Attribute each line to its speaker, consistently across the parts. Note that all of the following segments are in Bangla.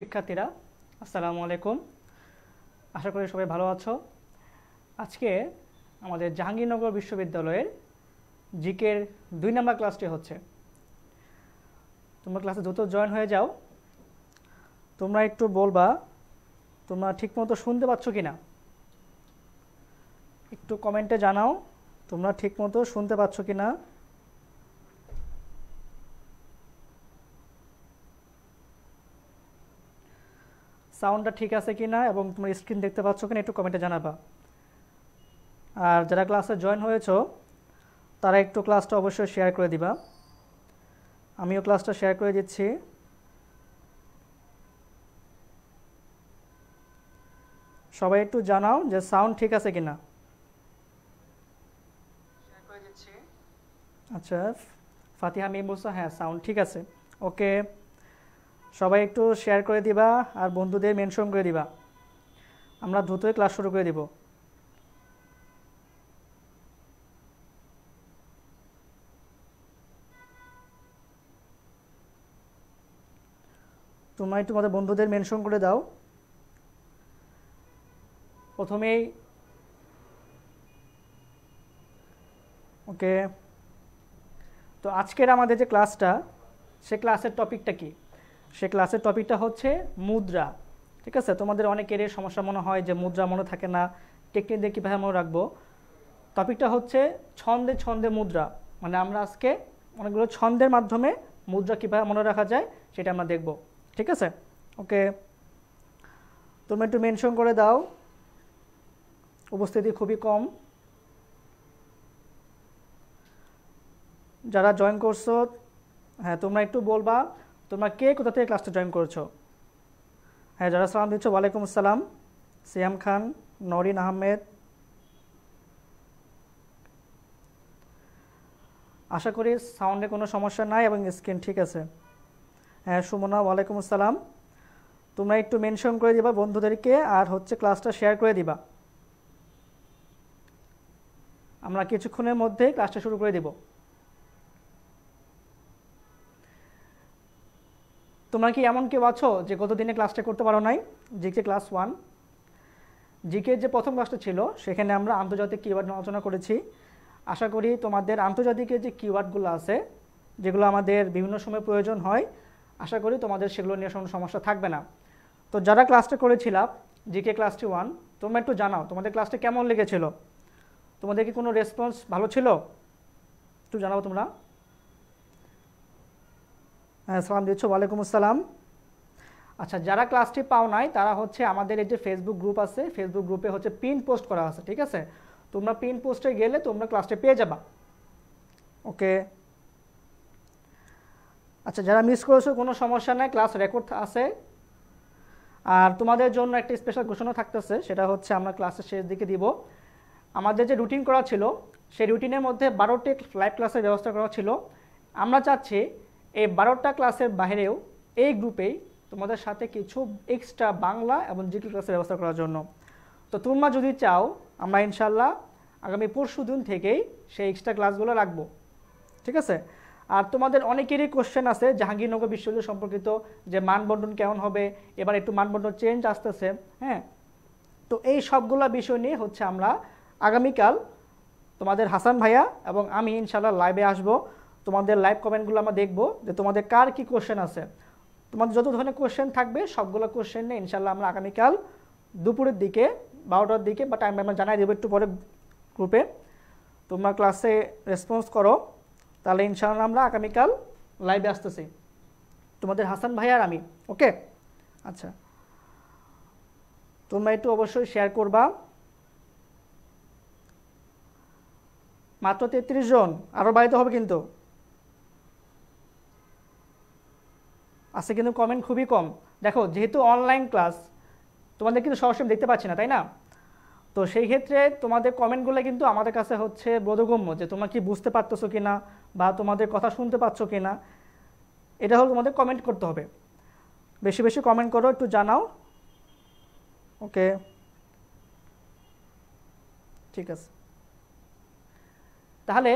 Speaker 1: শিক্ষার্থীরা আসসালামু আলাইকুম আশা করি সবাই ভালো আছো আজকে আমাদের জাহাঙ্গীরনগর বিশ্ববিদ্যালয়ের জিকের দুই নম্বর ক্লাসটি হচ্ছে তোমরা ক্লাসে দ্রুত জয়েন হয়ে যাও তোমরা একটু বলবা তোমরা ঠিকমতো শুনতে পাচ্ছ কি না একটু কমেন্টে জানাও তোমরা ঠিকমতো শুনতে পাচ্ছ কি না সাউন্ডটা ঠিক আছে কি না এবং তোমার স্ক্রিন দেখতে পাচ্ছ কিনা একটু কমেন্টে জানাবা আর যারা ক্লাসে জয়েন হয়েছ তারা একটু ক্লাসটা অবশ্যই শেয়ার করে দিবা আমিও ক্লাসটা শেয়ার করে দিচ্ছি সবাই একটু জানাও যে সাউন্ড ঠিক আছে কি না আচ্ছা ফাতিহা মেয়ে হ্যাঁ সাউন্ড ঠিক আছে ওকে সবাই একটু শেয়ার করে দিবা আর বন্ধুদের মেনশন করে দিবা আমরা দ্রুতই ক্লাস শুরু করে দিব তোমরা একটু তোমাদের বন্ধুদের মেনশন করে দাও প্রথমেই ওকে তো আজকের আমাদের যে ক্লাসটা সে ক্লাসের টপিকটা কী সে ক্লাসের টপিকটা হচ্ছে মুদ্রা ঠিক আছে তোমাদের অনেকের সমস্যা মনে হয় যে মুদ্রা মনে থাকে না টেকনিক দিয়ে কীভাবে মনে রাখবো টপিকটা হচ্ছে ছন্দে ছন্দে মুদ্রা মানে আমরা আজকে অনেকগুলো ছন্দের মাধ্যমে মুদ্রা কীভাবে মনে রাখা যায় সেটা আমরা দেখব ঠিক আছে ওকে তুমি একটু মেনশন করে দাও উপস্থিতি খুবই কম যারা জয়েন করছো হ্যাঁ তোমরা একটু বলবা তোমরা কে কোথা থেকে ক্লাসটা জয়েন করছো হ্যাঁ যারা সালাম দিচ্ছ ওয়ালাইকুম আসসালাম সিয়াম খান নরিন আহমেদ আশা করি সাউন্ডে কোনো সমস্যা নাই এবং স্ক্রিন ঠিক আছে হ্যাঁ সুমনা ওয়ালাইকুম আসসালাম তোমরা একটু মেনশন করে দিবা বন্ধুদেরকে আর হচ্ছে ক্লাসটা শেয়ার করে দিবা আমরা কিছুক্ষণের মধ্যে ক্লাসটা শুরু করে দিব তোমরা কি এমন কেউ আছো যে গত দিনে ক্লাসটা করতে পারো নাই জিকে ক্লাস ওয়ান জিকে যে প্রথম ক্লাসটা ছিল সেখানে আমরা আন্তর্জাতিক কিওয়ার্ড আলোচনা করেছি আশা করি তোমাদের আন্তর্জাতিকের যে কিওয়ার্ডগুলো আছে যেগুলো আমাদের বিভিন্ন সময় প্রয়োজন হয় আশা করি তোমাদের সেগুলো নিয়ে কোনো সমস্যা থাকবে না তো যারা ক্লাসটা করেছিলাম জিকে ক্লাসটি ওয়ান তোমরা একটু জানাও তোমাদের ক্লাসটা কেমন লেগেছিল তোমাদের কি কোনো রেসপন্স ভালো ছিল একটু জানাও তোমরা সালাম দিচ্ছ ওয়ালাইকুম আসসালাম আচ্ছা যারা ক্লাসটি পাও নাই তারা হচ্ছে আমাদের এই যে ফেসবুক গ্রুপ আছে ফেসবুক গ্রুপে হচ্ছে পিন পোস্ট করা আছে ঠিক আছে তোমরা পিন পোস্টে গেলে তোমরা ক্লাসটি পেয়ে যাবা ওকে আচ্ছা যারা মিস করেছো কোনো সমস্যা নাই ক্লাস রেকর্ড আছে আর তোমাদের জন্য একটা স্পেশাল ঘোষণা থাকতেছে সেটা হচ্ছে আমরা ক্লাসের শেষ দিকে দিব আমাদের যে রুটিন করা ছিল সেই রুটিনের মধ্যে বারোটি লাইভ ক্লাসের ব্যবস্থা করা ছিল আমরা চাচ্ছি এই বারোটা ক্লাসের বাইরেও এই গ্রুপেই তোমাদের সাথে কিছু এক্সট্রা বাংলা এবং জিকে ক্লাসের ব্যবস্থা করার জন্য তো তোমরা যদি চাও আমরা ইনশাল্লাহ আগামী পরশু দিন থেকেই সেই এক্সট্রা ক্লাসগুলো রাখবো ঠিক আছে আর তোমাদের অনেকেরই কোশ্চেন আছে জাহাঙ্গীরনগর বিশ্ববিদ্যালয় সম্পর্কিত যে মানবন্টন কেমন হবে এবার একটু মানবন্টন চেঞ্জ আসতেছে হ্যাঁ তো এই সবগুলো বিষয় নিয়ে হচ্ছে আমরা আগামীকাল তোমাদের হাসান ভাইয়া এবং আমি ইনশাল্লাহ লাইভে আসবো তোমাদের লাইভ কমেন্টগুলো আমরা দেখব যে তোমাদের কার কি কোশ্চেন আছে তোমাদের যত ধরনের কোশ্চেন থাকবে সবগুলো কোশ্চেন নিয়ে ইনশাল্লাহ আমরা আগামীকাল দুপুরের দিকে বারোটার দিকে বা টাইম আমরা জানাই দেবো একটু পরে গ্রুপে তোমরা ক্লাসে রেসপন্স করো তাহলে ইনশাল্লাহ আমরা আগামীকাল লাইভে আসতেছি তোমাদের হাসান ভাই আর আমি ওকে আচ্ছা তোমরা একটু অবশ্যই শেয়ার করবা মাত্র তেত্রিশ জন আরও বাড়িতে হবে কিন্তু আছে কিন্তু কমেন্ট খুবই কম দেখো যেহেতু অনলাইন ক্লাস তোমাদের কিন্তু সরাসরি দেখতে পাচ্ছি না তাই না তো সেই ক্ষেত্রে তোমাদের কমেন্টগুলো কিন্তু আমাদের কাছে হচ্ছে বোধগম্য যে তোমরা কি বুঝতে পারতেছো কি না বা তোমাদের কথা শুনতে পাচ্ছ কি না এটা হলো তোমাদের কমেন্ট করতে হবে বেশি বেশি কমেন্ট করো একটু জানাও ওকে ঠিক আছে তাহলে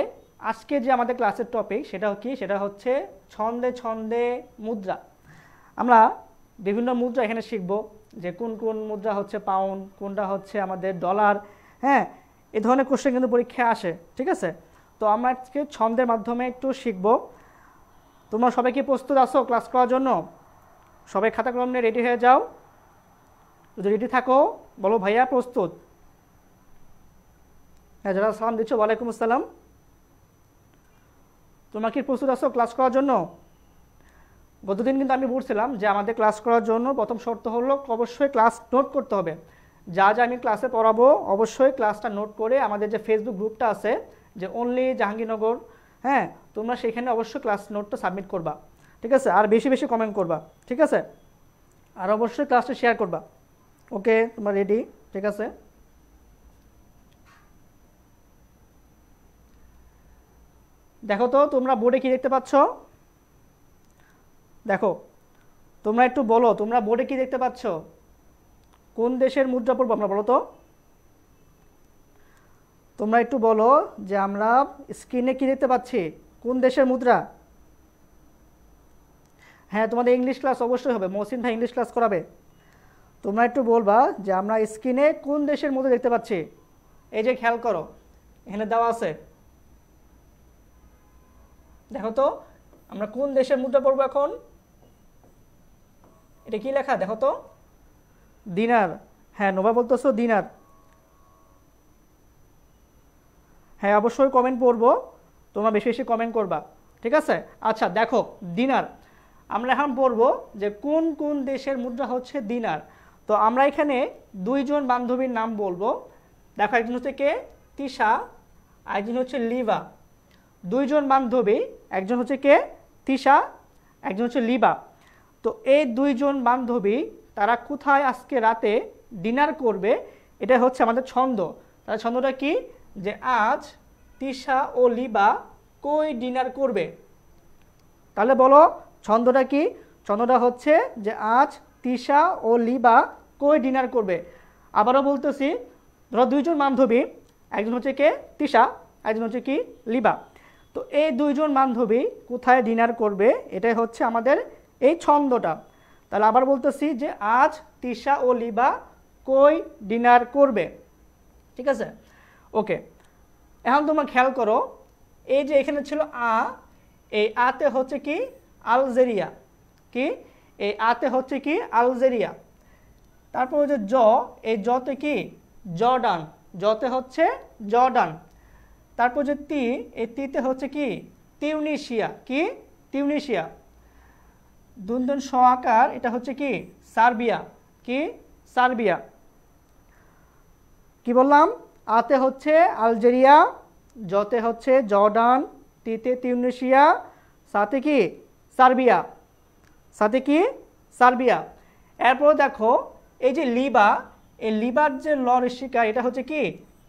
Speaker 1: আজকে যে আমাদের ক্লাসের টপিক সেটা কি সেটা হচ্ছে ছন্দে ছন্দে মুদ্রা আমরা বিভিন্ন মুদ্রা এখানে শিখব যে কোন কোন মুদ্রা হচ্ছে পাউন্ড কোনটা হচ্ছে আমাদের ডলার হ্যাঁ এ ধরনের কোশ্চেন কিন্তু পরীক্ষায় আসে ঠিক আছে তো আমরা আজকে ছন্দের মাধ্যমে একটু শিখব তোমরা সবাই কি প্রস্তুত আসো ক্লাস করার জন্য সবাই খাতা কলম নিয়ে রেডি হয়ে যাও যদি রেডি থাকো বলো ভাইয়া প্রস্তুত হ্যাঁ যারা সালাম দিচ্ছ ওয়ালাইকুম আসসালাম তোমরা কি প্রস্তুত আসো ক্লাস করার জন্য গতদিন কিন্তু আমি বলছিলাম যে আমাদের ক্লাস করার জন্য প্রথম শর্ত হলো অবশ্যই ক্লাস নোট করতে হবে যা যা আমি ক্লাসে পড়াবো অবশ্যই ক্লাসটা নোট করে আমাদের যে ফেসবুক গ্রুপটা আছে যে অনলি জাহাঙ্গীরনগর হ্যাঁ তোমরা সেখানে অবশ্যই ক্লাস নোটটা সাবমিট করবা ঠিক আছে আর বেশি বেশি কমেন্ট করবা ঠিক আছে আর অবশ্যই ক্লাসটা শেয়ার করবা ওকে তোমার রেডি ঠিক আছে দেখো তো তোমরা বোর্ডে কি দেখতে পাচ্ছ দেখো তোমরা একটু বলো তোমরা বোর্ডে কি দেখতে পাচ্ছ কোন দেশের মুদ্রা পড়বো আমরা বলো তো তোমরা একটু বলো যে আমরা স্ক্রিনে কি দেখতে পাচ্ছি কোন দেশের মুদ্রা হ্যাঁ তোমাদের ইংলিশ ক্লাস অবশ্যই হবে মহসিন ভাই ইংলিশ ক্লাস করাবে তোমরা একটু বলবা যে আমরা স্ক্রিনে কোন দেশের মুদ্রা দেখতে পাচ্ছি এই যে খেয়াল করো এখানে দেওয়া আছে দেখো তো আমরা কোন দেশের মুদ্রা পড়বো এখন এটা কি লেখা দেখো তো দিনার হ্যাঁ নোভা বলতেছো দিনার হ্যাঁ অবশ্যই কমেন্ট পড়বো তোমরা বেশি বেশি কমেন্ট করবা ঠিক আছে আচ্ছা দেখো দিনার আমরা এখন পড়বো যে কোন কোন দেশের মুদ্রা হচ্ছে দিনার তো আমরা এখানে দুইজন বান্ধবীর নাম বলবো দেখো একজন হচ্ছে কে তিশা একজন হচ্ছে লিভা দুইজন বান্ধবী একজন হচ্ছে কে তিশা একজন হচ্ছে লিবা তো এই দুইজন বান্ধবী তারা কোথায় আজকে রাতে ডিনার করবে এটা হচ্ছে আমাদের ছন্দ তার ছন্দটা কি যে আজ তিশা ও লিবা কই ডিনার করবে তাহলে বলো ছন্দটা কি ছন্দটা হচ্ছে যে আজ তিশা ও লিবা কই ডিনার করবে আবারও বলতেছি ধরো দুইজন বান্ধবী একজন হচ্ছে কে তিশা একজন হচ্ছে কি লিবা তো এই দুইজন বান্ধবী কোথায় ডিনার করবে এটাই হচ্ছে আমাদের এই ছন্দটা তাহলে আবার বলতেছি যে আজ তিশা ও লিবা কই ডিনার করবে ঠিক আছে ওকে এখন তোমরা খেয়াল করো এই যে এখানে ছিল আ এই আতে হচ্ছে কি আলজেরিয়া কি এই আতে হচ্ছে কি আলজেরিয়া তারপর হচ্ছে জ এই জতে কি জর্ডান জতে হচ্ছে জর্ডান তারপর যে তি এই তিতে হচ্ছে কি তিউনিশিয়া কি তিউনিশিয়া দুন স আকার এটা হচ্ছে কি সার্বিয়া কি সার্বিয়া কি বললাম আতে হচ্ছে আলজেরিয়া যতে হচ্ছে জর্ডান তিতে তিউনেশিয়া সাথে কি সার্বিয়া সাথে কি সার্বিয়া এরপর দেখো এই যে লিবা এই লিবার যে লর রেশিকা এটা হচ্ছে কি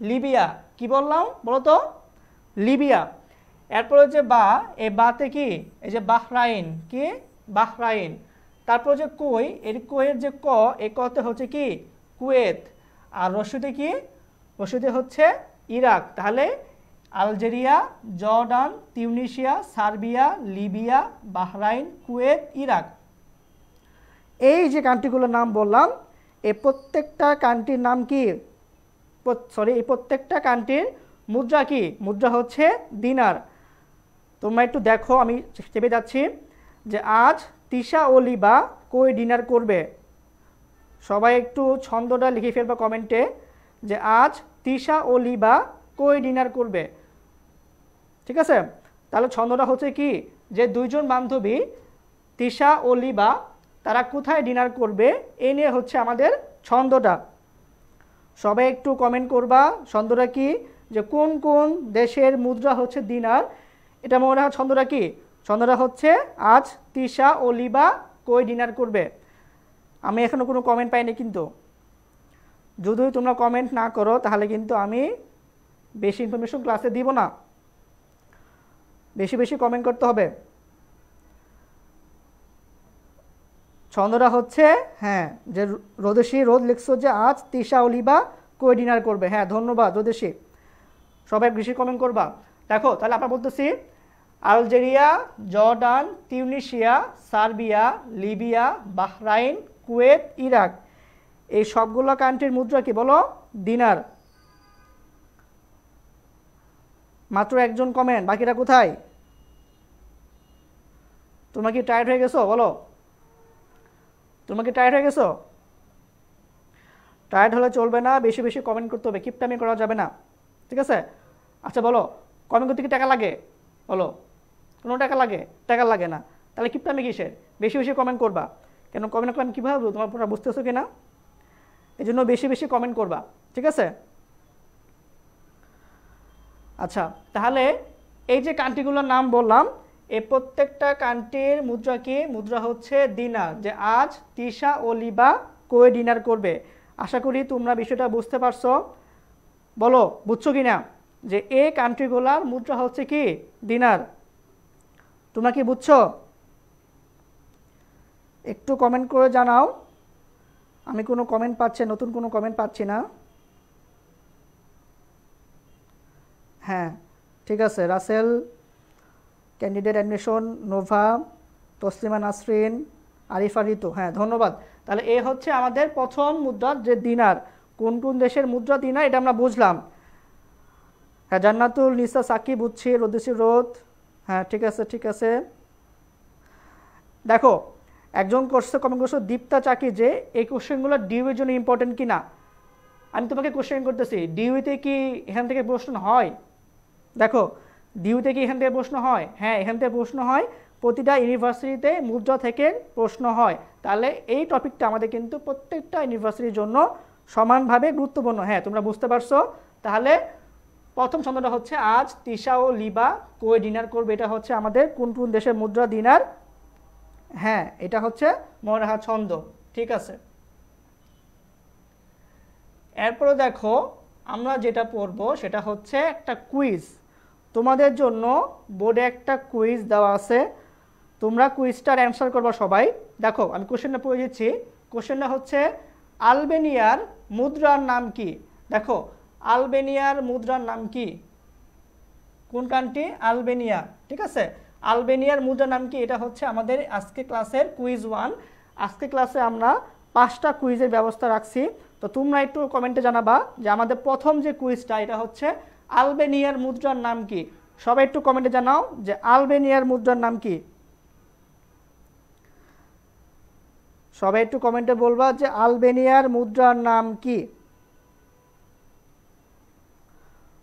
Speaker 1: লিবিয়া কি বললাম বলতো লিবিয়া এরপরে যে বা এ বাতে কি এই যে বাহরাইন কি বাহরাইন তারপর যে কুই এর কুয়ের যে ক এ কতে হচ্ছে কি কুয়েত আর রসুদে কি রসুদে হচ্ছে ইরাক তাহলে Algeria Jordan Tunisia Serbia Libya Bahrain Kuwait Iraq এই যে কান্ট্রিগুলোর নাম বললাম এ প্রত্যেকটা কান্ট্রির নাম কি সরি এই প্রত্যেকটা কান্ট্রির মুদ্রা কি মুদ্রা হচ্ছে দিনার তোমরা একটু দেখো আমি চেপে যাচ্ছি যে আজ তিশা ও লিবা কই ডিনার করবে সবাই একটু ছন্দটা লিখে ফেলবা কমেন্টে যে আজ তিশা ও লিবা কই ডিনার করবে ঠিক আছে তাহলে ছন্দটা হচ্ছে কি যে দুইজন বান্ধবী তিশা ও লিবা তারা কোথায় ডিনার করবে এ নিয়ে হচ্ছে আমাদের ছন্দটা সবাই একটু কমেন্ট করবা ছন্দটা কি যে কোন কোন দেশের মুদ্রা হচ্ছে দিনার এটা মনে হয় ছন্দটা কি সন্ধ্যাটা হচ্ছে আজ তিশা ও লিবা কই ডিনার করবে আমি এখনও কোনো কমেন্ট পাইনি কিন্তু যদি তোমরা কমেন্ট না করো তাহলে কিন্তু আমি বেশি ইনফরমেশন ক্লাসে দিব না বেশি বেশি কমেন্ট করতে হবে ছন্দরা হচ্ছে হ্যাঁ যে রোদেশি রোদ লিখছো যে আজ তিশা অলিবা কই ডিনার করবে হ্যাঁ ধন্যবাদ রোদেশি সবাই বেশি কমেন্ট করবা দেখো তাহলে আপনার বলতেছি Algeria Jordan Tunisia Serbia Libya Bahrain Kuwait Iraq এই সবগুলো কান্ট্রির মুদ্রা কি বলো দিনার মাত্র একজন কমেন্ট বাকিরা কোথায় তোমরা কি টায়ার্ড হয়ে গেছো বলো তোমরা কি টায়ার্ড হয়ে গেছো টায়ার্ড হলে চলবে না বেশি বেশি কমেন্ট করতে হবে কিপটামি করা যাবে না ঠিক আছে আচ্ছা বলো কমেন্ট করতে কি টাকা লাগে বলো কোনো টাকা লাগে টাকা লাগে না তাহলে কিপটামি কিসের বেশি বেশি কমেন্ট করবা কেন কমেন্ট কমেন্ট কীভাবে তোমার পুরো বুঝতেছো কি না এই জন্য বেশি বেশি কমেন্ট করবা ঠিক আছে আচ্ছা তাহলে এই যে কান্ট্রিগুলোর নাম বললাম এই প্রত্যেকটা কান্ট্রির মুদ্রা কি মুদ্রা হচ্ছে ডিনার যে আজ তিশা ও লিবা কোয়ে ডিনার করবে আশা করি তোমরা বিষয়টা বুঝতে পারছো বলো বুঝছো কি না যে এই কান্ট্রিগুলার মুদ্রা হচ্ছে কি ডিনার তোমরা কি বুঝছো একটু কমেন্ট করে জানাও আমি কোনো কমেন্ট পাচ্ছি নতুন কোনো কমেন্ট পাচ্ছি না হ্যাঁ ঠিক আছে রাসেল ক্যান্ডিডেট অ্যাডমিশন নোভা তসলিমা নাসরিন আরিফা ঋতু হ্যাঁ ধন্যবাদ তাহলে এ হচ্ছে আমাদের প্রথম মুদ্রার যে দিনার কোন কোন দেশের মুদ্রা দিনার এটা আমরা বুঝলাম হ্যাঁ জান্নাতুল নিসা সাকিব বুঝছি রোদিসি রোধ হ্যাঁ ঠিক আছে ঠিক আছে দেখো একজন করছে কমে করছো দীপ্তা চাকি যে এই কোশ্চেনগুলো ডিউয়ের জন্য ইম্পর্টেন্ট কি না আমি তোমাকে কোশ্চেন করতেছি ডিউতে কি এখান থেকে প্রশ্ন হয় দেখো ডিউতে কি এখান থেকে প্রশ্ন হয় হ্যাঁ এখান থেকে প্রশ্ন হয় প্রতিটা ইউনিভার্সিটিতে মুদ্রা থেকে প্রশ্ন হয় তাহলে এই টপিকটা আমাদের কিন্তু প্রত্যেকটা ইউনিভার্সিটির জন্য সমানভাবে গুরুত্বপূর্ণ হ্যাঁ তোমরা বুঝতে পারছো তাহলে প্রথম ছন্দটা হচ্ছে আজ তিশা ও লিবা কোয়ে ডিনার করবে এটা হচ্ছে আমাদের কোন কোন দেশের মুদ্রা ডিনার হ্যাঁ এটা হচ্ছে মরাহা ছন্দ ঠিক আছে এরপরে দেখো আমরা যেটা পড়ব সেটা হচ্ছে একটা কুইজ তোমাদের জন্য বোর্ডে একটা কুইজ দেওয়া আছে তোমরা কুইজটার অ্যান্সার করবা সবাই দেখো আমি কোশ্চেনটা পড়ে দিচ্ছি কোশ্চেনটা হচ্ছে আলবেনিয়ার মুদ্রার নাম কি দেখো আলবেনিয়ার মুদ্রার নাম কি কোন কান্ট্রি আলবেনিয়া ঠিক আছে আলবেনিয়ার মুদ্রার নাম কি এটা হচ্ছে আমাদের আজকে ক্লাসের কুইজ ওয়ান আজকে ক্লাসে আমরা পাঁচটা কুইজের ব্যবস্থা রাখছি তো তোমরা একটু কমেন্টে জানাবা যে আমাদের প্রথম যে কুইজটা এটা হচ্ছে আলবেনিয়ার মুদ্রার নাম কি সবাই একটু কমেন্টে জানাও যে আলবেনিয়ার মুদ্রার নাম কি সবাই একটু কমেন্টে বলবা যে আলবেনিয়ার মুদ্রার নাম কি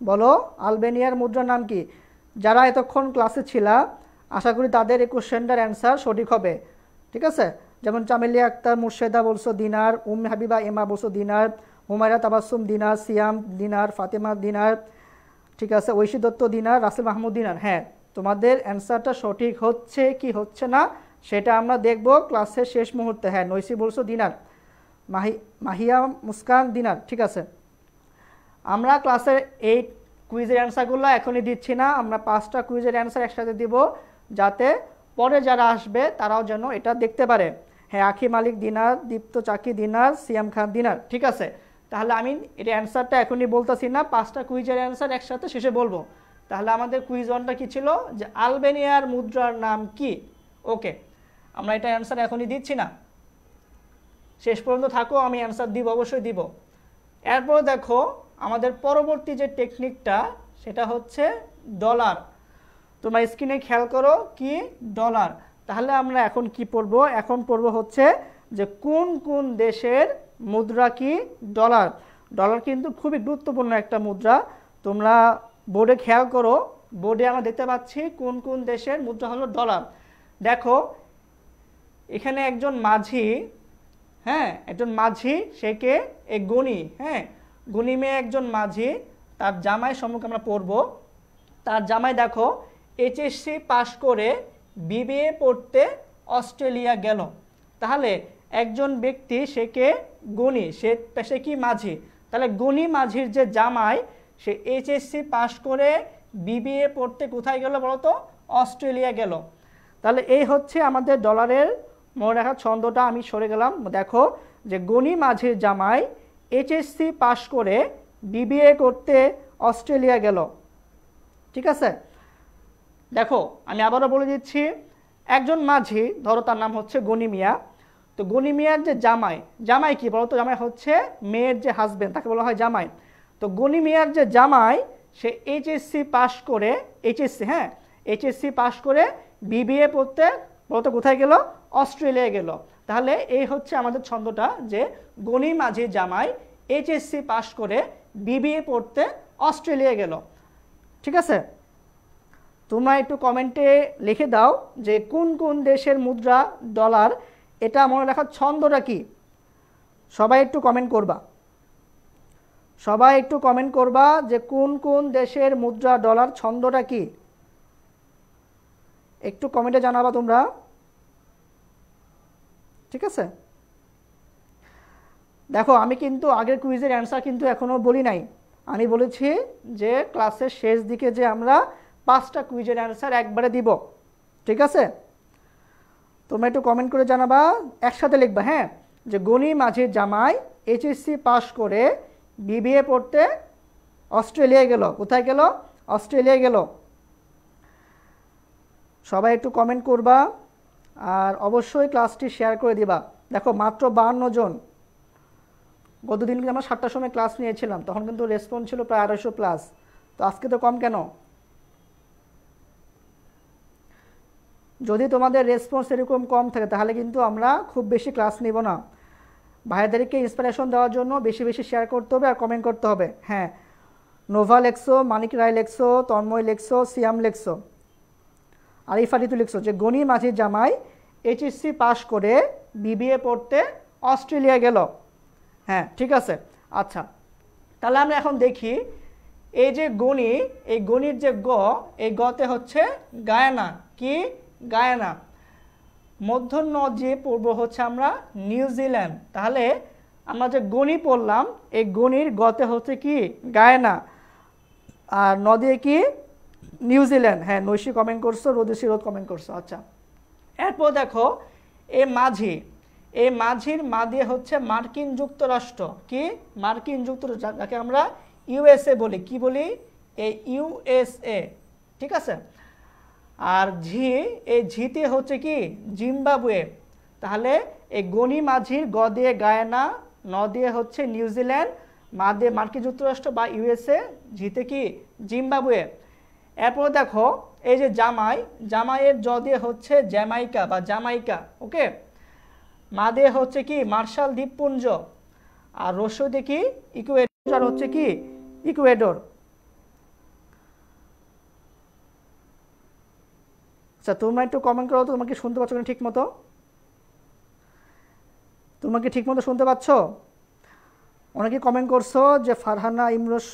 Speaker 1: বলো আলবেনিয়ার মুদ্রার নাম কি যারা এতক্ষণ ক্লাসে ছিলা আশা করি তাদের এই কোশ্চেনটার অ্যান্সার সঠিক হবে ঠিক আছে যেমন চামেলিয়া আক্তার মুর্শেদা বলছো দিনার উম হাবিবা এমা বলছো দিনার হুমায়রা তাবাসুম দিনার সিয়াম দিনার ফাতেমা দিনার ঠিক আছে ঐশী দত্ত দিনার রাসেল মাহমুদ দিনার হ্যাঁ তোমাদের অ্যান্সারটা সঠিক হচ্ছে কি হচ্ছে না সেটা আমরা দেখব ক্লাসের শেষ মুহূর্তে হ্যাঁ নৈশি বলছো দিনার মাহি মাহিয়া মুস্কান দিনার ঠিক আছে আমরা ক্লাসের এইট কুইজের অ্যান্সারগুলো এখনই দিচ্ছি না আমরা পাঁচটা কুইজের অ্যান্সার একসাথে দিব যাতে পরে যারা আসবে তারাও যেন এটা দেখতে পারে হ্যাঁ আখি মালিক দিনার দীপ্ত চাকি দিনার সিয়াম খান দিনার ঠিক আছে তাহলে আমি এটা অ্যান্সারটা এখনই বলতেছি না পাঁচটা কুইজের অ্যান্সার একসাথে শেষে বলবো তাহলে আমাদের কুইজ ওয়ানটা কী ছিল যে আলবেনিয়ার মুদ্রার নাম কি ওকে আমরা এটা অ্যান্সার এখনই দিচ্ছি না শেষ পর্যন্ত থাকো আমি অ্যান্সার দিব অবশ্যই দিব এরপর দেখো আমাদের পরবর্তী যে টেকনিকটা সেটা হচ্ছে ডলার তোমরা স্ক্রিনে খেয়াল করো কি ডলার তাহলে আমরা এখন কি পড়ব এখন পড়ব হচ্ছে যে কোন কোন দেশের মুদ্রা কি ডলার ডলার কিন্তু খুবই গুরুত্বপূর্ণ একটা মুদ্রা তোমরা বোর্ডে খেয়াল করো বোর্ডে আমরা দেখতে পাচ্ছি কোন কোন দেশের মুদ্রা হলো ডলার দেখো এখানে একজন মাঝি হ্যাঁ একজন মাঝি সে কে এ গণি হ্যাঁ গুনিমে মেয়ে একজন মাঝি তার জামাই সম্মুখে আমরা পড়ব তার জামাই দেখো এইচএসসি পাশ করে বিবিএ পড়তে অস্ট্রেলিয়া গেল তাহলে একজন ব্যক্তি সে কে গুণী সে সে কি মাঝি তাহলে গুণী মাঝির যে জামাই সে এইচএসসি পাশ করে বিবিএ পড়তে কোথায় গেল বলতো অস্ট্রেলিয়া গেল তাহলে এই হচ্ছে আমাদের ডলারের মনে রাখার ছন্দটা আমি সরে গেলাম দেখো যে গণি মাঝির জামাই এইচএসসি পাশ করে বিবিএ করতে অস্ট্রেলিয়া গেল ঠিক আছে দেখো আমি আবারও বলে দিচ্ছি একজন মাঝি ধরো তার নাম হচ্ছে গনিমিয়া তো গনিমিয়ার যে জামাই জামাই কি বলতো জামাই হচ্ছে মেয়ের যে হাজব্যান্ড তাকে বলা হয় জামাই তো গনিমিয়ার যে জামাই সে এইচএসসি পাশ করে এইচএসসি হ্যাঁ এইচএসসি পাশ করে বিবিএ পড়তে বলতো কোথায় গেল অস্ট্রেলিয়ায় গেল তাহলে এই হচ্ছে আমাদের ছন্দটা যে গণি মাঝি জামাই এইচএসসি পাশ করে বিবিএ পড়তে অস্ট্রেলিয়া গেল ঠিক আছে তোমরা একটু কমেন্টে লিখে দাও যে কোন কোন দেশের মুদ্রা ডলার এটা মনে রাখার ছন্দটা কি সবাই একটু কমেন্ট করবা সবাই একটু কমেন্ট করবা যে কোন কোন দেশের মুদ্রা ডলার ছন্দটা কি একটু কমেন্টে জানাবা তোমরা ঠিক আছে দেখো আমি কিন্তু আগের কুইজের অ্যান্সার কিন্তু এখনও বলি নাই আমি বলেছি যে ক্লাসের শেষ দিকে যে আমরা পাঁচটা কুইজের অ্যান্সার একবারে দিব ঠিক আছে তোমরা একটু কমেন্ট করে জানাবা একসাথে লিখবা হ্যাঁ যে গণি মাঝে জামাই এইচএসসি পাশ করে বিবিএ পড়তে অস্ট্রেলিয়ায় গেল কোথায় গেল অস্ট্রেলিয়ায় গেল সবাই একটু কমেন্ট করবা আর অবশ্যই ক্লাসটি শেয়ার করে দিবা দেখো মাত্র বান্ন জন গতদিন কিন্তু আমরা সাতটার সময় ক্লাস নিয়েছিলাম তখন কিন্তু রেসপন্স ছিল প্রায় আড়াইশো প্লাস তো আজকে তো কম কেন যদি তোমাদের রেসপন্স এরকম কম থাকে তাহলে কিন্তু আমরা খুব বেশি ক্লাস নেব না ভাইদেরকে ইন্সপিরেশন দেওয়ার জন্য বেশি বেশি শেয়ার করতে হবে আর কমেন্ট করতে হবে হ্যাঁ নোভা লেখছো মানিক রায় লেখছো তন্ময় লেখছো সিয়াম লেখছো আরিফ আরিতু লিখছো যে গণি মাঝির জামাই এইচএসসি পাশ করে বিবিএ পড়তে অস্ট্রেলিয়া গেল হ্যাঁ ঠিক আছে আচ্ছা তাহলে আমরা এখন দেখি এই যে গণি এই গণির যে গ এই গতে হচ্ছে গায়না কি গায়না মধ্য যে পূর্ব হচ্ছে আমরা নিউজিল্যান্ড তাহলে আমরা যে গণি পড়লাম এই গণির গতে হচ্ছে কি গায়না আর নদী কি নিউজিল্যান্ড হ্যাঁ নৈশী কমেন্ট করছো রোদেশী রোদ কমেন্ট করছো আচ্ছা এরপর দেখো এ মাঝি এই মাঝির মা দিয়ে হচ্ছে মার্কিন যুক্তরাষ্ট্র কি মার্কিন যুক্তরাষ্ট্র যাকে আমরা ইউএসএ বলি কি বলি এই ইউএসএ ঠিক আছে আর ঝি এই ঝিতে হচ্ছে কি জিম্বাবুয়ে তাহলে এই গনি মাঝির গ দিয়ে গায়না ন দিয়ে হচ্ছে নিউজিল্যান্ড মা দিয়ে মার্কিন যুক্তরাষ্ট্র বা ইউএসএ ঝিতে কি জিম্বাবুয়ে এরপর দেখো এই যে জামাই জামাইয়ের জ দিয়ে হচ্ছে জ্যামাইকা বা জামাইকা ওকে মাদে হচ্ছে কি মার্শাল দ্বীপপুঞ্জ আর রসদে কি ইকুয়েডর আর হচ্ছে কি ইকুয়েডর আচ্ছা তোমরা একটু কমেন্ট করো তোমাকে শুনতে পাচ্ছ ঠিক মতো তোমাকে ঠিক মতো শুনতে পাচ্ছ অনেকে কমেন্ট করছো যে ফারহানা ইমরোস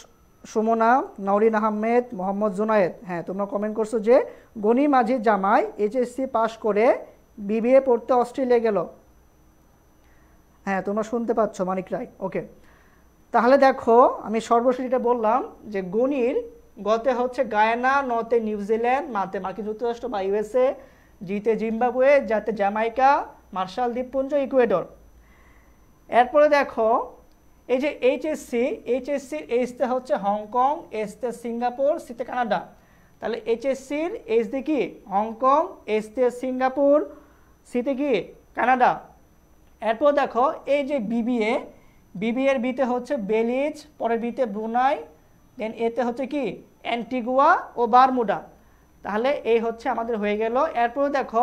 Speaker 1: সুমনা নাউরিন আহমেদ মোহাম্মদ জুনায়েদ হ্যাঁ তোমরা কমেন্ট করছো যে গনি মাঝি জামাই এইচএসসি পাশ করে বিবিএ পড়তে অস্ট্রেলিয়া গেল হ্যাঁ তোমরা শুনতে পাচ্ছ মানিক রায় ওকে তাহলে দেখো আমি সর্বশেষ এটা বললাম যে গণির গতে হচ্ছে গায়না নতে নিউজিল্যান্ড মাতে মার্কিন যুক্তরাষ্ট্র বা ইউএসএ জিতে জিম্বাবুয়ে যাতে জ্যামাইকা মার্শাল দ্বীপপুঞ্জ ইকুয়েডর এরপরে দেখো এই যে এইচএসসি এইচএসসির এইচতে হচ্ছে হংকং এসতে সিঙ্গাপুর সিতে কানাডা তাহলে এইচএসসির দি কি হংকং এসতে সিঙ্গাপুর সিতে কি কানাডা এরপর দেখো এই যে বিবিএ বিবিএর বিতে হচ্ছে বেলিজ পরের বিতে ব্রুনাই দেন এতে হচ্ছে কি অ্যান্টিগুয়া ও বারমুডা তাহলে এই হচ্ছে আমাদের হয়ে গেল এরপরে দেখো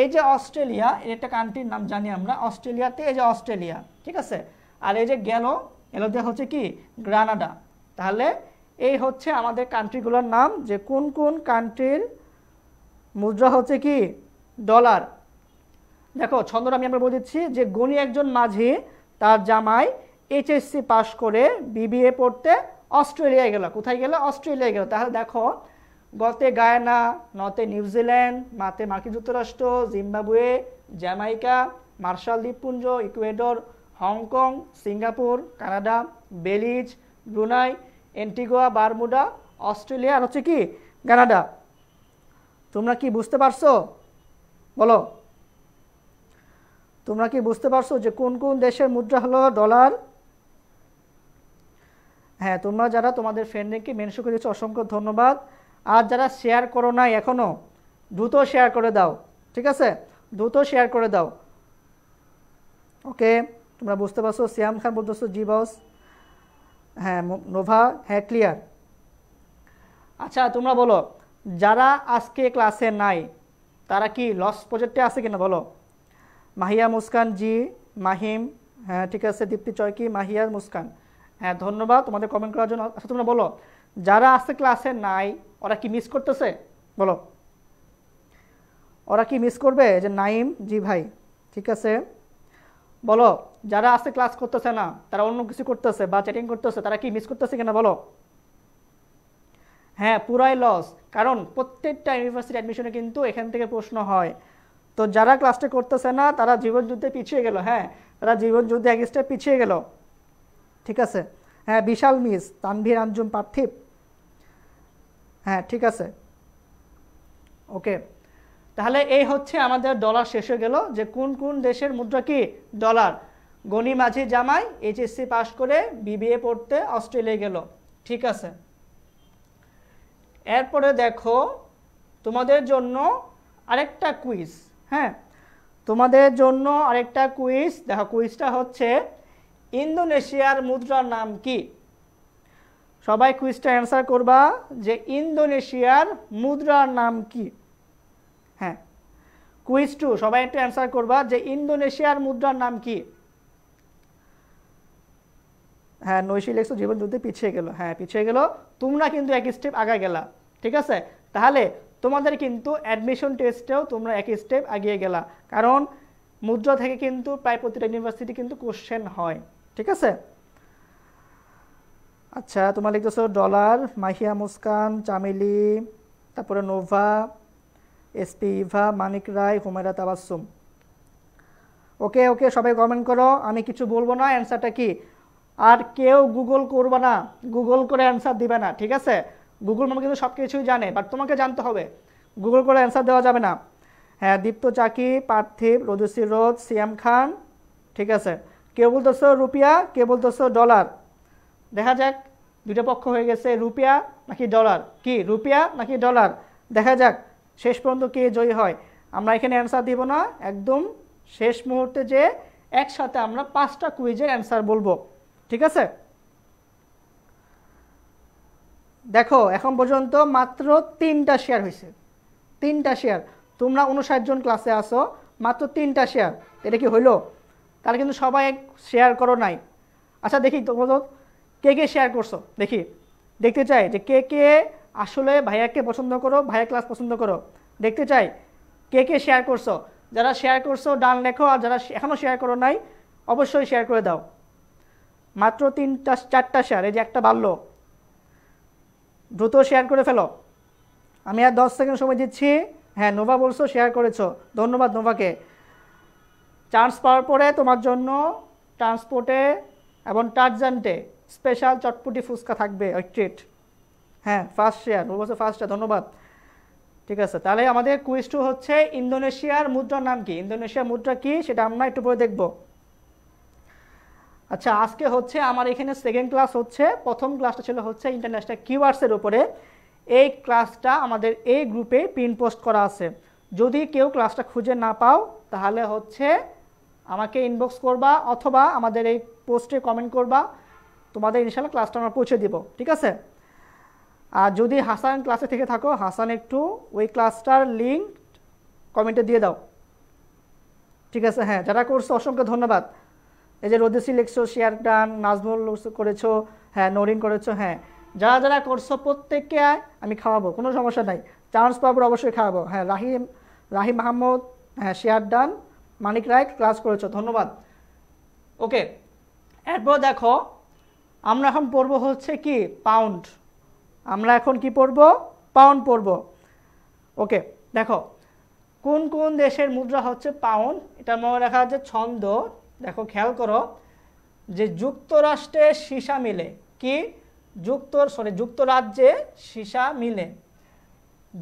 Speaker 1: এই যে অস্ট্রেলিয়া এর একটা কান্ট্রির নাম জানি আমরা অস্ট্রেলিয়াতে এই যে অস্ট্রেলিয়া ঠিক আছে আর এই যে গেল এলোতে হচ্ছে কি গ্রানাডা তাহলে এই হচ্ছে আমাদের কান্ট্রিগুলোর নাম যে কোন কোন কান্ট্রির মুদ্রা হচ্ছে কি ডলার দেখো ছন্দটা আমি আমরা বলে দিচ্ছি যে গণি একজন মাঝি তার জামাই এইচএসসি পাশ করে বিবিএ পড়তে অস্ট্রেলিয়ায় গেল কোথায় গেল অস্ট্রেলিয়ায় গেল তাহলে দেখো গতে গায়না নতে নিউজিল্যান্ড মাতে মার্কিন যুক্তরাষ্ট্র জিম্বাবুয়ে জ্যামাইকা মার্শাল দ্বীপপুঞ্জ Ecuador Hong Kong Singapore Canada Belize Brunei Antigua Bermuda Australia আর হচ্ছে কি কানাডা তোমরা কি বুঝতে পারছো বলো তোমরা কি বুঝতে পারছো যে কোন কোন দেশের মুদ্রা হলো ডলার হ্যাঁ তোমরা যারা তোমাদের ফ্রেন্ডদেরকে মেনশন করেছো অসংখ্য ধন্যবাদ আর যারা শেয়ার করো নাই এখনও দ্রুত শেয়ার করে দাও ঠিক আছে দ্রুত শেয়ার করে দাও ওকে তোমরা বুঝতে পারছো শ্যাম খান বলতেছ জি বস হ্যাঁ নোভা হ্যাঁ ক্লিয়ার আচ্ছা তোমরা বলো যারা আজকে ক্লাসে নাই তারা কি লস প্রজেক্টে আছে কিনা বলো মাহিয়া মুস্কান জি মাহিম হ্যাঁ ঠিক আছে দীপ্তি চয়কি মাহিয়া মুস্কান হ্যাঁ ধন্যবাদ তোমাদের কমেন্ট করার জন্য আচ্ছা তোমরা বলো যারা আসছে ক্লাসে নাই ওরা কি মিস করতেছে বলো ওরা কি মিস করবে যে নাইম জি ভাই ঠিক আছে বলো যারা আসছে ক্লাস করতেছে না তারা অন্য কিছু করতেছে বা চ্যাটিং করতেছে তারা কি মিস করতেছে কিনা বলো হ্যাঁ পুরাই লস কারণ প্রত্যেকটা ইউনিভার্সিটি অ্যাডমিশনে কিন্তু এখান থেকে প্রশ্ন হয় তো যারা ক্লাসটা করতেছে না তারা জীবন যুদ্ধে পিছিয়ে গেল হ্যাঁ তারা জীবন যুদ্ধে এক স্টেপ পিছিয়ে গেল ঠিক আছে হ্যাঁ বিশাল মিস তানভীর আঞ্জুম পার্থিব হ্যাঁ ঠিক আছে ওকে তাহলে এই হচ্ছে আমাদের ডলার শেষ হয়ে গেল যে কোন কোন দেশের মুদ্রা কি ডলার গণি মাঝি জামাই এইচএসসি পাশ করে বিবিএ পড়তে অস্ট্রেলিয়া গেল ঠিক আছে এরপরে দেখো তোমাদের জন্য আরেকটা কুইজ হ্যাঁ তোমাদের জন্য আরেকটা কুইজ দেখো কুইজটা হচ্ছে ইন্দোনেশিয়ার মুদ্রার নাম কি সবাই কুইজটা অ্যান্সার করবা যে ইন্দোনেশিয়ার মুদ্রার নাম কি হ্যাঁ কুইজ টু সবাই একটু অ্যান্সার করবা যে ইন্দোনেশিয়ার মুদ্রার নাম কি হ্যাঁ নৈশিল লেখছো জীবন যুদ্ধে পিছিয়ে গেল হ্যাঁ পিছিয়ে গেল তোমরা কিন্তু এক স্টেপ আগে গেলা ঠিক আছে তাহলে তোমাদের কিন্তু অ্যাডমিশন টেস্টেও তোমরা এক স্টেপ আগিয়ে গেলা কারণ মুদ্রা থেকে কিন্তু প্রায় প্রতিটা ইউনিভার্সিটি কিন্তু কোশ্চেন হয় ঠিক আছে আচ্ছা তোমার লিখতেছো ডলার মাহিয়া মুস্কান চামেলি তারপরে নোভা এসপি ইভা মানিক রায় হুমায়রা তাবাসুম ওকে ওকে সবাই কমেন্ট করো আমি কিছু বলবো না অ্যান্সারটা কি আর কেউ গুগল করবে না গুগল করে অ্যান্সার দিবে না ঠিক আছে গুগল ম্যাপ কিন্তু সব কিছুই জানে বাট তোমাকে জানতে হবে গুগল করে অ্যান্সার দেওয়া যাবে না হ্যাঁ দীপ্ত চাকি পার্থিব রজুশ্রী রোদ সিএম খান ঠিক আছে কেউ বলতেছ রুপিয়া কেবল বলতেছ ডলার দেখা যাক দুইটা পক্ষ হয়ে গেছে রুপিয়া নাকি ডলার কি রুপিয়া নাকি ডলার দেখা যাক শেষ পর্যন্ত কে জয়ী হয় আমরা এখানে অ্যান্সার দিব না একদম শেষ মুহূর্তে যে একসাথে আমরা পাঁচটা কুইজের অ্যান্সার বলবো ঠিক আছে দেখো এখন পর্যন্ত মাত্র তিনটা শেয়ার হয়েছে তিনটা শেয়ার তোমরা উনষাট জন ক্লাসে আসো মাত্র তিনটা শেয়ার এটা কি হইলো তারা কিন্তু সবাই শেয়ার করো নাই আচ্ছা দেখি তোমরা কে কে শেয়ার করছো দেখি দেখতে চাই যে কে কে আসলে ভাইয়াকে পছন্দ করো ভাইয়া ক্লাস পছন্দ করো দেখতে চাই কে কে শেয়ার করছো যারা শেয়ার করছো ডান লেখো আর যারা এখনও শেয়ার করো নাই অবশ্যই শেয়ার করে দাও মাত্র তিনটা চারটা শেয়ার এই যে একটা বাড়লো দ্রুত শেয়ার করে ফেলো আমি আর দশ সেকেন্ড সময় দিচ্ছি হ্যাঁ নোভা বলছো শেয়ার করেছো ধন্যবাদ নোভাকে চান্স পাওয়ার পরে তোমার জন্য ট্রান্সপোর্টে এবং টার্জেন্টে স্পেশাল চটপটি ফুচকা থাকবে ওই ট্রিট হ্যাঁ ফার্স্ট শেয়ার নোভা বলছো শেয়ার ধন্যবাদ ঠিক আছে তাহলে আমাদের কুইজ টু হচ্ছে ইন্দোনেশিয়ার মুদ্রার নাম কি ইন্দোনেশিয়ার মুদ্রা কি সেটা আমরা একটু পরে দেখবো আচ্ছা আজকে হচ্ছে আমার এখানে সেকেন্ড ক্লাস হচ্ছে প্রথম ক্লাসটা ছিল হচ্ছে ইন্টারন্যাশনাল কিওয়ার্ডসের উপরে এই ক্লাসটা আমাদের এই গ্রুপে পিন পোস্ট করা আছে যদি কেউ ক্লাসটা খুঁজে না পাও তাহলে হচ্ছে আমাকে ইনবক্স করবা অথবা আমাদের এই পোস্টে কমেন্ট করবা তোমাদের ইনশাল্লাহ ক্লাসটা আমরা পৌঁছে দিব ঠিক আছে আর যদি হাসান ক্লাসে থেকে থাকো হাসান একটু ওই ক্লাসটার লিঙ্ক কমেন্টে দিয়ে দাও ঠিক আছে হ্যাঁ যারা করছো অসংখ্য ধন্যবাদ এই যে রোদেসি লিখছো শেয়ার ডান নাজমুল করেছো হ্যাঁ নরিন করেছো হ্যাঁ যারা যারা করছো প্রত্যেককে আমি খাওয়াবো কোনো সমস্যা নাই চান্স পাবো অবশ্যই খাওয়াবো হ্যাঁ রাহিম রাহিম মাহমুদ হ্যাঁ শেয়ার ডান মানিক রায় ক্লাস করেছো ধন্যবাদ ওকে এরপর দেখো আমরা এখন পড়বো হচ্ছে কি পাউন্ড আমরা এখন কি পড়বো পাউন্ড পড়বো ওকে দেখো কোন কোন দেশের মুদ্রা হচ্ছে পাউন্ড এটা মনে রাখা যে ছন্দ দেখো খেয়াল করো যে যুক্তরাষ্ট্রে সীসা মিলে কি যুক্ত সরি যুক্তরাজ্যে সীসা মিলে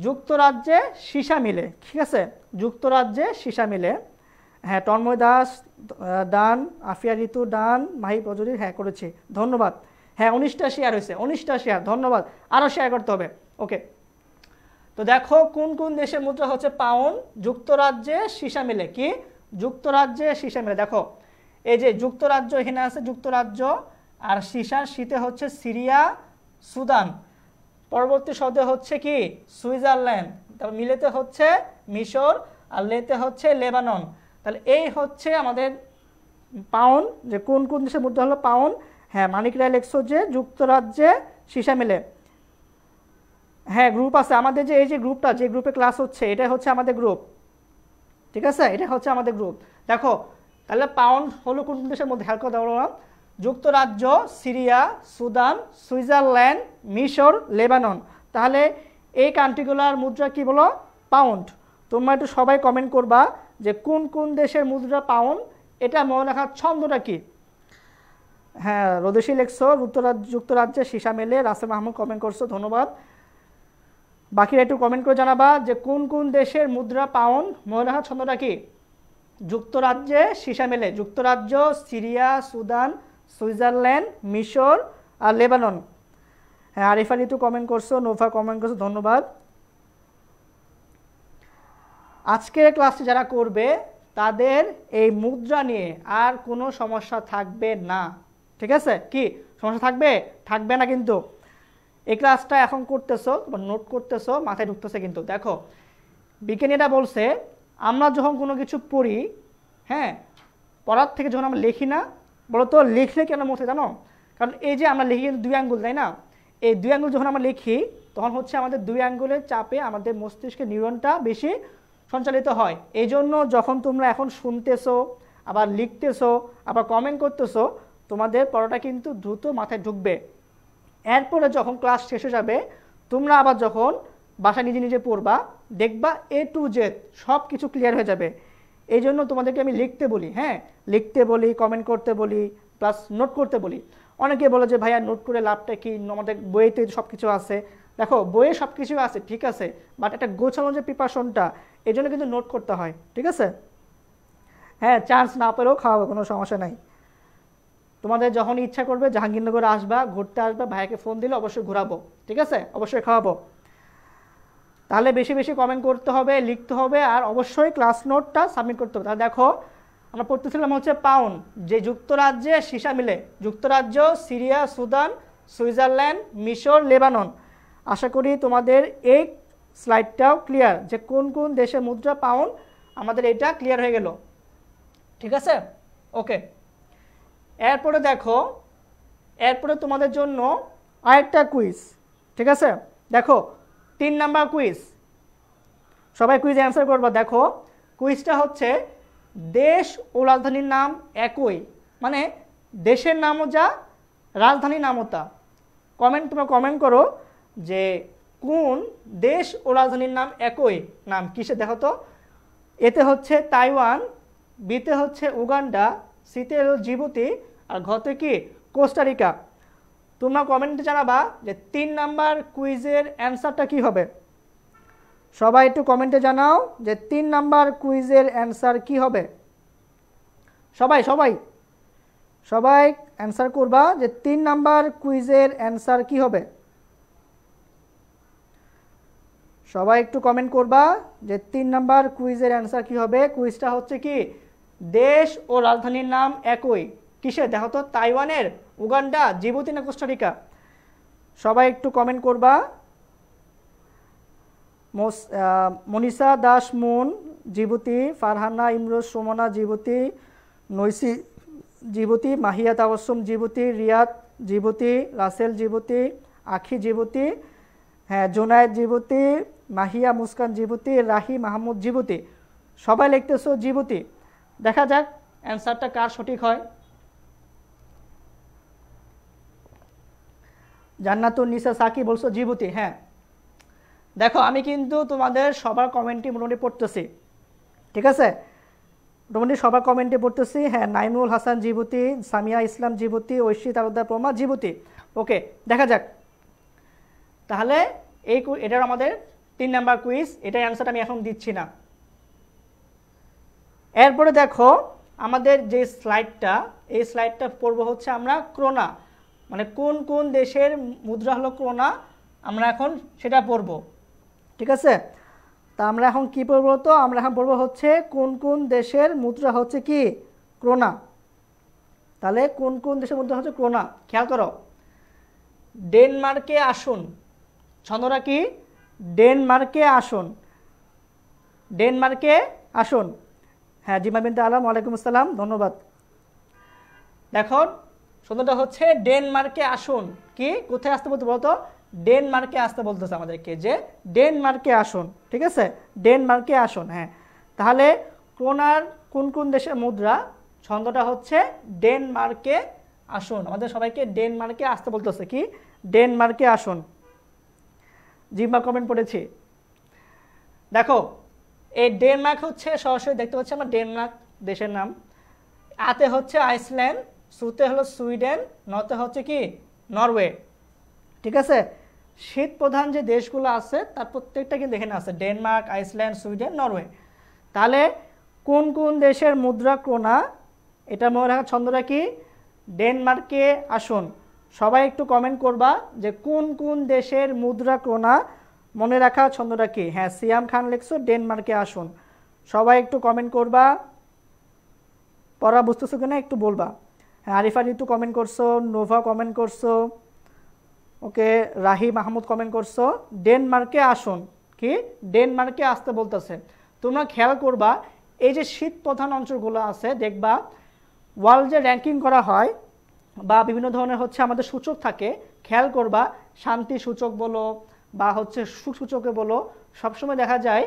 Speaker 1: যুক্তরাজ্যে সীসা মিলে ঠিক আছে যুক্তরাজ্যে সীসা মিলে হ্যাঁ তন্ময় দাস ডান আফিয়া ঋতু ডান মাহি পজুরি হ্যাঁ করেছি ধন্যবাদ হ্যাঁ উনিশটা শেয়ার হয়েছে উনিশটা শেয়ার ধন্যবাদ আরও শেয়ার করতে হবে ওকে তো দেখো কোন কোন দেশের মুদ্রা হচ্ছে পাউন্ড যুক্তরাজ্যে সীসা মিলে কি যুক্তরাজ্যে সীসা মিলে দেখো এই যে যুক্তরাজ্য এখানে আছে যুক্তরাজ্য আর সিসার শীতে হচ্ছে সিরিয়া সুদান পরবর্তী শব্দে হচ্ছে কি সুইজারল্যান্ড তারপর মিলেতে হচ্ছে মিশর আর লেতে হচ্ছে লেবানন তাহলে এই হচ্ছে আমাদের পাউন যে কোন কোন দেশের মধ্যে হলো পাউন হ্যাঁ মানিক রায় লেখছো যে যুক্তরাজ্যে সীসা মেলে হ্যাঁ গ্রুপ আছে আমাদের যে এই যে গ্রুপটা যে গ্রুপে ক্লাস হচ্ছে এটা হচ্ছে আমাদের গ্রুপ ঠিক আছে এটা হচ্ছে আমাদের গ্রুপ দেখো তাহলে পাউন্ড হলো কোন দেশের মধ্যে খেয়াল করতে পারলাম যুক্তরাজ্য সিরিয়া সুদান সুইজারল্যান্ড মিশর লেবানন তাহলে এই কান্ট্রিগুলার মুদ্রা কি বলো পাউন্ড তোমরা একটু সবাই কমেন্ট করবা যে কোন কোন দেশের মুদ্রা পাউন্ড এটা মনে রাখার ছন্দটা কী হ্যাঁ রদেশী লেখস উত্তরাজ্য যুক্তরাজ্যে সীসা মেলে রাসেল মাহমুদ কমেন্ট করছো ধন্যবাদ বাকিরা একটু কমেন্ট করে জানাবা যে কোন কোন দেশের মুদ্রা পাউন্ড মনে রাখার ছন্দটা কী যুক্তরাজ্যে সীসা মেলে যুক্তরাজ্য সিরিয়া সুদান সুইজারল্যান্ড মিশর আর লেবানন হ্যাঁ আরিফা ঋতু কমেন্ট করছো নোভা কমেন্ট করছো ধন্যবাদ আজকের ক্লাসটি যারা করবে তাদের এই মুদ্রা নিয়ে আর কোনো সমস্যা থাকবে না ঠিক আছে কি সমস্যা থাকবে থাকবে না কিন্তু এই ক্লাসটা এখন করতেছো নোট করতেছো মাথায় ঢুকতেছে কিন্তু দেখো বিজ্ঞানীরা বলছে আমরা যখন কোনো কিছু পড়ি হ্যাঁ পড়ার থেকে যখন আমরা লিখি না বলতো লিখলে কেন মতে জানো কারণ এই যে আমরা লিখি দুই আঙ্গুল তাই না এই দুই আঙ্গুল যখন আমরা লিখি তখন হচ্ছে আমাদের দুই আঙ্গুলের চাপে আমাদের মস্তিষ্কের নিউরনটা বেশি সঞ্চালিত হয় এই জন্য যখন তোমরা এখন শুনতেছো আবার লিখতেছো আবার কমেন্ট করতেছো তোমাদের পড়াটা কিন্তু দ্রুত মাথায় ঢুকবে এরপরে যখন ক্লাস শেষ হয়ে যাবে তোমরা আবার যখন বাসা নিজে নিজে পড়বা দেখবা এ টু জেড সব কিছু ক্লিয়ার হয়ে যাবে এই জন্য তোমাদেরকে আমি লিখতে বলি হ্যাঁ লিখতে বলি কমেন্ট করতে বলি প্লাস নোট করতে বলি অনেকে বলে যে ভাইয়া নোট করে লাভটা কি আমাদের বইয়েতে সব কিছু আছে দেখো বইয়ে সব কিছু আছে ঠিক আছে বাট একটা গোছানো যে প্রিপারেশনটা এই জন্য কিন্তু নোট করতে হয় ঠিক আছে হ্যাঁ চার্জ না পেলেও খাওয়াবে কোনো সমস্যা নাই তোমাদের যখন ইচ্ছা করবে জাহাঙ্গীরনগরে আসবা ঘুরতে আসবা ভাইয়াকে ফোন দিলে অবশ্যই ঘোরাবো ঠিক আছে অবশ্যই খাওয়াবো তাহলে বেশি বেশি কমেন্ট করতে হবে লিখতে হবে আর অবশ্যই ক্লাস নোটটা সাবমিট করতে হবে তাহলে দেখো আমরা পড়তেছিলাম হচ্ছে পাউন্ড যে যুক্তরাজ্যে সীসা মিলে যুক্তরাজ্য সিরিয়া সুদান সুইজারল্যান্ড মিশর লেবানন আশা করি তোমাদের এই স্লাইডটাও ক্লিয়ার যে কোন কোন দেশে মুদ্রা পাউন্ড আমাদের এটা ক্লিয়ার হয়ে গেল ঠিক আছে ওকে এরপরে দেখো এরপরে তোমাদের জন্য আরেকটা কুইজ ঠিক আছে দেখো তিন নাম্বার কুইজ সবাই কুইজ অ্যান্সার করবো দেখো কুইজটা হচ্ছে দেশ ও রাজধানীর নাম একই মানে দেশের নামও যা রাজধানীর নামও তা কমেন্ট তোমরা কমেন্ট করো যে কোন দেশ ও রাজধানীর নাম একই নাম কিসে দেখো তো এতে হচ্ছে তাইওয়ান বিতে হচ্ছে উগান্ডা সিতে জিবুতি আর ঘতে কি কোস্টারিকা তোমরা কমেন্টে জানাবা যে তিন নাম্বার কুইজের অ্যান্সারটা কি হবে সবাই একটু কমেন্টে জানাও যে তিন নাম্বার কুইজের অ্যান্সার কি হবে সবাই সবাই সবাই অ্যান্সার করবা যে তিন নাম্বার কুইজের অ্যান্সার কি হবে সবাই একটু কমেন্ট করবা যে তিন নাম্বার কুইজের অ্যান্সার কি হবে কুইজটা হচ্ছে কি দেশ ও রাজধানীর নাম একই কিসে দেখো তো তাইওয়ানের উগান্ডা জিবুতি না কোস্টারিকা সবাই একটু কমেন্ট করবা Manisha Das Moon Djibouti Farhana Imroz Sumona Djibouti Noishi Djibouti Mahiya Tabassum Djibouti Riyad Djibouti Rasel Djibouti Akhi Djibouti হ্যাঁ জোনায়েদ জিবুতি মাহিয়া মুস্কান জিবুতি রাহি মাহমুদ জিবুতি সবাই লিখতেছ জিবুতি দেখা যাক অ্যান্সারটা কার সঠিক হয় জান্নাতুন নিসা সাকি বলছো জিবুতি হ্যাঁ দেখো আমি কিন্তু তোমাদের সবার কমেন্টই মোটামুটি পড়তেছি ঠিক আছে মোটামুটি সবার কমেন্টে পড়তেছি হ্যাঁ নাইমুল হাসান জিবুতি সামিয়া ইসলাম জিবুতি ঐশী তালুকদার প্রমা জিবুতি ওকে দেখা যাক তাহলে এই এটার আমাদের তিন নাম্বার কুইজ এটার অ্যান্সার আমি এখন দিচ্ছি না এরপরে দেখো আমাদের যে স্লাইডটা এই স্লাইডটা পড়বো হচ্ছে আমরা ক্রোনা মানে কোন কোন দেশের মুদ্রা হলো ক্রোনা আমরা এখন সেটা পড়ব ঠিক আছে তা আমরা এখন কি পড়ব তো আমরা এখন পড়ব হচ্ছে কোন কোন দেশের মুদ্রা হচ্ছে কি ক্রোনা তাহলে কোন কোন দেশের মুদ্রা হচ্ছে ক্রোনা খেয়াল করো ডেনমার্কে আসুন ছন্দরা কি ডেনমার্কে আসুন ডেনমার্কে আসুন হ্যাঁ জিমা বিনতে আলাম ওয়ালাইকুম আসসালাম ধন্যবাদ দেখো সন্ধ্যাটা হচ্ছে ডেনমার্কে আসুন কি কোথায় আসতে বলতে বলতো ডেনমার্কে আসতে বলতেছে আমাদেরকে যে ডেনমার্কে আসুন ঠিক আছে ডেনমার্কে আসুন হ্যাঁ তাহলে ক্রোনার কোন কোন দেশের মুদ্রা ছন্দটা হচ্ছে ডেনমার্কে আসুন আমাদের সবাইকে ডেনমার্কে আসতে বলতেছে কি ডেনমার্কে আসুন জিম্বা কমেন্ট পড়েছি দেখো এই ডেনমার্ক হচ্ছে সরাসরি দেখতে পাচ্ছি আমার ডেনমার্ক দেশের নাম আতে হচ্ছে আইসল্যান্ড শ্রুতে হলো সুইডেন নতে হচ্ছে কি নরওয়ে ঠিক আছে শীত প্রধান যে দেশগুলো আছে তার প্রত্যেকটা কিন্তু এখানে আছে ডেনমার্ক আইসল্যান্ড সুইডেন নরওয়ে তাহলে কোন কোন দেশের মুদ্রা ক্রোনা এটা মনে রাখার ছন্দটা কি ডেনমার্কে আসুন সবাই একটু কমেন্ট করবা যে কোন কোন দেশের মুদ্রা ক্রোনা মনে রাখা ছন্দটা কি হ্যাঁ সিয়াম খান লিখছো ডেনমার্কে আসুন সবাই একটু কমেন্ট করবা পড়া বুঝতেছো কিনা একটু বলবা আরিফা ঋতু কমেন্ট করছো নোভা কমেন্ট করছো ওকে রাহি মাহমুদ কমেন্ট করছো ডেনমার্কে আসুন কি ডেনমার্কে আসতে বলতেছে তোমরা খেয়াল করবা এই যে শীত প্রধান অঞ্চলগুলো আছে দেখবা ওয়ার্ল্ড যে র্যাঙ্কিং করা হয় বা বিভিন্ন ধরনের হচ্ছে আমাদের সূচক থাকে খেয়াল করবা শান্তি সূচক বলো বা হচ্ছে সুখ সূচকে বলো সবসময় দেখা যায়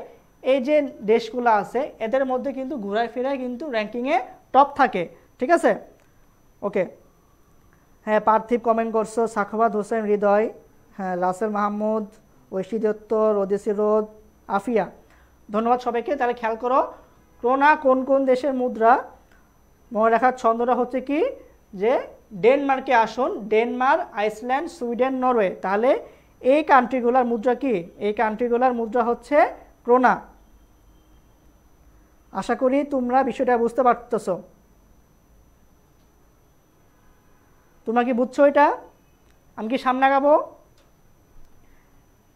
Speaker 1: এই যে দেশগুলো আছে এদের মধ্যে কিন্তু ঘুরায় ফিরায় কিন্তু র্যাঙ্কিংয়ে টপ থাকে ঠিক আছে ওকে হ্যাঁ পার্থিব কমেন্ট করছো সাখাবাদ হোসেন হৃদয় হ্যাঁ রাসেল মাহমুদ ঐশী দত্ত রদেশি রোদ আফিয়া ধন্যবাদ সবাইকে তাহলে খেয়াল করো ক্রোনা কোন কোন দেশের মুদ্রা মনে রাখার ছন্দটা হচ্ছে কি যে ডেনমার্কে আসুন ডেনমার্ক আইসল্যান্ড সুইডেন নরওয়ে তাহলে এই কান্ট্রিগুলার মুদ্রা কি এই কান্ট্রিগুলার মুদ্রা হচ্ছে ক্রোনা আশা করি তোমরা বিষয়টা বুঝতে পারতেছো তোমরা কি বুঝছো এটা আমি কি সামনে আগাবো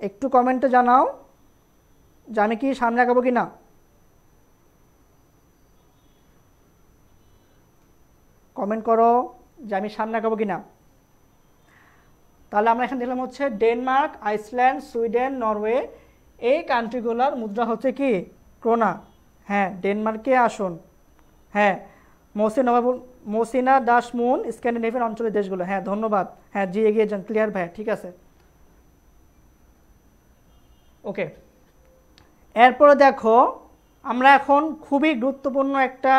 Speaker 1: একটু কমেন্টে জানাও যে আমি কি সামনে আগাবো কি না কমেন্ট করো যে আমি সামনে আগাবো কি না তাহলে আমরা এখানে দেখলাম হচ্ছে ডেনমার্ক আইসল্যান্ড সুইডেন নরওয়ে এই কান্ট্রিগুলোর মুদ্রা হচ্ছে কি ক্রোনা হ্যাঁ ডেনমার্কে আসুন হ্যাঁ মোসিন নবাবুল মহসিনা দাস মোহন স্ক্যান্ডিনেভিয়ান অঞ্চলের দেশগুলো হ্যাঁ ধন্যবাদ হ্যাঁ জি এগিয়ে যান ক্লিয়ার ভাই ঠিক আছে ওকে এরপরে দেখো আমরা এখন খুবই গুরুত্বপূর্ণ একটা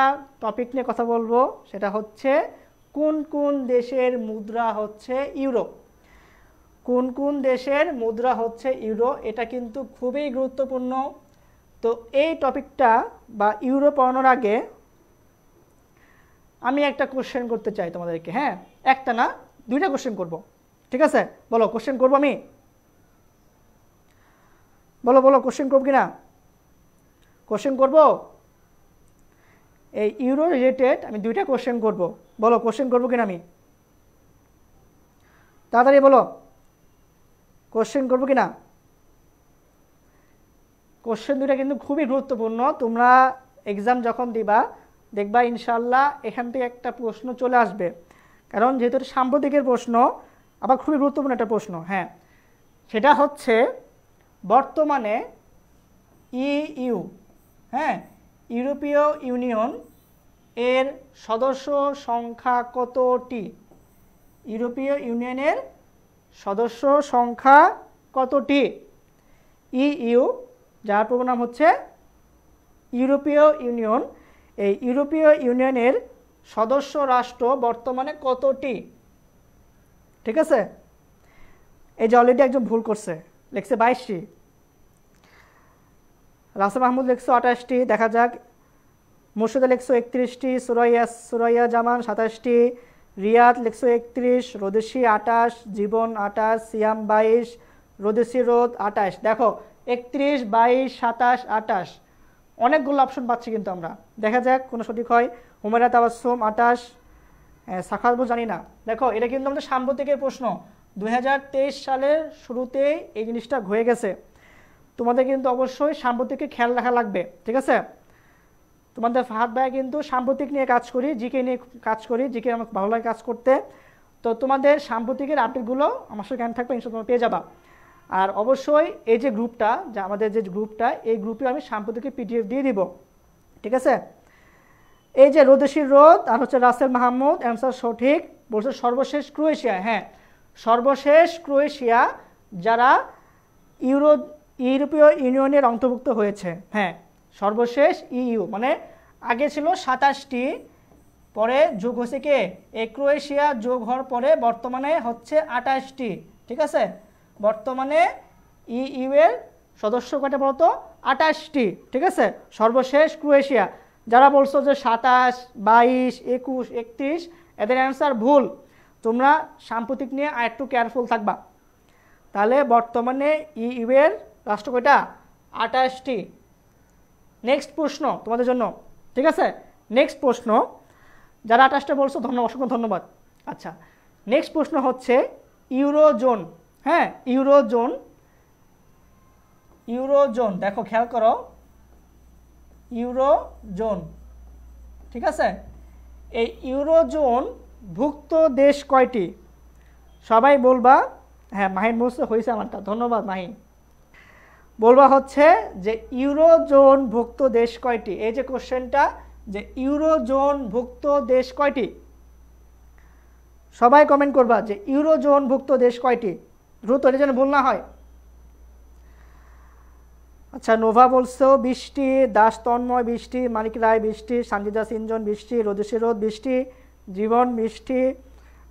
Speaker 1: টপিক নিয়ে কথা বলবো সেটা হচ্ছে কোন কোন দেশের মুদ্রা হচ্ছে ইউরো কোন কোন দেশের মুদ্রা হচ্ছে ইউরো এটা কিন্তু খুবই গুরুত্বপূর্ণ তো এই টপিকটা বা ইউরো পড়ানোর আগে আমি একটা কোশ্চেন করতে চাই তোমাদেরকে হ্যাঁ একটা না দুইটা কোশ্চেন করব ঠিক আছে বলো কোশ্চেন করব আমি বলো বলো কোশ্চেন করব কি না কোশ্চেন করব এই ইউরো রিলেটেড আমি দুইটা কোশ্চেন করব বলো কোশ্চেন করব কিনা আমি তাড়াতাড়ি বলো কোশ্চেন করব কিনা কোশ্চেন দুটা কিন্তু খুবই গুরুত্বপূর্ণ তোমরা এক্সাম যখন দিবা দেখবা ইনশাল্লাহ এখান থেকে একটা প্রশ্ন চলে আসবে কারণ যেহেতু সাম্প্রতিকের প্রশ্ন আবার খুবই গুরুত্বপূর্ণ একটা প্রশ্ন হ্যাঁ সেটা হচ্ছে বর্তমানে ইইউ হ্যাঁ ইউরোপীয় ইউনিয়ন এর সদস্য সংখ্যা কতটি ইউরোপীয় ইউনিয়নের সদস্য সংখ্যা কতটি ইইউ যার প্রোগ্রাম হচ্ছে ইউরোপীয় ইউনিয়ন এই ইউরোপীয় ইউনিয়নের সদস্য রাষ্ট্র বর্তমানে কতটি ঠিক আছে এই যে অলরেডি একজন ভুল করছে লিখছে বাইশটি রাসে মাহমুদ লিখছো আঠাশটি দেখা যাক মুর্শিদা লিখছো একত্রিশটি সুরাইয়া সুরাইয়া জামান সাতাশটি রিয়াদ লিখছো একত্রিশ রোদেশি আটাশ জীবন আটাশ সিয়াম বাইশ রোদেশি রোদ আটাশ দেখো একত্রিশ বাইশ সাতাশ আটাশ অনেকগুলো অপশন পাচ্ছি কিন্তু আমরা দেখা যাক কোনো সঠিক হয় হুমায়রা তাবাসুম আটাশ সাখাতবু জানি না দেখো এটা কিন্তু আমাদের সাম্প্রতিকের প্রশ্ন দুই সালের শুরুতেই এই জিনিসটা হয়ে গেছে তোমাদের কিন্তু অবশ্যই সাম্প্রতিককে খেয়াল রাখা লাগবে ঠিক আছে তোমাদের ফাহাদ ভাই কিন্তু সাম্প্রতিক নিয়ে কাজ করি জিকে নিয়ে কাজ করি জিকে আমার ভালো লাগে কাজ করতে তো তোমাদের সাম্প্রতিকের আপডেটগুলো আমার সঙ্গে জ্ঞান থাকবে ইনশাল তোমরা পেয়ে যাবা আর অবশ্যই এই যে গ্রুপটা যে আমাদের যে গ্রুপটা এই গ্রুপে আমি সাম্প্রতিক পিডিএফ দিয়ে দিব ঠিক আছে এই যে রোদেশির রোদ আর হচ্ছে রাসেল মাহমুদ অ্যান্সার সঠিক বলছে সর্বশেষ ক্রোয়েশিয়া হ্যাঁ সর্বশেষ ক্রোয়েশিয়া যারা ইউরো ইউরোপীয় ইউনিয়নের অন্তর্ভুক্ত হয়েছে হ্যাঁ সর্বশেষ ইইউ মানে আগে ছিল সাতাশটি পরে যোগ হয়েছে কে এই ক্রোয়েশিয়া যোগ হওয়ার পরে বর্তমানে হচ্ছে আটাশটি ঠিক আছে বর্তমানে ইউ e এর সদস্য কয়টা বলত আটাশটি ঠিক আছে সর্বশেষ ক্রোয়েশিয়া যারা বলছো যে সাতাশ বাইশ একুশ একত্রিশ এদের অ্যান্সার ভুল তোমরা সাম্প্রতিক নিয়ে আর একটু কেয়ারফুল থাকবা তাহলে বর্তমানে ইউ e এর রাষ্ট্র কয়টা আটাশটি নেক্সট প্রশ্ন তোমাদের জন্য ঠিক আছে নেক্সট প্রশ্ন যারা আটাশটা বলছো ধন্যবাদ অসংখ্য ধন্যবাদ আচ্ছা নেক্সট প্রশ্ন হচ্ছে ইউরোজোন হ্যাঁ ইউরোজোন ইউরোজোন দেখো খেয়াল করো ইউরোজোন ঠিক আছে এই ইউরোজোন ভুক্ত দেশ কয়টি সবাই বলবা হ্যাঁ মাহিন মুস্ত হয়েছে আমারটা ধন্যবাদ মাহিন বলবা হচ্ছে যে ইউরোজোন ভুক্ত দেশ কয়টি এই যে কোশ্চেনটা যে ইউরোজোন ভুক্ত দেশ কয়টি সবাই কমেন্ট করবা যে ইউরোজোন ভুক্ত দেশ কয়টি দ্রুত এটা যেন ভুল না হয় আচ্ছা নোভা বলছো বৃষ্টি দাস তন্ময় বৃষ্টি মানিক রায় বৃষ্টি সঞ্জিদা ইঞ্জন বৃষ্টি রোদ বৃষ্টি জীবন বৃষ্টি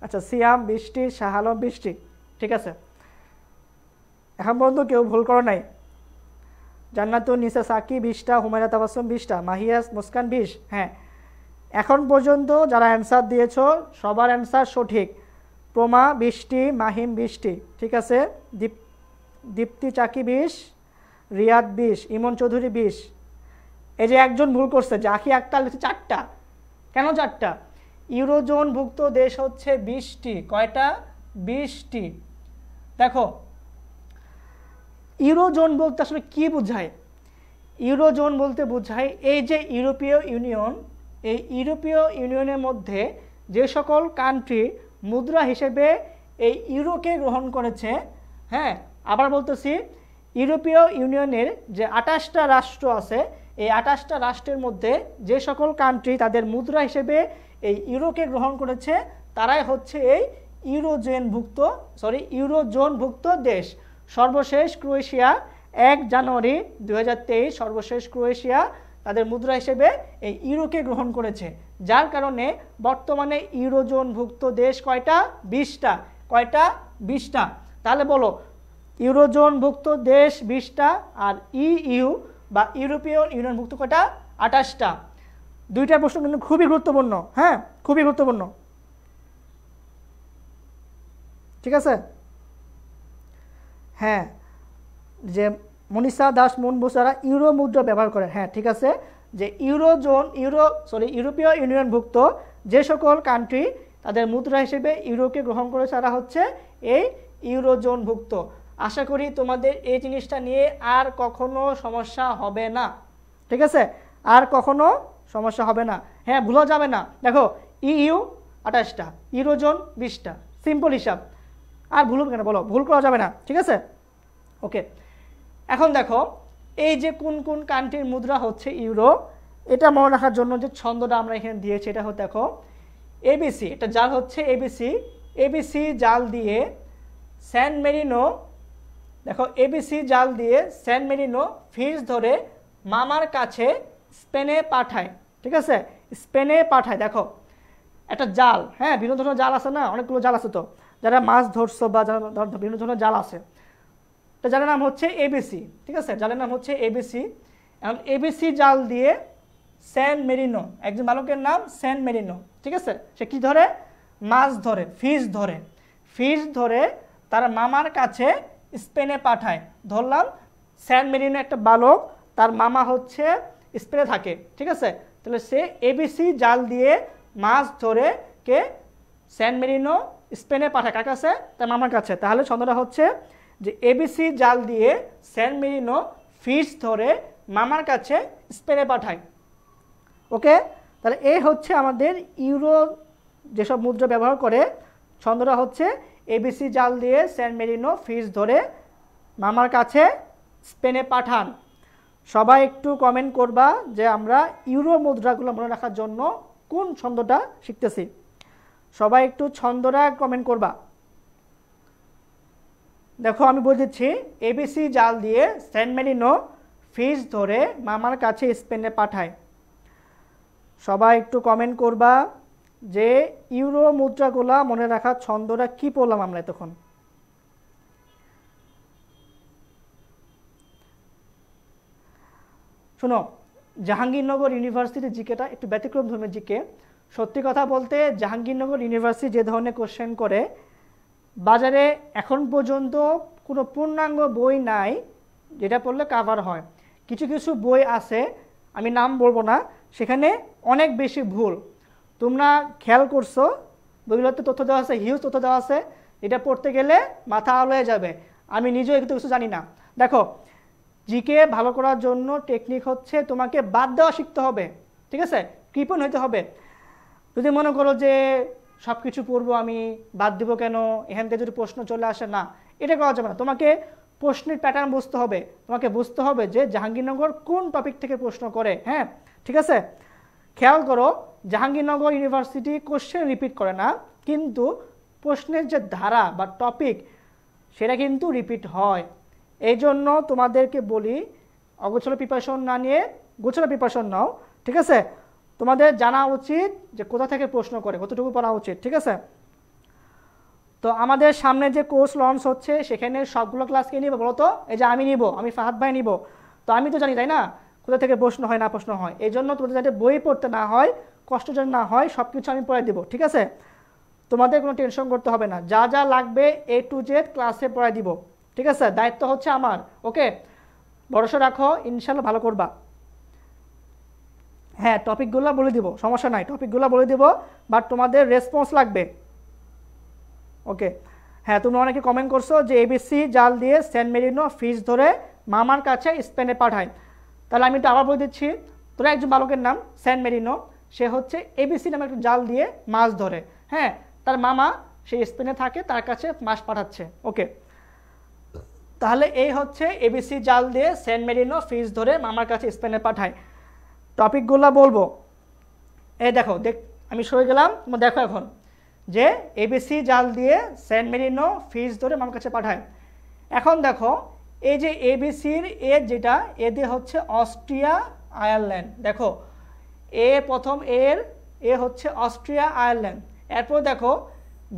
Speaker 1: আচ্ছা সিয়াম বৃষ্টি শাহালম বৃষ্টি ঠিক আছে এখন পর্যন্ত কেউ ভুল করো নাই জান্নাতুল নিসা সাকি বিশটা হুমায়রা তাবাসুম বিশটা মাহিয়াস মুস্কান বিশ হ্যাঁ এখন পর্যন্ত যারা অ্যান্সার দিয়েছ সবার অ্যান্সার সঠিক প্রমা বৃষ্টি মাহিম বৃষ্টি ঠিক আছে দীপ দীপ্তি চাকি বিষ রিয়াদ বিষ ইমন চৌধুরী বিষ এই যে একজন ভুল করছে জাকি একটা লিখছে চারটা কেন চারটা ইউরোজোনভুক্ত দেশ হচ্ছে বিশটি কয়টা বিশটি দেখো ইউরোজোন বলতে আসলে কী বোঝায় ইউরোজোন বলতে বোঝায় এই যে ইউরোপীয় ইউনিয়ন এই ইউরোপীয় ইউনিয়নের মধ্যে যে সকল কান্ট্রি মুদ্রা হিসেবে এই ইউরোকে গ্রহণ করেছে হ্যাঁ আবার বলতেছি ইউরোপীয় ইউনিয়নের যে আঠাশটা রাষ্ট্র আছে এই আঠাশটা রাষ্ট্রের মধ্যে যে সকল কান্ট্রি তাদের মুদ্রা হিসেবে এই ইউরোকে গ্রহণ করেছে তারাই হচ্ছে এই ইউরোজোনভুক্ত সরি ইউরোজোনভুক্ত দেশ সর্বশেষ ক্রোয়েশিয়া এক জানুয়ারি দু সর্বশেষ ক্রোয়েশিয়া তাদের মুদ্রা হিসেবে এই ইউরোকে গ্রহণ করেছে যার কারণে বর্তমানে ইউরোজোনভুক্ত দেশ কয়টা বিশটা কয়টা বিশটা তাহলে বলো ইউরোজোনভুক্ত দেশ বিশটা আর ইউ বা ইউরোপীয় ইউনিয়নভুক্ত কয়টা আঠাশটা দুইটা প্রশ্ন কিন্তু খুবই গুরুত্বপূর্ণ হ্যাঁ খুবই গুরুত্বপূর্ণ ঠিক আছে হ্যাঁ যে মনীষা দাস মুনবুসারা ইউরো মুদ্রা ব্যবহার করেন হ্যাঁ ঠিক আছে যে ইউরো জোন ইউরো সরি ইউরোপীয় ইউনিয়নভুক্ত যে সকল কান্ট্রি তাদের মুদ্রা হিসেবে ইউরোকে গ্রহণ করে তারা হচ্ছে এই ইউরো জোনভুক্ত আশা করি তোমাদের এই জিনিসটা নিয়ে আর কখনো সমস্যা হবে না ঠিক আছে আর কখনো সমস্যা হবে না হ্যাঁ ভুলো যাবে না দেখো ইউ আঠাশটা ইউরোজন বিশটা সিম্পল হিসাব আর ভুল কেন বলো ভুল করা যাবে না ঠিক আছে ওকে এখন দেখো এই যে কোন কোন কান্ট্রির মুদ্রা হচ্ছে ইউরো এটা মনে রাখার জন্য যে ছন্দটা আমরা এখানে দিয়েছি এটা হচ্ছে দেখো এবিসি এটা জাল হচ্ছে এবিসি এবিসি জাল দিয়ে স্যান মেরিনো দেখো এবিসি জাল দিয়ে স্যান মেরিনো ফিস ধরে মামার কাছে স্পেনে পাঠায় ঠিক আছে স্পেনে পাঠায় দেখো একটা জাল হ্যাঁ বিভিন্ন ধরনের জাল আছে না অনেকগুলো জাল আছে তো যারা মাছ ধরছো বা যারা বিভিন্ন ধরনের জাল আছে তো জালের নাম হচ্ছে এবিসি ঠিক আছে জালের নাম হচ্ছে এবিসি এখন এবিসি জাল দিয়ে স্যান মেরিনো একজন বালকের নাম স্যান মেরিনো ঠিক আছে সে কি ধরে মাছ ধরে ফিস ধরে ফিস ধরে তার মামার কাছে স্পেনে পাঠায় ধরলাম স্যান মেরিনো একটা বালক তার মামা হচ্ছে স্পেনে থাকে ঠিক আছে তাহলে সে এবিসি জাল দিয়ে মাছ ধরে কে স্যান মেরিনো স্পেনে পাঠায় কার কাছে তার মামার কাছে তাহলে ছন্দটা হচ্ছে যে এবিসি জাল দিয়ে স্যান মেরিনো ফিস ধরে মামার কাছে স্পেনে পাঠায় ওকে তাহলে এ হচ্ছে আমাদের ইউরো যেসব মুদ্রা ব্যবহার করে ছন্দটা হচ্ছে এবিসি জাল দিয়ে স্যান মেরিনো ফিস ধরে মামার কাছে স্পেনে পাঠান সবাই একটু কমেন্ট করবা যে আমরা ইউরো মুদ্রাগুলো মনে রাখার জন্য কোন ছন্দটা শিখতেছি সবাই একটু ছন্দরা কমেন্ট করবা দেখো আমি বলে দিচ্ছি এবিসি জাল দিয়ে সেন্ট মেরিনো ফিস ধরে মামার কাছে স্পেনে পাঠায় সবাই একটু কমেন্ট করবা যে ইউরো মুদ্রাগুলা মনে রাখার ছন্দটা কি পড়লাম আমরা তখন শোনো জাহাঙ্গীরনগর ইউনিভার্সিটির জিকেটা একটু ব্যতিক্রম ধর্মের জিকে সত্যি কথা বলতে জাহাঙ্গীরনগর ইউনিভার্সিটি যে ধরনের কোশ্চেন করে বাজারে এখন পর্যন্ত কোনো পূর্ণাঙ্গ বই নাই যেটা পড়লে কাভার হয় কিছু কিছু বই আছে আমি নাম বলবো না সেখানে অনেক বেশি ভুল তোমরা খেয়াল করছো বইগুলোতে তথ্য দেওয়া আছে হিউজ তথ্য দেওয়া আছে এটা পড়তে গেলে মাথা আলোয় যাবে আমি নিজেও একটু কিছু জানি না দেখো জিকে ভালো করার জন্য টেকনিক হচ্ছে তোমাকে বাদ দেওয়া শিখতে হবে ঠিক আছে কৃপণ হইতে হবে যদি মনে করো যে সব কিছু পড়বো আমি বাদ দিব কেন এখান থেকে যদি প্রশ্ন চলে আসে না এটা করা যাবে না তোমাকে প্রশ্নের প্যাটার্ন বুঝতে হবে তোমাকে বুঝতে হবে যে জাহাঙ্গীরনগর কোন টপিক থেকে প্রশ্ন করে হ্যাঁ ঠিক আছে খেয়াল করো জাহাঙ্গীরনগর ইউনিভার্সিটি কোশ্চেন রিপিট করে না কিন্তু প্রশ্নের যে ধারা বা টপিক সেটা কিন্তু রিপিট হয় এই জন্য তোমাদেরকে বলি অগোছলো প্রিপারেশন না নিয়ে গোছলো প্রিপারেশন নাও ঠিক আছে তোমাদের জানা উচিত যে কোথা থেকে প্রশ্ন করে কতটুকু পড়া উচিত ঠিক আছে তো আমাদের সামনে যে কোর্স লঞ্চ হচ্ছে সেখানে সবগুলো ক্লাসকে নিব বলতো এই যে আমি নিব আমি ফাহাদ ভাই নিব তো আমি তো জানি তাই না কোথা থেকে প্রশ্ন হয় না প্রশ্ন হয় এই জন্য তোমাদের যাতে বই পড়তে না হয় কষ্ট যেন না হয় সব কিছু আমি পড়াই দিব ঠিক আছে তোমাদের কোনো টেনশন করতে হবে না যা যা লাগবে এ টু জেড ক্লাসে পড়াই দিব ঠিক আছে দায়িত্ব হচ্ছে আমার ওকে ভরসা রাখো ইনশাল্লাহ ভালো করবা হ্যাঁ টপিকগুলো বলে দিব সমস্যা নাই টপিকগুলো বলে দিব বাট তোমাদের রেসপন্স লাগবে ওকে হ্যাঁ তুমি অনেকে কমেন্ট করছো যে এবিসি জাল দিয়ে সেন্ট মেরিনো ফিস ধরে মামার কাছে স্পেনে পাঠায় তাহলে আমি তো আবার বলে দিচ্ছি তোরা একজন বালকের নাম সেন্ট মেরিনো সে হচ্ছে এবিসি নামে একটু জাল দিয়ে মাছ ধরে হ্যাঁ তার মামা সে স্পেনে থাকে তার কাছে মাছ পাঠাচ্ছে ওকে তাহলে এই হচ্ছে এবিসি জাল দিয়ে সেন্ট মেরিনো ফিস ধরে মামার কাছে স্পেনে পাঠায় টপিকগুলো বলবো এই দেখো দেখ আমি সরে গেলাম দেখো এখন যে এবিসি জাল দিয়ে সেন্ট মেরিনো ফিস ধরে আমার কাছে পাঠায় এখন দেখো এই যে এবিসির এ যেটা এ দিয়ে হচ্ছে অস্ট্রিয়া আয়ারল্যান্ড দেখো এ প্রথম এর এ হচ্ছে অস্ট্রিয়া আয়ারল্যান্ড এরপর দেখো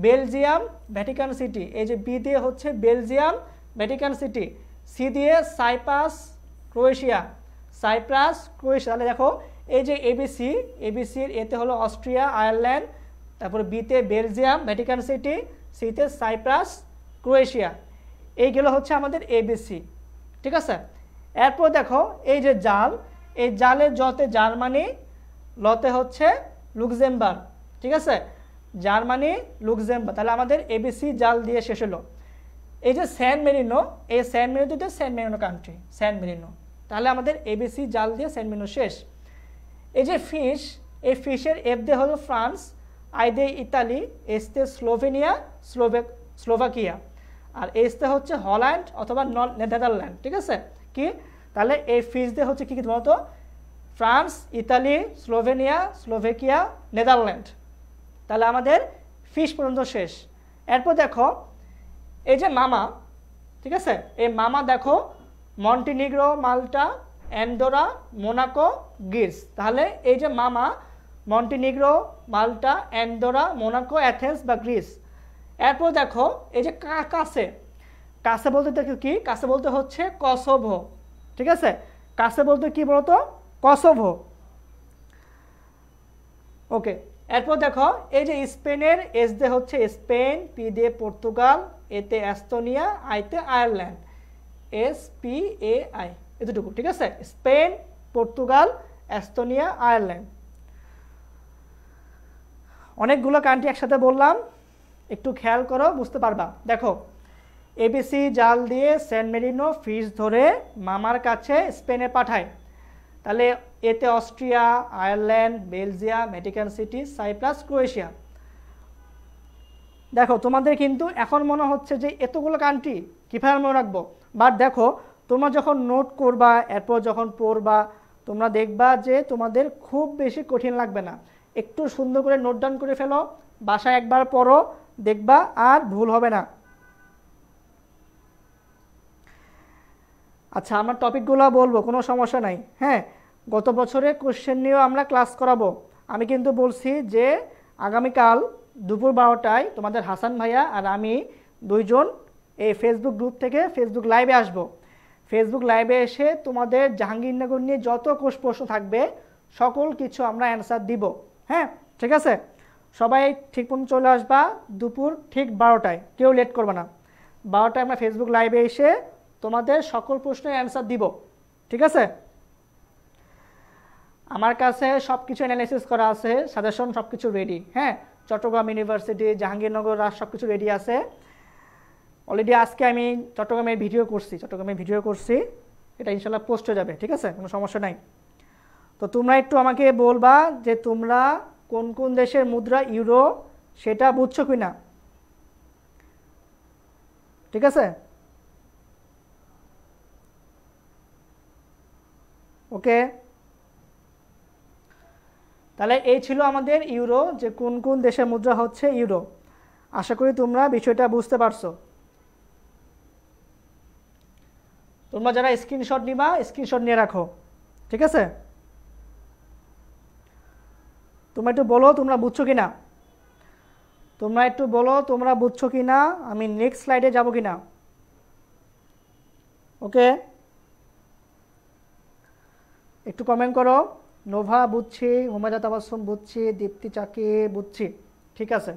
Speaker 1: বেলজিয়াম ভ্যাটিকান সিটি এই যে বি দিয়ে হচ্ছে বেলজিয়াম ভ্যাটিকান সিটি সি দিয়ে সাইপাস ক্রোয়েশিয়া সাইপ্রাস ক্রোয়েশিয়া তাহলে দেখো এই যে এবিসি এবিসির এতে হলো অস্ট্রিয়া আয়ারল্যান্ড তারপর বিতে বেলজিয়াম ভ্যাটিকান সিটি সিতে সাইপ্রাস ক্রোয়েশিয়া এইগুলো হচ্ছে আমাদের এবিসি ঠিক আছে এরপর দেখো এই যে জাল এই জালে যতে জার্মানি লতে হচ্ছে লুকজেম্বার ঠিক আছে জার্মানি লুকজেম্বার তাহলে আমাদের এবিসি জাল দিয়ে শেষ হলো এই যে স্যান মেরিনো এই স্যান মেরিনোতে San Marino country San Marino তাহলে আমাদের এবিসি জাল দিয়ে সেন্ট মেনু শেষ এই যে ফিশ এই ফিশের এফ দে হলো ফ্রান্স আই দে ইতালি এসতে স্লোভেনিয়া স্লোভে স্লোভাকিয়া আর এসতে হচ্ছে হল্যান্ড অথবা নেদারল্যান্ড ঠিক আছে কি তাহলে এই ফিস দে হচ্ছে কী কী বলতো France Italy Slovenia Slovakia Netherland তাহলে আমাদের ফিস পর্যন্ত শেষ এরপর দেখো এই যে মামা ঠিক আছে এই মামা দেখো Montenegro Malta Andorra Monaco Greece তাহলে এই যে মামা Montenegro Malta Andorra Monaco Athens বা গ্রিস এরপর দেখো এই যে কাছে কাছে বলতে দেখো কি কাছে বলতে হচ্ছে কসভো ঠিক আছে কাছে বলতে কি বলতো কসভো ওকে এরপর দেখো এই যে স্পেনের এস দে হচ্ছে স্পেন পি দে পর্তুগাল এতে অ্যাস্তোনিয়া আইতে Ireland S P E I এতটুকু ঠিক আছে স্পেন পর্তুগাল অ্যাস্তোনিয়া আয়ারল্যান্ড অনেকগুলো কান্ট্রি একসাথে বললাম একটু খেয়াল করো বুঝতে পারবা দেখো এবিসি জাল দিয়ে সেন্ট মেরিনো ফিস ধরে মামার কাছে স্পেনে পাঠায় তাহলে এতে Austria Ireland Belgium Vatican city Cyprus Croatia দেখো তোমাদের কিন্তু এখন মনে হচ্ছে যে এতগুলো কান্ট্রি কীভাবে মনে রাখবো বাট দেখো তোমরা যখন নোট করবা এরপর যখন পড়বা তোমরা দেখবা যে তোমাদের খুব বেশি কঠিন লাগবে না একটু সুন্দর করে নোট ডাউন করে ফেলো বাসায় একবার পড়ো দেখবা আর ভুল হবে না আচ্ছা আমার টপিকগুলো বলবো কোনো সমস্যা নাই হ্যাঁ গত বছরে কোশ্চেন নিয়েও আমরা ক্লাস করাবো আমি কিন্তু বলছি যে আগামীকাল দুপুর বারোটায় তোমাদের হাসান ভাইয়া আর আমি দুইজন এই ফেসবুক গ্রুপ থেকে ফেসবুক লাইভে আসব ফেসবুক লাইভে এসে তোমাদের জাহাঙ্গীরনগর নিয়ে যত কোষ প্রশ্ন থাকবে সকল কিছু আমরা অ্যান্সার দিব হ্যাঁ ঠিক আছে সবাই ঠিক মতো চলে আসবা দুপুর ঠিক বারোটায় কেউ লেট করবে না বারোটায় আমরা ফেসবুক লাইভে এসে তোমাদের সকল প্রশ্নের অ্যান্সার দিব ঠিক আছে আমার কাছে সব কিছু অ্যানালিসিস করা আছে সাজেশন সব কিছু রেডি হ্যাঁ চট্টগ্রাম ইউনিভার্সিটি জাহাঙ্গীরনগর রাজ সব কিছু রেডি আছে অলরেডি আজকে আমি চট্টগ্রামের ভিডিও করছি চট্টগ্রামের ভিডিও করছি এটা ইনশাল্লাহ পোস্ট হয়ে যাবে ঠিক আছে কোনো সমস্যা নাই তো তোমরা একটু আমাকে বলবা যে তোমরা কোন কোন দেশের মুদ্রা ইউরো সেটা বুঝছো কি না ঠিক আছে ওকে তাহলে এই ছিল আমাদের ইউরো যে কোন কোন দেশের মুদ্রা হচ্ছে ইউরো আশা করি তোমরা বিষয়টা বুঝতে পারছো তোমরা যারা স্ক্রিনশট নিবা স্ক্রিনশট নিয়ে রাখো ঠিক আছে তোমরা একটু বলো তোমরা বুঝছো কি না তোমরা একটু বলো তোমরা বুঝছো কি না আমি নেক্সট স্লাইডে যাব কি না ওকে একটু কমেন্ট করো নোভা বুঝছি হুমায়রা তাবাসুম বুঝছি দীপ্তি চাকি বুঝছি ঠিক আছে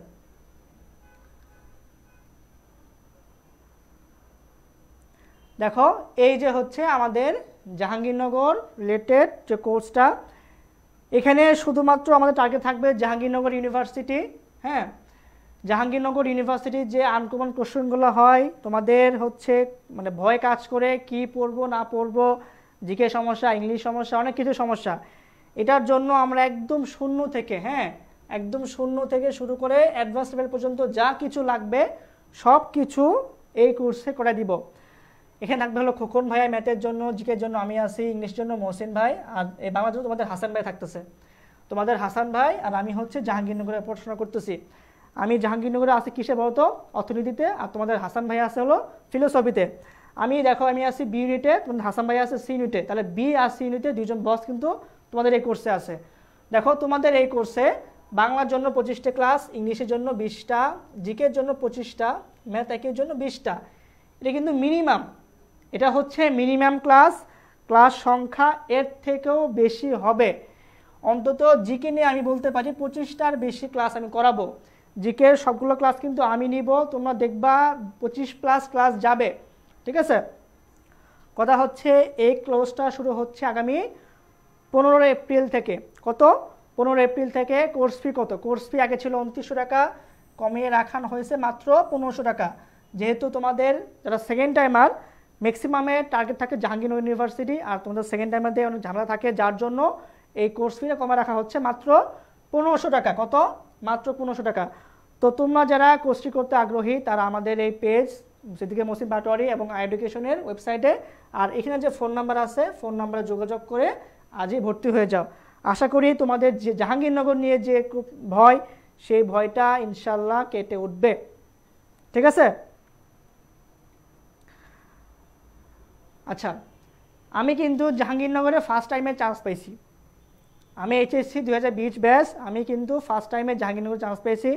Speaker 1: দেখো এই যে হচ্ছে আমাদের জাহাঙ্গীরনগর রিলেটেড যে কোর্সটা এখানে শুধুমাত্র আমাদের টার্গেট থাকবে জাহাঙ্গীরনগর ইউনিভার্সিটি হ্যাঁ জাহাঙ্গীরনগর ইউনিভার্সিটির যে আনকমন কোশ্চেনগুলো হয় তোমাদের হচ্ছে মানে ভয় কাজ করে কি পড়বো না পড়বো জিকে সমস্যা ইংলিশ সমস্যা অনেক কিছু সমস্যা এটার জন্য আমরা একদম শূন্য থেকে হ্যাঁ একদম শূন্য থেকে শুরু করে অ্যাডভান্স লেভেল পর্যন্ত যা কিছু লাগবে সব কিছু এই কোর্সে করে দিব এখানে থাকবে হলো খোকন ভাইয়া ম্যাথের জন্য জিকের জন্য আমি আছি ইংলিশের জন্য মোহসেন ভাই আর এই বাংলার জন্য তোমাদের হাসান ভাই থাকতেছে তোমাদের হাসান ভাই আর আমি হচ্ছে জাহাঙ্গীরনগরে পড়াশোনা করতেছি আমি জাহাঙ্গীরনগরে আছি কিসে বলতো অর্থনীতিতে আর তোমাদের হাসান ভাই আছে হলো ফিলোসফিতে আমি দেখো আমি আছি বি ইউনিটে তোমাদের হাসান ভাই আছে সি ইউনিটে তাহলে বি আর সি ইউনিটে দুজন বস কিন্তু তোমাদের এই কোর্সে আছে দেখো তোমাদের এই কোর্সে বাংলার জন্য পঁচিশটা ক্লাস ইংলিশের জন্য বিশটা জিকের জন্য পঁচিশটা ম্যাথ একের জন্য বিশটা এটা কিন্তু মিনিমাম এটা হচ্ছে মিনিমাম ক্লাস ক্লাস সংখ্যা এর থেকেও বেশি হবে অন্তত জিকে নিয়ে আমি বলতে পারি পঁচিশটার বেশি ক্লাস আমি করাবো জিকে সবগুলো ক্লাস কিন্তু আমি নিব তোমরা দেখবা পঁচিশ প্লাস ক্লাস যাবে ঠিক আছে কথা হচ্ছে এই ক্লোজটা শুরু হচ্ছে আগামী পনেরো এপ্রিল থেকে কত পনেরো এপ্রিল থেকে কোর্স ফি কত কোর্স ফি আগে ছিল উনত্রিশশো টাকা কমিয়ে রাখানো হয়েছে মাত্র পনেরোশো টাকা যেহেতু তোমাদের যারা সেকেন্ড টাইমার ম্যাক্সিমামে টার্গেট থাকে জাহাঙ্গীরনগর ইউনিভার্সিটি আর তোমাদের সেকেন্ড টাইমের দিয়ে অনেক ঝামেলা থাকে যার জন্য এই কোর্স ফিরে কমে রাখা হচ্ছে মাত্র পনেরোশো টাকা কত মাত্র পনেরোশো টাকা তো তোমরা যারা কোর্সটি করতে আগ্রহী তারা আমাদের এই পেজ সিদ্দিকে মসিম পাটোয়ারি এবং আই এডুকেশনের ওয়েবসাইটে আর এখানে যে ফোন নাম্বার আছে ফোন নাম্বারে যোগাযোগ করে আজই ভর্তি হয়ে যাও আশা করি তোমাদের যে জাহাঙ্গীরনগর নিয়ে যে ভয় সেই ভয়টা ইনশাল্লাহ কেটে উঠবে ঠিক আছে আচ্ছা আমি কিন্তু জাহাঙ্গীরনগরে ফার্স্ট টাইমে চান্স পেয়েছি আমি এইচএসসি দু হাজার বিশ ব্যাস আমি কিন্তু ফার্স্ট টাইমে জাহাঙ্গীরনগরে চান্স পেয়েছি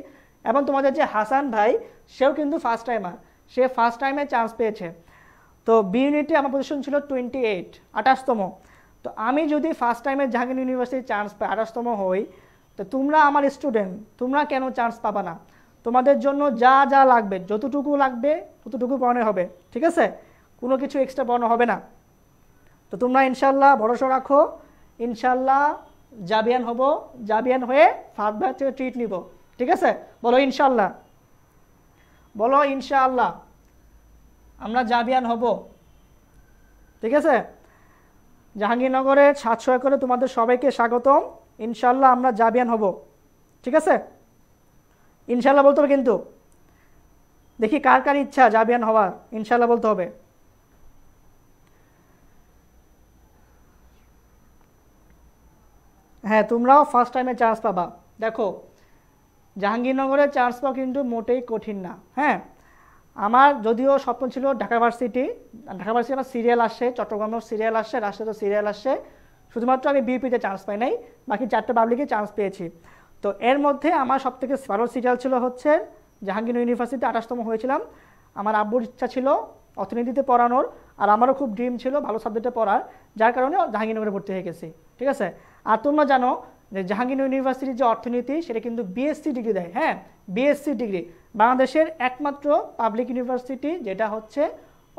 Speaker 1: এবং তোমাদের যে হাসান ভাই সেও কিন্তু ফার্স্ট টাইমার সে ফার্স্ট টাইমে চান্স পেয়েছে তো বি ইউনিটে আমার পজিশন ছিল টোয়েন্টি এইট আঠাশতম তো আমি যদি ফার্স্ট টাইমে জাহাঙ্গীর ইউনিভার্সিটি চান্স পাই আঠাশতম হই তো তোমরা আমার স্টুডেন্ট তোমরা কেন চান্স পাবা না তোমাদের জন্য যা যা লাগবে যতটুকু লাগবে ততটুকু পড়ানো হবে ঠিক আছে কোনো কিছু এক্সট্রা পড়ানো হবে না তো তোমরা ইনশাল্লাহ ভরসা রাখো ইনশাল্লাহ জাবিয়ান হব জাবিয়ান হয়ে ফার্স্ট থেকে ট্রিট নিব ঠিক আছে বলো ইনশাল্লাহ বলো ইনশাল্লাহ আমরা জাবিয়ান হব ঠিক আছে জাহাঙ্গীরনগরে সাতশো একরে তোমাদের সবাইকে স্বাগতম ইনশাল্লাহ আমরা জাবিয়ান হব ঠিক আছে ইনশাল্লাহ বলতে হবে কিন্তু দেখি কার কার ইচ্ছা জাবিয়ান হওয়ার ইনশাল্লাহ বলতে হবে হ্যাঁ তোমরাও ফার্স্ট টাইমে চান্স পাবা দেখো জাহাঙ্গীরনগরে চান্স পাওয়া কিন্তু মোটেই কঠিন না হ্যাঁ আমার যদিও স্বপ্ন ছিল ঢাকা ভার্সিটি ঢাকা ভার্সিটি আমার সিরিয়াল আসে চট্টগ্রামেও সিরিয়াল আসে রাজশাহীতেও সিরিয়াল আসে শুধুমাত্র আমি বিপিতে চান্স পাই নাই বাকি চারটে পাবলিকে চান্স পেয়েছি তো এর মধ্যে আমার সবথেকে ভালো সিরিয়াল ছিল হচ্ছে জাহাঙ্গীর ইউনিভার্সিটিতে আঠাশতম হয়েছিলাম আমার আব্বুর ইচ্ছা ছিল অর্থনীতিতে পড়ানোর আর আমারও খুব ড্রিম ছিল ভালো সাবজেক্টে পড়ার যার কারণে জাহাঙ্গীরনগরে ভর্তি হয়ে গেছি ঠিক আছে আর তোমরা জানো যে জাহাঙ্গীর ইউনিভার্সিটির যে অর্থনীতি সেটা কিন্তু বিএসসি ডিগ্রি দেয় হ্যাঁ বিএসসি ডিগ্রি বাংলাদেশের একমাত্র পাবলিক ইউনিভার্সিটি যেটা হচ্ছে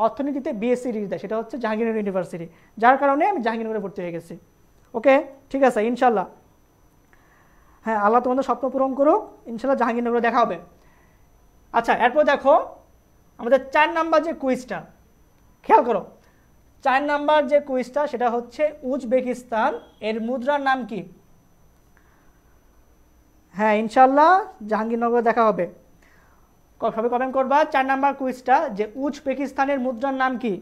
Speaker 1: অর্থনীতিতে বিএসসি ডিগ্রি দেয় সেটা হচ্ছে জাহাঙ্গীর ইউনিভার্সিটি যার কারণে আমি জাহাঙ্গীরনগরে ভর্তি হয়ে গেছি ওকে ঠিক আছে ইনশাল্লাহ হ্যাঁ আল্লাহ তোমাদের স্বপ্ন পূরণ করুক ইনশাল্লাহ জাহাঙ্গীরনগরে দেখা হবে আচ্ছা এরপর দেখো আমাদের চার নাম্বার যে কুইজটা খেয়াল করো চার নাম্বার যে কুইজটা সেটা হচ্ছে উজবেকিস্তান এর মুদ্রার নাম কি হ্যাঁ ইনশাল্লাহ জাহাঙ্গীরনগরে দেখা হবে সবাই কমেন্ট করবা চার নাম্বার কুইজটা যে উজবেকিস্তানের মুদ্রার নাম কি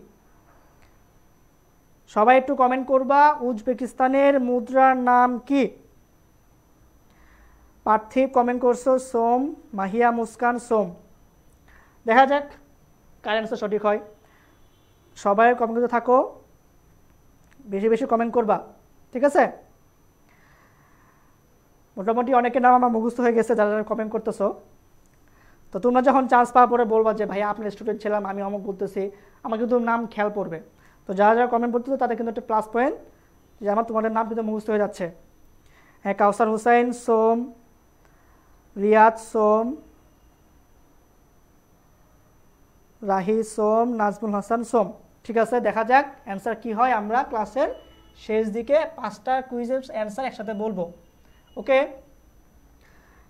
Speaker 1: সবাই একটু কমেন্ট করবা উজবেকিস্তানের মুদ্রার নাম কি পার্থিব কমেন্ট করছো সোম মাহিয়া মুস্কান সোম দেখা যাক কারেন্সও সঠিক হয় সবাই কমেন্ট করতে থাকো বেশি বেশি কমেন্ট করবা ঠিক আছে মোটামুটি অনেকের নাম আমার মুখস্থ হয়ে গেছে যারা যারা কমেন্ট করতেছো তো তোমরা যখন চান্স পাওয়ার পরে বলবা যে ভাই আপনার স্টুডেন্ট ছিলাম আমি অমুক বলতেছি আমার কিন্তু নাম খেয়াল পড়বে তো যারা যারা কমেন্ট করতেছো তাদের কিন্তু একটা প্লাস পয়েন্ট যে আমার তোমাদের নাম কিন্তু মুখস্থ হয়ে যাচ্ছে হ্যাঁ কাউসার হুসাইন সোম রিয়াজ সোম রাহি সোম নাজমুল হাসান সোম ঠিক আছে দেখা যাক অ্যান্সার কি হয় আমরা ক্লাসের শেষ দিকে পাঁচটা কুইজের অ্যান্সার একসাথে বলবো ওকে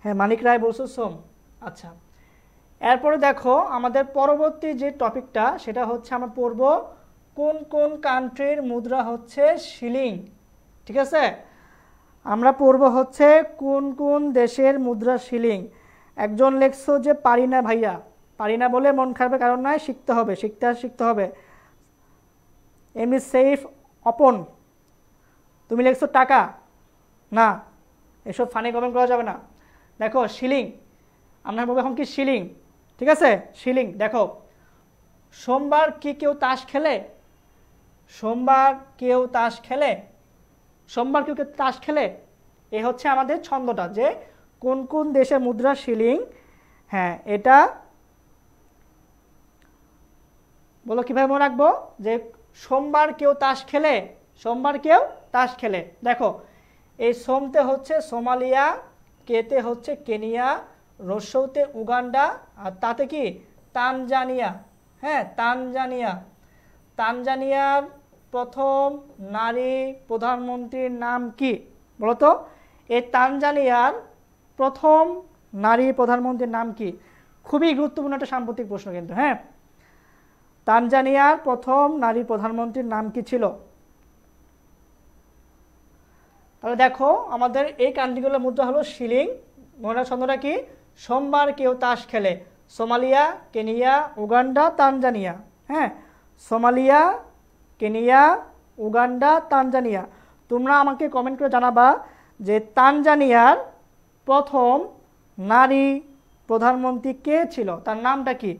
Speaker 1: হ্যাঁ মানিক রায় বলছো সোম আচ্ছা এরপরে দেখো আমাদের পরবর্তী যে টপিকটা সেটা হচ্ছে আমরা পড়ব কোন কোন কান্ট্রির মুদ্রা হচ্ছে শিলিং ঠিক আছে আমরা পড়ব হচ্ছে কোন কোন দেশের মুদ্রা শিলিং একজন লেখছো যে পারি না ভাইয়া পারি না বলে মন খারাপের কারণ নয় শিখতে হবে শিখতে আর শিখতে হবে এমনি সেফ অপন তুমি লিখছো টাকা না এসব ফানি কমেন্ট করা যাবে না দেখো শিলিং আপনার বলবো এখন কি শিলিং ঠিক আছে শিলিং দেখো সোমবার কি কেউ তাস খেলে সোমবার কেউ তাস খেলে সোমবার কেউ কেউ তাস খেলে এ হচ্ছে আমাদের ছন্দটা যে কোন কোন দেশে মুদ্রা শিলিং হ্যাঁ এটা বলো কীভাবে মনে রাখবো যে সোমবার কেউ তাস খেলে সোমবার কেউ তাস খেলে দেখো এই সোমতে হচ্ছে সোমালিয়া কেতে হচ্ছে কেনিয়া রসৌতে উগান্ডা আর তাতে কি তানজানিয়া হ্যাঁ তানজানিয়া তানজানিয়ার প্রথম নারী প্রধানমন্ত্রীর নাম কি বলতো এই তানজানিয়ার প্রথম নারী প্রধানমন্ত্রীর নাম কি খুবই গুরুত্বপূর্ণ একটা সাম্প্রতিক প্রশ্ন কিন্তু হ্যাঁ তানজানিয়ার প্রথম নারী প্রধানমন্ত্রীর নাম কি ছিল তাহলে দেখো আমাদের এই কান্ট্রিগুলোর মধ্যে হলো শিলিং মহিলা ছন্দটা কি সোমবার কেউ তাস খেলে সোমালিয়া কেনিয়া উগান্ডা তানজানিয়া হ্যাঁ সোমালিয়া কেনিয়া উগান্ডা তানজানিয়া তোমরা আমাকে কমেন্ট করে জানাবা যে তানজানিয়ার প্রথম নারী প্রধানমন্ত্রী কে ছিল তার নামটা কি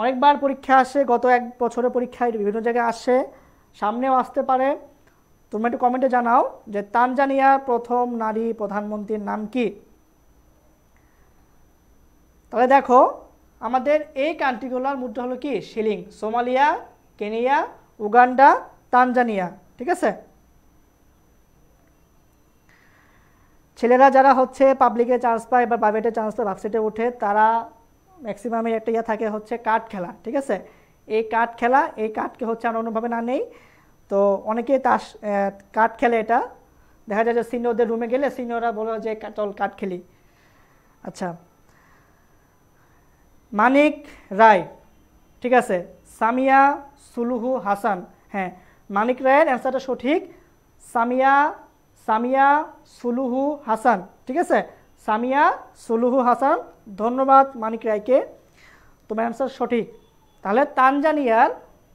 Speaker 1: অনেকবার পরীক্ষা আসে গত এক বছরে পরীক্ষায় বিভিন্ন জায়গায় আসে সামনেও আসতে পারে তোমরা একটু কমেন্টে জানাও যে তানজানিয়ার প্রথম নারী প্রধানমন্ত্রীর নাম কি তাহলে দেখো আমাদের এই কান্ট্রিগুলোর মুদ্রা হলো কি shilling Somalia Kenya Uganda Tanzania ঠিক আছে ছেলেরা যারা হচ্ছে পাবলিকে চান্স পায় বা প্রাইভেটে চান্স পায় ভাবসিটে উঠে তারা ম্যাক্সিমামের একটা ইয়ে থাকে হচ্ছে কাঠ খেলা ঠিক আছে এই কাঠ খেলা এই কাঠকে হচ্ছে আমরা অন্যভাবে না নেই তো অনেকেই তাস কাঠ খেলে এটা দেখা যায় যে সিনিয়রদের রুমে গেলে সিনিয়ররা বলো যে চল কাঠ খেলি আচ্ছা মানিক রায় ঠিক আছে সামিয়া সুলুহু হাসান হ্যাঁ মানিক রায়ের অ্যান্সারটা সঠিক সামিয়া সামিয়া সুলুহু হাসান ঠিক আছে সামিয়া সুলুহু হাসান ধন্যবাদ মানিক রায়কে তোমার অ্যান্সার সঠিক তাহলে তানজানিয়ার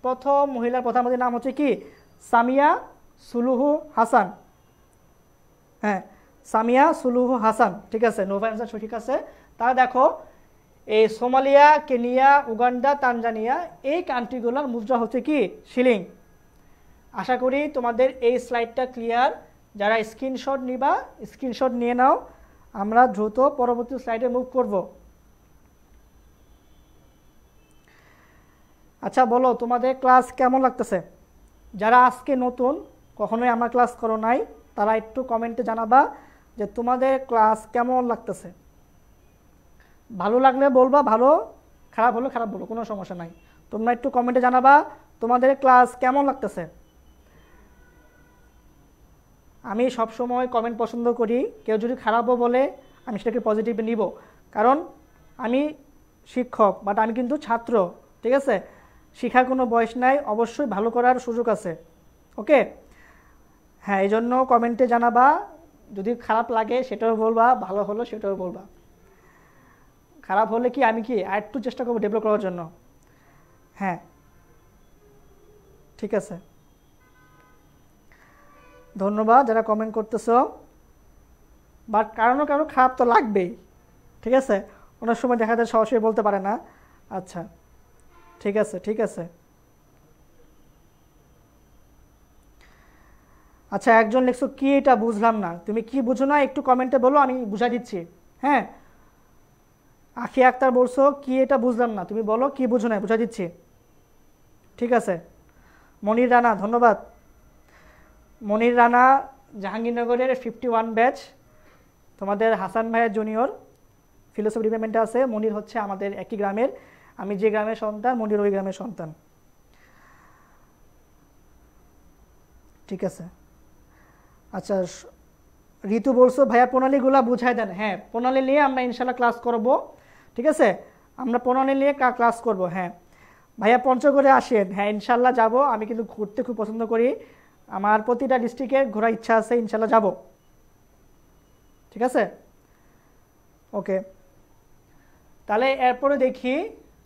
Speaker 1: প্রথম মহিলার প্রধানমন্ত্রীর নাম হচ্ছে কি সামিয়া সুলুহু হাসান হ্যাঁ সামিয়া সুলুহু হাসান ঠিক আছে নোভা অ্যান্সার সঠিক আছে তাহলে দেখো এই সোমালিয়া কেনিয়া উগান্ডা তানজানিয়া এই কান্ট্রিগুলোর মুদ্রা হচ্ছে কি শিলিং আশা করি তোমাদের এই স্লাইডটা ক্লিয়ার যারা স্ক্রিনশট নিবা স্ক্রিনশট নিয়ে নাও আমরা দ্রুত পরবর্তী স্লাইডে মুভ করব আচ্ছা বলো তোমাদের ক্লাস কেমন লাগতেছে যারা আজকে নতুন কখনোই আমার ক্লাস করো নাই তারা একটু কমেন্টে জানাবা যে তোমাদের ক্লাস কেমন লাগতেছে ভালো লাগলে বলবা ভালো খারাপ হলে খারাপ বলো কোনো সমস্যা নাই তোমরা একটু কমেন্টে জানাবা তোমাদের ক্লাস কেমন লাগতেছে আমি সব সময় কমেন্ট পছন্দ করি কেউ যদি খারাপও বলে আমি সেটাকে পজিটিভ নিব কারণ আমি শিক্ষক বাট আমি কিন্তু ছাত্র ঠিক আছে শিখার কোনো বয়স নাই অবশ্যই ভালো করার সুযোগ আছে ওকে হ্যাঁ এই জন্য কমেন্টে জানাবা যদি খারাপ লাগে সেটাও বলবা ভালো হলো সেটাও বলবা খারাপ হলে কি আমি কি আর একটু চেষ্টা করবো ডেভেলপ করার জন্য হ্যাঁ ঠিক আছে ধন্যবাদ যারা কমেন্ট করতেছ বাট কারণ কারো খারাপ তো লাগবেই ঠিক আছে ওনার সময় দেখা যায় সরাসরি বলতে পারে না আচ্ছা ঠিক আছে ঠিক আছে আচ্ছা একজন লিখছো কি এটা বুঝলাম না তুমি কি বুঝো না একটু কমেন্টে বলো আমি বুঝা দিচ্ছি হ্যাঁ আখি আক্তার বলছো কি এটা বুঝলাম না তুমি বলো কি বুঝো না বুঝা দিচ্ছি ঠিক আছে মনির রানা ধন্যবাদ মনির রানা জাহাঙ্গীরনগরের ফিফটি ওয়ান ব্যাচ তোমাদের হাসান ভাইয়া জুনিয়র ফিলোসফি ডিপার্টমেন্টে আছে মনির হচ্ছে আমাদের একই গ্রামের আমি যে গ্রামের সন্তান মনির ওই গ্রামের সন্তান ঠিক আছে আচ্ছা ঋতু বলছো ভাইয়া প্রণালীগুলা বুঝাই দেন হ্যাঁ প্রণালী নিয়ে আমরা ইনশাল্লাহ ক্লাস করব ঠিক আছে আমরা প্রণালী নিয়ে ক্লাস করব হ্যাঁ ভাইয়া পঞ্চগড়ে আসেন হ্যাঁ ইনশাল্লাহ যাব আমি কিন্তু ঘুরতে খুব পছন্দ করি আমার প্রতিটা ডিস্ট্রিক্টে ঘোরার ইচ্ছা আছে ইনশাল্লাহ যাব ঠিক আছে ওকে তাহলে এরপরে দেখি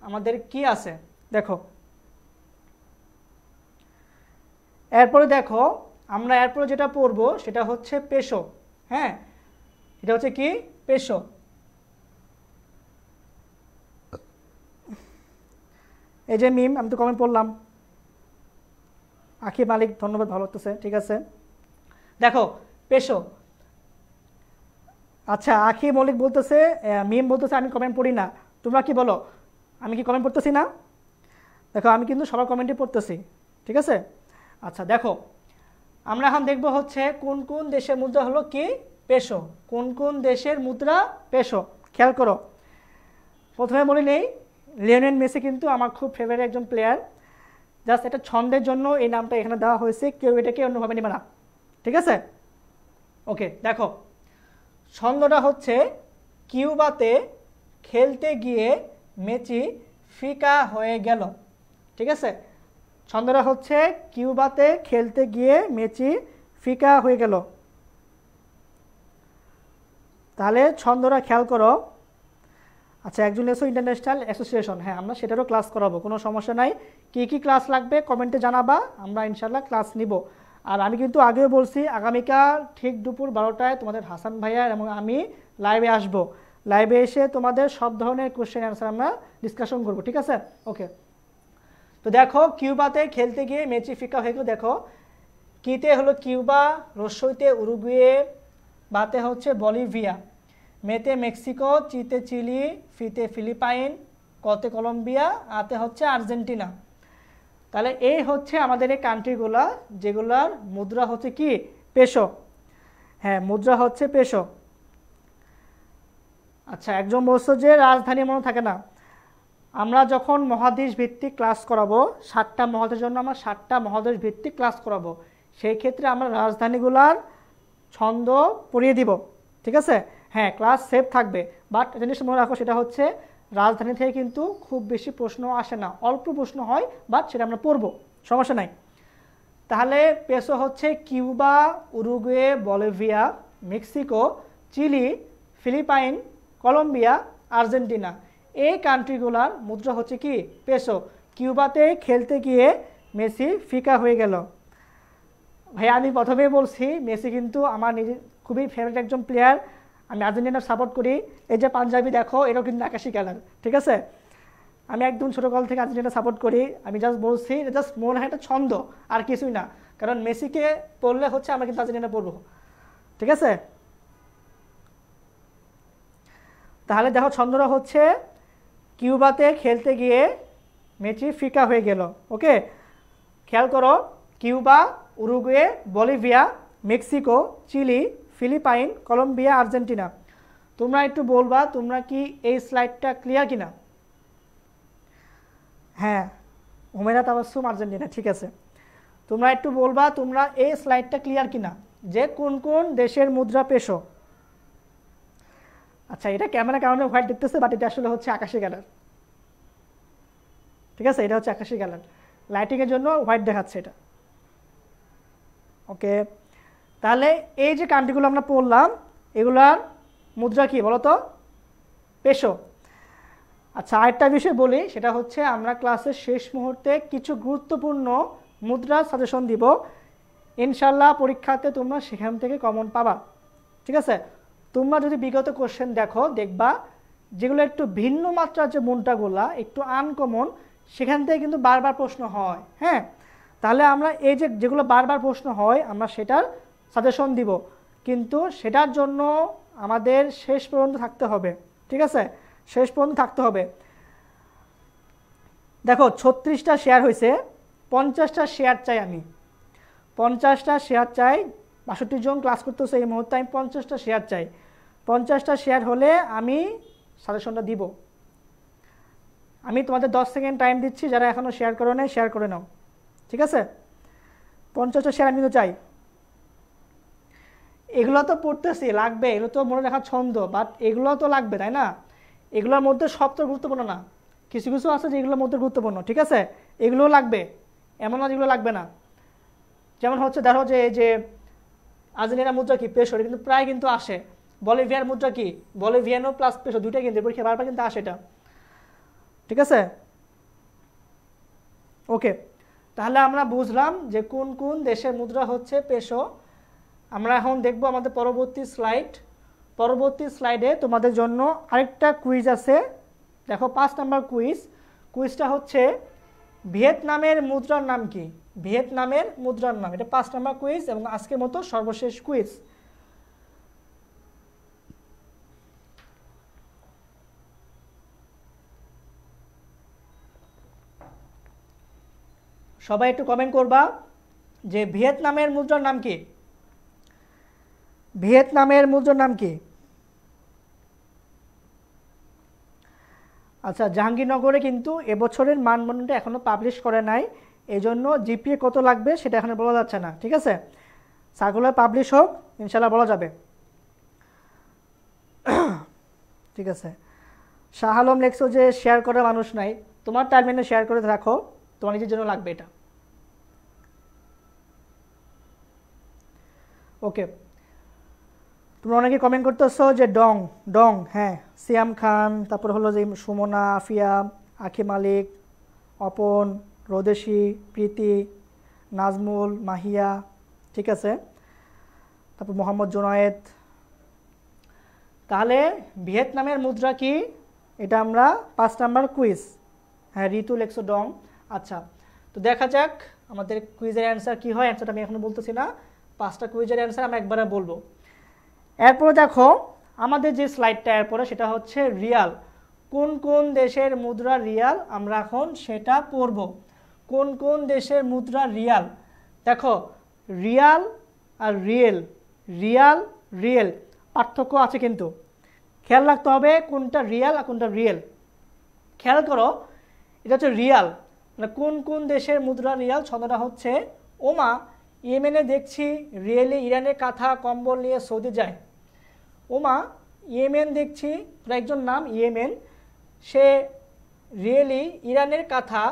Speaker 1: আমাদের কি আছে দেখো এরপরে দেখো আমরা এরপরে যেটা পড়ব সেটা হচ্ছে পেশো হ্যাঁ এটা হচ্ছে কি পেশো এই যে মিম আমি তো কমেন্ট পড়লাম আখি মালিক ধন্যবাদ ভালো হতেছে ঠিক আছে দেখো পেশো আচ্ছা আখি মলিক বলতেছে মিম বলতেছে আমি কমেন্ট পড়ি না তোমরা কি বলো আমি কি কমেন্ট পড়তেছি না দেখো আমি কিন্তু সবার কমেন্টই পড়তেছি ঠিক আছে আচ্ছা দেখো আমরা এখন দেখব হচ্ছে কোন কোন দেশের মুদ্রা হলো কি পেশো কোন কোন দেশের মুদ্রা পেশো খেয়াল করো প্রথমে মনে নেই লিওনেন মেসি কিন্তু আমার খুব ফেভারিট একজন প্লেয়ার জাস্ট এটা ছন্দের জন্য এই নামটা এখানে দেওয়া হয়েছে কেউ এটাকে অন্যভাবে নেবে না ঠিক আছে ওকে দেখো ছন্দটা হচ্ছে কিউবাতে খেলতে গিয়ে মেচি ফিকা হয়ে গেল ঠিক আছে ছন্দটা হচ্ছে কিউবাতে খেলতে গিয়ে মেচি ফিকা হয়ে গেল তাহলে ছন্দটা খেয়াল করো আচ্ছা একজন এসো ইন্টারন্যাশনাল অ্যাসোসিয়েশন হ্যাঁ আমরা সেটারও ক্লাস করাবো কোনো সমস্যা নাই কী কী ক্লাস লাগবে কমেন্টে জানাবা আমরা ইনশাল্লাহ ক্লাস নিব আর আমি কিন্তু আগেও বলছি আগামীকাল ঠিক দুপুর বারোটায় তোমাদের হাসান ভাইয়া এবং আমি লাইভে আসব লাইভে এসে তোমাদের সব ধরনের কোশ্চেন অ্যান্সার আমরা ডিসকাশন করব ঠিক আছে ওকে তো দেখো কিউবাতে খেলতে গিয়ে মেচি ফিকা হয়ে গেল দেখো কিতে হলো কিউবা রসইতে উরুগুয়ে বাতে হচ্ছে বলিভিয়া মেতে মেক্সিকো চিতে চিলি ফিতে ফিলিপাইন কতে কলম্বিয়া আতে হচ্ছে আর্জেন্টিনা তাহলে এই হচ্ছে আমাদের এই কান্ট্রিগুলা যেগুলার মুদ্রা হচ্ছে কি পেশো হ্যাঁ মুদ্রা হচ্ছে পেশো আচ্ছা একজন বলছো যে রাজধানী মনে থাকে না আমরা যখন মহাদেশ ভিত্তিক ক্লাস করাবো সাতটা মহাদেশের জন্য আমরা সাতটা মহাদেশ ভিত্তিক ক্লাস করাবো সেই ক্ষেত্রে আমরা রাজধানীগুলার ছন্দ পড়িয়ে দিব ঠিক আছে হ্যাঁ ক্লাস সেফ থাকবে বাট জিনিস মনে রাখো সেটা হচ্ছে রাজধানী থেকে কিন্তু খুব বেশি প্রশ্ন আসে না অল্প প্রশ্ন হয় বাট সেটা আমরা পড়ব সমস্যা নাই তাহলে পেসো হচ্ছে Cuba Uruguay Bolivia Mexico Chile Philippine Colombia Argentina এই কান্ট্রিগুলার মুদ্রা হচ্ছে কি পেসো কিউবাতে খেলতে গিয়ে মেসি ফিকা হয়ে গেল ভাই আমি প্রথমেই বলছি মেসি কিন্তু আমার নিজের খুবই ফেভারিট একজন প্লেয়ার আমি আর্জেন্টিনার সাপোর্ট করি এই যে পাঞ্জাবি দেখো এটাও কিন্তু আকাশি কালার ঠিক আছে আমি একদম ছোটোকাল থেকে আর্জেন্টিনা সাপোর্ট করি আমি জাস্ট বলছি জাস্ট মনে হয় একটা ছন্দ আর কিছুই না কারণ মেসিকে পড়লে হচ্ছে আমরা কিন্তু আর্জেন্টিনা পড়বো ঠিক আছে তাহলে দেখো ছন্দরা হচ্ছে কিউবাতে খেলতে গিয়ে মেচি ফিকা হয়ে গেল ওকে খেয়াল করো Cuba Uruguay Bolivia Mexico Chile Philippine Colombia Argentina তোমরা একটু বলবা তোমরা কি এই স্লাইডটা ক্লিয়ার কিনা হ্যাঁ হোমেরা তাবাসুম আর্জেন্টিনা ঠিক আছে তোমরা একটু বলবা তোমরা এই স্লাইডটা ক্লিয়ার কিনা যে কোন কোন দেশের মুদ্রা পেশো আচ্ছা এটা ক্যামেরা কারণে হোয়াইট দেখতেছে বাট এটা আসলে হচ্ছে আকাশি কালার ঠিক আছে এটা হচ্ছে আকাশি কালার লাইটিংয়ের জন্য হোয়াইট দেখাচ্ছে এটা ওকে তাহলে এই যে কান্ট্রিগুলো আমরা পড়লাম এগুলার মুদ্রা কি বলতো পেশো আচ্ছা আরেকটা বিষয় বলি সেটা হচ্ছে আমরা ক্লাসের শেষ মুহূর্তে কিছু গুরুত্বপূর্ণ মুদ্রা সাজেশন দিব ইনশাল্লাহ পরীক্ষাতে তোমরা সেখান থেকে কমন পাবা ঠিক আছে তোমরা যদি বিগত কোশ্চেন দেখো দেখবা যেগুলো একটু ভিন্ন মাত্রার যে মনটাগুলা একটু আনকমন সেখান থেকে কিন্তু বারবার প্রশ্ন হয় হ্যাঁ তাহলে আমরা এই যে যেগুলো বারবার প্রশ্ন হয় আমরা সেটার সাজেশন দিব কিন্তু সেটার জন্য আমাদের শেষ পর্যন্ত থাকতে হবে ঠিক আছে শেষ পর্যন্ত থাকতে হবে দেখো ছত্রিশটা শেয়ার হয়েছে পঞ্চাশটা শেয়ার চাই আমি পঞ্চাশটা শেয়ার চাই বাষট্টি জন ক্লাস করতেছে এই মুহূর্তে আমি পঞ্চাশটা শেয়ার চাই পঞ্চাশটা শেয়ার হলে আমি সাজেশনটা দিব আমি তোমাদের 10 সেকেন্ড টাইম দিচ্ছি যারা এখনও শেয়ার করে নেয় শেয়ার করে নাও ঠিক আছে পঞ্চাশটা শেয়ার আমি কিন্তু চাই এগুলো তো পড়তেছি লাগবে এগুলো তো মনে রাখা ছন্দ বাট এগুলো তো লাগবে তাই না এগুলোর মধ্যে সব তো গুরুত্বপূর্ণ না কিছু কিছু আছে যেগুলোর মধ্যে গুরুত্বপূর্ণ ঠিক আছে এগুলোও লাগবে এমন না যেগুলো লাগবে না যেমন হচ্ছে দেখো যে এই যে আর্জেন্টিনা মুদ্রা কি পেশো কিন্তু প্রায় কিন্তু আসে বলিভিয়ার মুদ্রা কি বলিভিয়ানো প্লাস পেশো দুইটাই কিন্তু পরীক্ষা বারবার কিন্তু আসে এটা ঠিক আছে ওকে তাহলে আমরা বুঝলাম যে কোন কোন দেশের মুদ্রা হচ্ছে পেশো আমরা এখন দেখব আমাদের পরবর্তী স্লাইড পরবর্তী স্লাইডে তোমাদের জন্য আরেকটা কুইজ আছে দেখো পাঁচ নাম্বার কুইজ কুইজটা হচ্ছে ভিয়েতনামের মুদ্রার নাম কি ভিয়েতনামের মুদ্রার নাম এটা পাঁচ নাম্বার কুইজ এবং আজকের মতো সর্বশেষ কুইজ সবাই একটু কমেন্ট করবা যে ভিয়েতনামের মুদ্রার নাম কি ভিয়েতনামের মূল নাম কি আচ্ছা জাহাঙ্গীরনগরে কিন্তু এবছরের মানমন্ডটা এখনও পাবলিশ করে নাই এজন্য জিপিএ কত লাগবে সেটা এখানে বলা যাচ্ছে না ঠিক আছে সার্কুলার পাবলিশ হোক ইনশাল্লাহ বলা যাবে ঠিক আছে শাহ আলম লেখছো যে শেয়ার করা মানুষ নাই তোমার টাইমিনে শেয়ার করে রাখো তোমার নিজের জন্য লাগবে এটা ওকে তোমরা অনেকে কমেন্ট করতেছো যে ডং ডং হ্যাঁ সিয়াম খান তারপর হলো যে সুমনা আফিয়া আখি মালিক অপন রোদেশি প্রীতি নাজমুল মাহিয়া ঠিক আছে তারপর মোহাম্মদ জোনায়েদ তাহলে ভিয়েতনামের মুদ্রা কি এটা আমরা পাঁচ নাম্বার কুইজ হ্যাঁ ঋতু লেখছো ডং আচ্ছা তো দেখা যাক আমাদের কুইজের অ্যান্সার কী হয় অ্যান্সারটা আমি এখনও বলতেছি না পাঁচটা কুইজের অ্যান্সার আমরা একবারে বলবো এরপরে দেখো আমাদের যে স্লাইডটা এরপরে সেটা হচ্ছে রিয়াল কোন কোন দেশের মুদ্রা রিয়াল আমরা এখন সেটা পড়ব কোন কোন দেশের মুদ্রা রিয়াল দেখো রিয়াল আর রিয়েল রিয়াল রিয়েল পার্থক্য আছে কিন্তু খেয়াল রাখতে হবে কোনটা রিয়াল আর কোনটা রিয়েল খেয়াল করো এটা হচ্ছে রিয়াল মানে কোন কোন দেশের মুদ্রা রিয়াল ছন্দটা হচ্ছে ওমা ইয়েমেনে দেখছি রিয়েলে ইরানে কাঁথা কম্বল নিয়ে সৌদি যায় ওমা ইয়েমেন দেখছি একজন নাম ইয়েমেন সে রিয়েলি ইরানের কাঁথা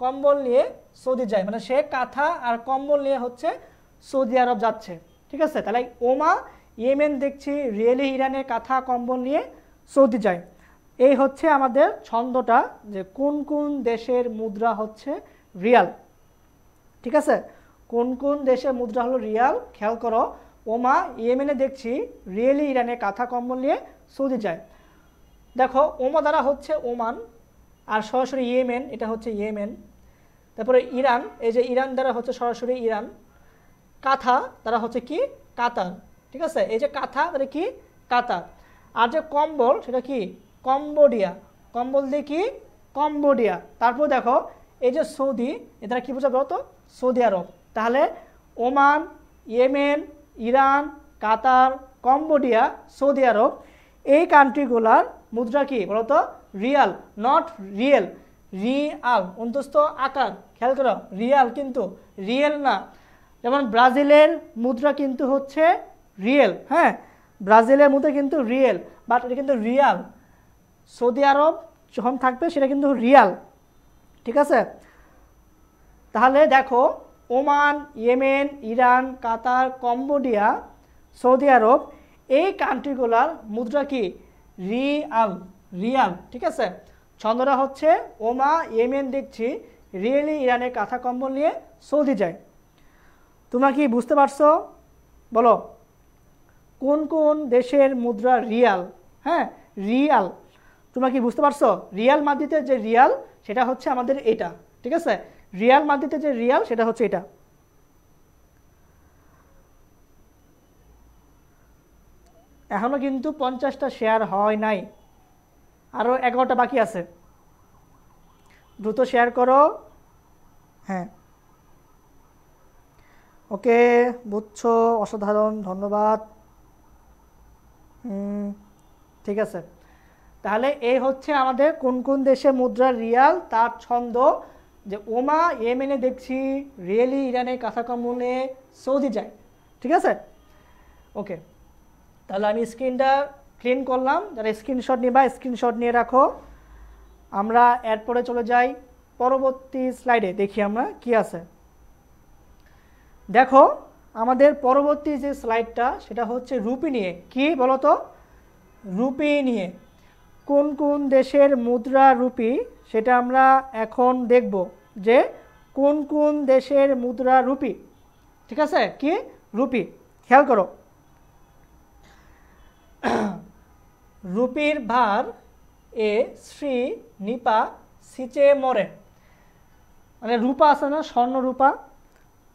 Speaker 1: কম্বল নিয়ে সৌদি যায় মানে সে কাঁথা আর কম্বল নিয়ে হচ্ছে সৌদি আরব যাচ্ছে ঠিক আছে তাহলে ওমা ইয়েমেন দেখছি রিয়েলি ইরানের কাঁথা কম্বল নিয়ে সৌদি যায় এই হচ্ছে আমাদের ছন্দটা যে কোন কোন দেশের মুদ্রা হচ্ছে রিয়াল ঠিক আছে কোন কোন দেশের মুদ্রা হলো রিয়াল খেয়াল করো ওমা ইয়েমেনে দেখছি রিয়েলি ইরানে কাঁথা কম্বল নিয়ে সৌদি যায় দেখো ওমা দ্বারা হচ্ছে ওমান আর সরাসরি ইয়েমেন এটা হচ্ছে ইয়েমেন তারপরে ইরান এই যে ইরান দ্বারা হচ্ছে সরাসরি ইরান কাঁথা তারা হচ্ছে কি কাতার ঠিক আছে এই যে কাঁথা তারা মানে কি কাতার আর যে কম্বল সেটা কি কম্বোডিয়া কম্বল দিয়ে কি কম্বোডিয়া তারপর দেখো এই যে সৌদি এ তারা কী বোঝাবে তো সৌদি আরব তাহলে Oman Yemen Iran Qatar Cambodia সৌদি আরব এই কান্ট্রিগুলার মুদ্রা কি বলতো রিয়াল নট রিয়েল রিয়াল অন্তস্থ আকার খেয়াল করো রিয়াল কিন্তু রিয়েল না যেমন ব্রাজিলের মুদ্রা কিন্তু হচ্ছে রিয়েল হ্যাঁ ব্রাজিলের মুদ্রা কিন্তু রিয়েল বাট এটা কিন্তু রিয়াল সৌদি আরব যখন থাকবে সেটা কিন্তু রিয়াল ঠিক আছে তাহলে দেখো Oman Yemen Iran Qatar Cambodia সৌদি আরব এই কান্ট্রিগুলার মুদ্রা কি রিয়াল রিয়াল ঠিক আছে ছন্দরা হচ্ছে ওমা ইয়েমেন দেখছি রিয়েলি ইরানের কাঁথা কম্বল নিয়ে সৌদি যায় তোমরা কি বুঝতে পারছো বলো কোন কোন দেশের মুদ্রা রিয়াল হ্যাঁ রিয়াল তোমরা কি বুঝতে পারছো রিয়াল মাদ্রিদের যে রিয়াল সেটা হচ্ছে আমাদের এটা ঠিক আছে রিয়াল মাদ্রিদের যে রিয়াল সেটা হচ্ছে এটা এখনো কিন্তু পঞ্চাশটা শেয়ার হয় নাই আরও এগারোটা বাকি আছে দ্রুত শেয়ার করো হ্যাঁ ওকে বুঝছো অসাধারণ ধন্যবাদ ঠিক আছে তাহলে এই হচ্ছে আমাদের কোন কোন দেশে মুদ্রা রিয়াল তার ছন্দ যে ওমা ইয়েমেনে দেখছি রিয়েলি ইরানে কাঁথাকম্বলে সৌদি যায় ঠিক আছে ওকে তাহলে আমি স্ক্রিনটা ক্লিন করলাম যারা স্ক্রিনশট নিয়ে বা স্ক্রিনশট নিয়ে রাখো আমরা এরপরে চলে যাই পরবর্তী স্লাইডে দেখি আমরা কি আছে দেখো আমাদের পরবর্তী যে স্লাইডটা সেটা হচ্ছে রুপি নিয়ে কি বলতো রুপি নিয়ে কোন কোন দেশের মুদ্রা রুপি সেটা আমরা এখন দেখব যে কোন কোন দেশের মুদ্রা রুপি ঠিক আছে কি রুপি খেয়াল করো রুপির ভার এ শ্রী নিপা সিচে মরে মানে রূপা আছে না স্বর্ণ রূপা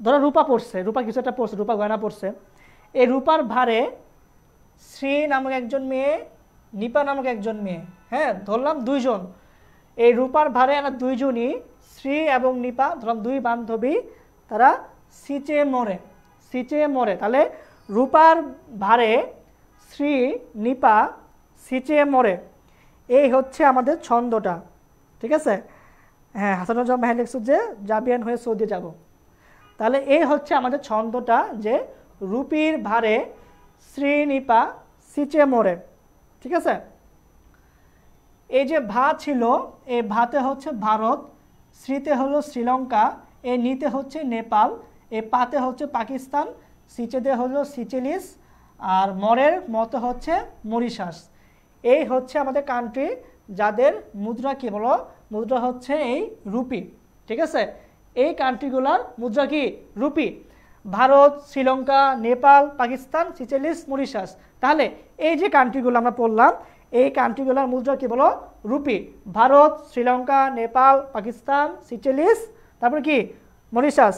Speaker 1: ধরো রূপা পড়ছে রূপা কিছু একটা পড়ছে রূপা গয়না পড়ছে এই রূপার ভারে শ্রী নামক একজন মেয়ে নিপা নামক একজন মেয়ে হ্যাঁ ধরলাম দুইজন এই রূপার ভারে এরা দুইজনই শ্রী এবং নিপা ধরুন দুই বান্ধবী তারা সিচে মরে সিচে মরে তাহলে রূপার ভারে শ্রী নিপা সিচে মরে এই হচ্ছে আমাদের ছন্দটা ঠিক আছে হ্যাঁ হাসানুজ্জাম ভাই লিখছ যে জাবিয়ান হয়ে সৌদি যাব তাহলে এই হচ্ছে আমাদের ছন্দটা যে রুপির ভারে শ্রীনিপা সিচে মরে ঠিক আছে এই যে ভা ছিল এই ভাতে হচ্ছে ভারত শ্রীতে হলো শ্রীলঙ্কা এ নিতে হচ্ছে নেপাল এ পাতে হচ্ছে পাকিস্তান সিচেদে হলো সিচেলিস আর মরের মতো হচ্ছে মরিশাস এই হচ্ছে আমাদের কান্ট্রি যাদের মুদ্রা কী বলো মুদ্রা হচ্ছে এই রুপি ঠিক আছে এই কান্ট্রিগুলার মুদ্রা কি rupee Bharat Sri Lanka Nepal Pakistan Seychelles Mauritius তাহলে এই যে কান্ট্রিগুলো আমরা পড়লাম এই কান্ট্রিগুলোর মুদ্রা কি বলো রুপি ভারত শ্রীলঙ্কা নেপাল পাকিস্তান সিচেলিস তারপরে কি মরিশাস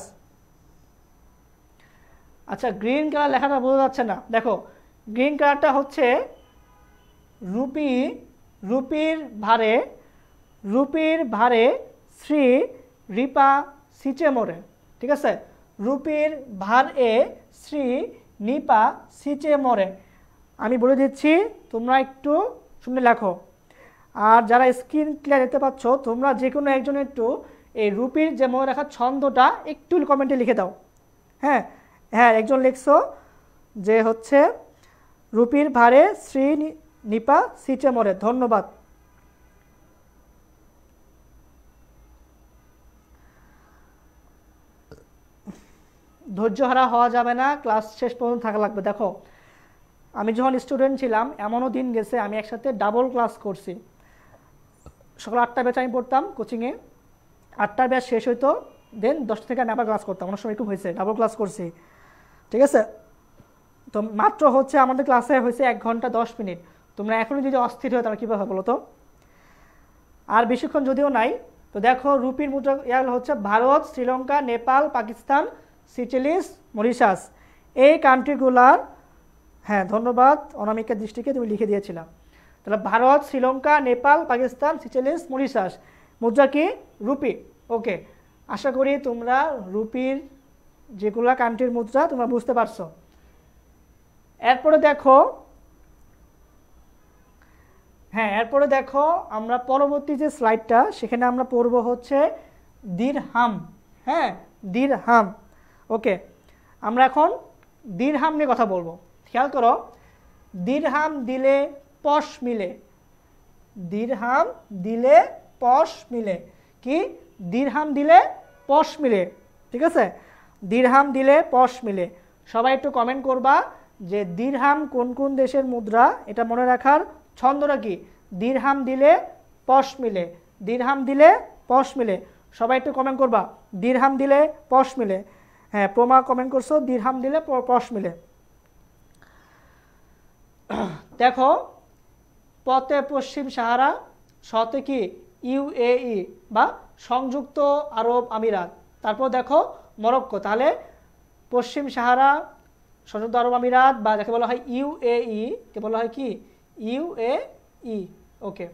Speaker 1: আচ্ছা গ্রিন কালার লেখাটা বোঝা যাচ্ছে না দেখো গ্রিন কালারটা হচ্ছে রুপি রুপির ভারে রুপির ভারে শ্রী রিপা সিচেমোরে ঠিক আছে রুপির ভার এ শ্রী নিপা সিচে মরে আমি বলে দিচ্ছি তোমরা একটু শুনে লেখো আর যারা স্ক্রিন ক্লিয়ার দেখতে পাচ্ছ তোমরা যে কোনো একজন একটু এই রুপির যে মনে রাখার ছন্দটা একটু কমেন্টে লিখে দাও হ্যাঁ হ্যাঁ একজন লিখছো যে হচ্ছে রুপির ভারে শ্রী নিপা সিচে মরে ধন্যবাদ ধৈর্যহারা হওয়া যাবে না ক্লাস শেষ পর্যন্ত থাকা লাগবে দেখো আমি যখন স্টুডেন্ট ছিলাম এমনও দিন গেছে আমি একসাথে ডাবল ক্লাস করছি সকাল আটটা ব্যাচ আমি পড়তাম কোচিংয়ে আটটার ব্যাচ শেষ হইতো দেন দশটা থেকে আমি আবার ক্লাস করতাম অনেক সময় একটু হয়েছে ডাবল ক্লাস করছি ঠিক আছে তো মাত্র হচ্ছে আমাদের ক্লাসে হয়েছে এক ঘন্টা দশ মিনিট তোমরা এখনই যদি অস্থির হয় তাহলে কীভাবে বলো তো আর বেশিক্ষণ যদিও নাই তো দেখো রুপির মুদ্রা ইয়াল হচ্ছে ভারত শ্রীলঙ্কা নেপাল পাকিস্তান সিচিলিস মরিশাস এই কান্ট্রিগুলার হ্যাঁ ধন্যবাদ অনামিকা দৃষ্টিকে তুমি লিখে দিয়েছিলাম তাহলে ভারত শ্রীলঙ্কা নেপাল পাকিস্তান সিচেলিস মরিশাস মুদ্রা কি রুপি ওকে আশা করি তোমরা রুপির যেগুলো কান্ট্রির মুদ্রা তোমরা বুঝতে পারছো এরপরে দেখো হ্যাঁ এরপরে দেখো আমরা পরবর্তী যে স্লাইডটা সেখানে আমরা পড়ব হচ্ছে দীর হাম হ্যাঁ দীর হাম ওকে আমরা এখন দীর হাম নিয়ে কথা বলবো খেয়াল করো দিরহাম দিলে পশ মিলে দিরহাম দিলে পশ মিলে কি দিরহাম দিলে পশ মিলে ঠিক আছে দীরহাম দিলে পশ মিলে সবাই একটু কমেন্ট করবা যে দিরহাম কোন কোন দেশের মুদ্রা এটা মনে রাখার ছন্দটা কি দিরহাম দিলে পশ মিলে দীরহাম দিলে পশ মিলে সবাই একটু কমেন্ট করবা দীরহাম দিলে পশ মিলে হ্যাঁ প্রমা কমেন্ট করছো দিরহাম দিলে পশ মিলে দেখো পথে পশ্চিম সাহারা সতে কি ইউএই বা সংযুক্ত আরব আমিরাত তারপর দেখো মরক্কো তাহলে পশ্চিম সাহারা সংযুক্ত আরব আমিরাত বা যাকে বলা হয় ইউএই কে বলা হয় কি ইউএই ওকে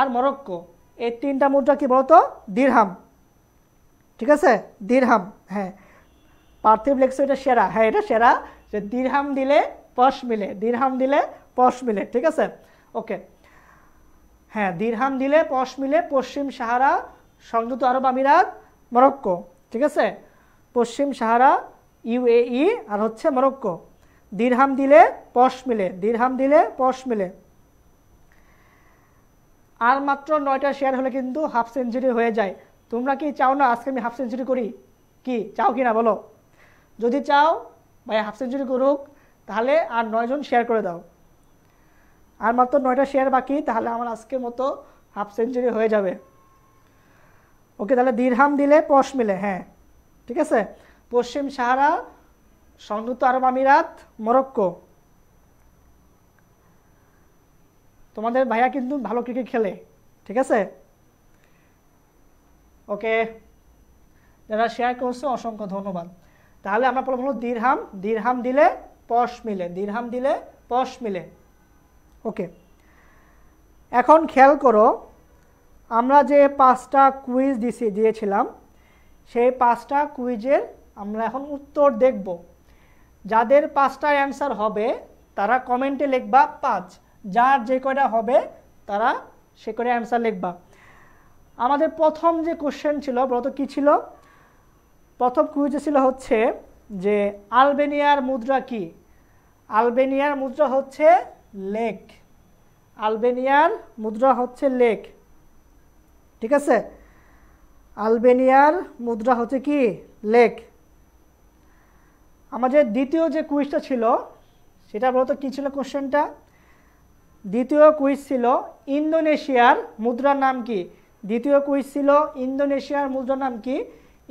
Speaker 1: আর মরক্কো এই তিনটা মুদ্রা কি বলতো দীরহাম ঠিক আছে দীরহাম হ্যাঁ পার্থিব লেখছো এটা সেরা হ্যাঁ এটা সেরা যে দীরহাম দিলে পশ মিলে দিরহাম দিলে পশ মিলে ঠিক আছে ওকে হ্যাঁ দিরহাম দিলে পশ মিলে পশ্চিম সাহারা সংযুক্ত আরব আমিরাত মরক্কো ঠিক আছে পশ্চিম সাহারা ইউএই আর হচ্ছে মরক্কো দিরহাম দিলে পশ মিলে দিরহাম দিলে পশ মিলে আর মাত্র নয়টা শেয়ার হলে কিন্তু হাফ সেঞ্চুরি হয়ে যায় তোমরা কি চাও না আজকে আমি হাফ সেঞ্চুরি করি কি চাও কি না বলো যদি চাও ভাই হাফ সেঞ্চুরি করুক তাহলে আর নয়জন শেয়ার করে দাও আর মাত্র নয়টা শেয়ার বাকি তাহলে আমার আজকের মতো হাফ সেঞ্চুরি হয়ে যাবে ওকে তাহলে দীরহাম দিলে পশ মিলে হ্যাঁ ঠিক আছে পশ্চিম সাহারা সংযুক্ত আরব আমিরাত মরক্কো তোমাদের ভাইয়া কিন্তু ভালো ক্রিকেট খেলে ঠিক আছে ওকে যারা শেয়ার করছে অসংখ্য ধন্যবাদ তাহলে আমরা প্রথম হলো দীরহাম দীরহাম দিলে পশ মিলে দিরহাম দিলে পশ মিলে ওকে এখন খেয়াল করো আমরা যে পাঁচটা কুইজ দিছি দিয়েছিলাম সেই পাঁচটা কুইজের আমরা এখন উত্তর দেখব যাদের পাঁচটা অ্যান্সার হবে তারা কমেন্টে লিখবা পাঁচ যার যে কটা হবে তারা সে করে অ্যান্সার লিখবা আমাদের প্রথম যে কোশ্চেন ছিল ব্রত কি ছিল প্রথম কুইজে ছিল হচ্ছে যে আলবেনিয়ার মুদ্রা কি আলবেনিয়ার মুদ্রা হচ্ছে লেক আলবেনিয়ার মুদ্রা হচ্ছে লেক ঠিক আছে আলবেনিয়ার মুদ্রা হচ্ছে কি লেক আমাদের দ্বিতীয় যে কুইজটা ছিল সেটা বলতো কী ছিল কোশ্চেনটা দ্বিতীয় কুইজ ছিল ইন্দোনেশিয়ার মুদ্রার নাম কি দ্বিতীয় কুইজ ছিল ইন্দোনেশিয়ার মুদ্রার নাম কি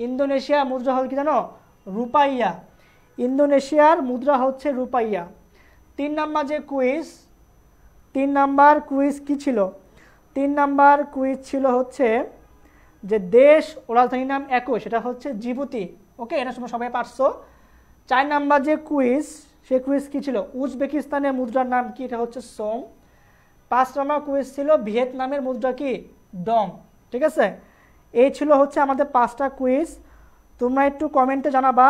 Speaker 1: ইন্দোনেশিয়ার মুদ্রা হল কি জানো রূপাইয়া ইন্দোনেশিয়ার মুদ্রা হচ্ছে রুপাইয়া তিন নাম্বার যে কুইজ তিন নাম্বার কুইজ কি ছিল তিন নাম্বার কুইজ ছিল হচ্ছে যে দেশ ও রাজধানীর নাম একই সেটা হচ্ছে জিবুতি ওকে এটা তোমরা সবাই পারছো চার নাম্বার যে কুইজ সে কুইজ কী ছিল উজবেকিস্তানের মুদ্রার নাম কি এটা হচ্ছে সোম পাঁচ নাম্বার কুইজ ছিল ভিয়েতনামের মুদ্রা কি দম ঠিক আছে এই ছিল হচ্ছে আমাদের পাঁচটা কুইজ তোমরা একটু কমেন্টে জানাবা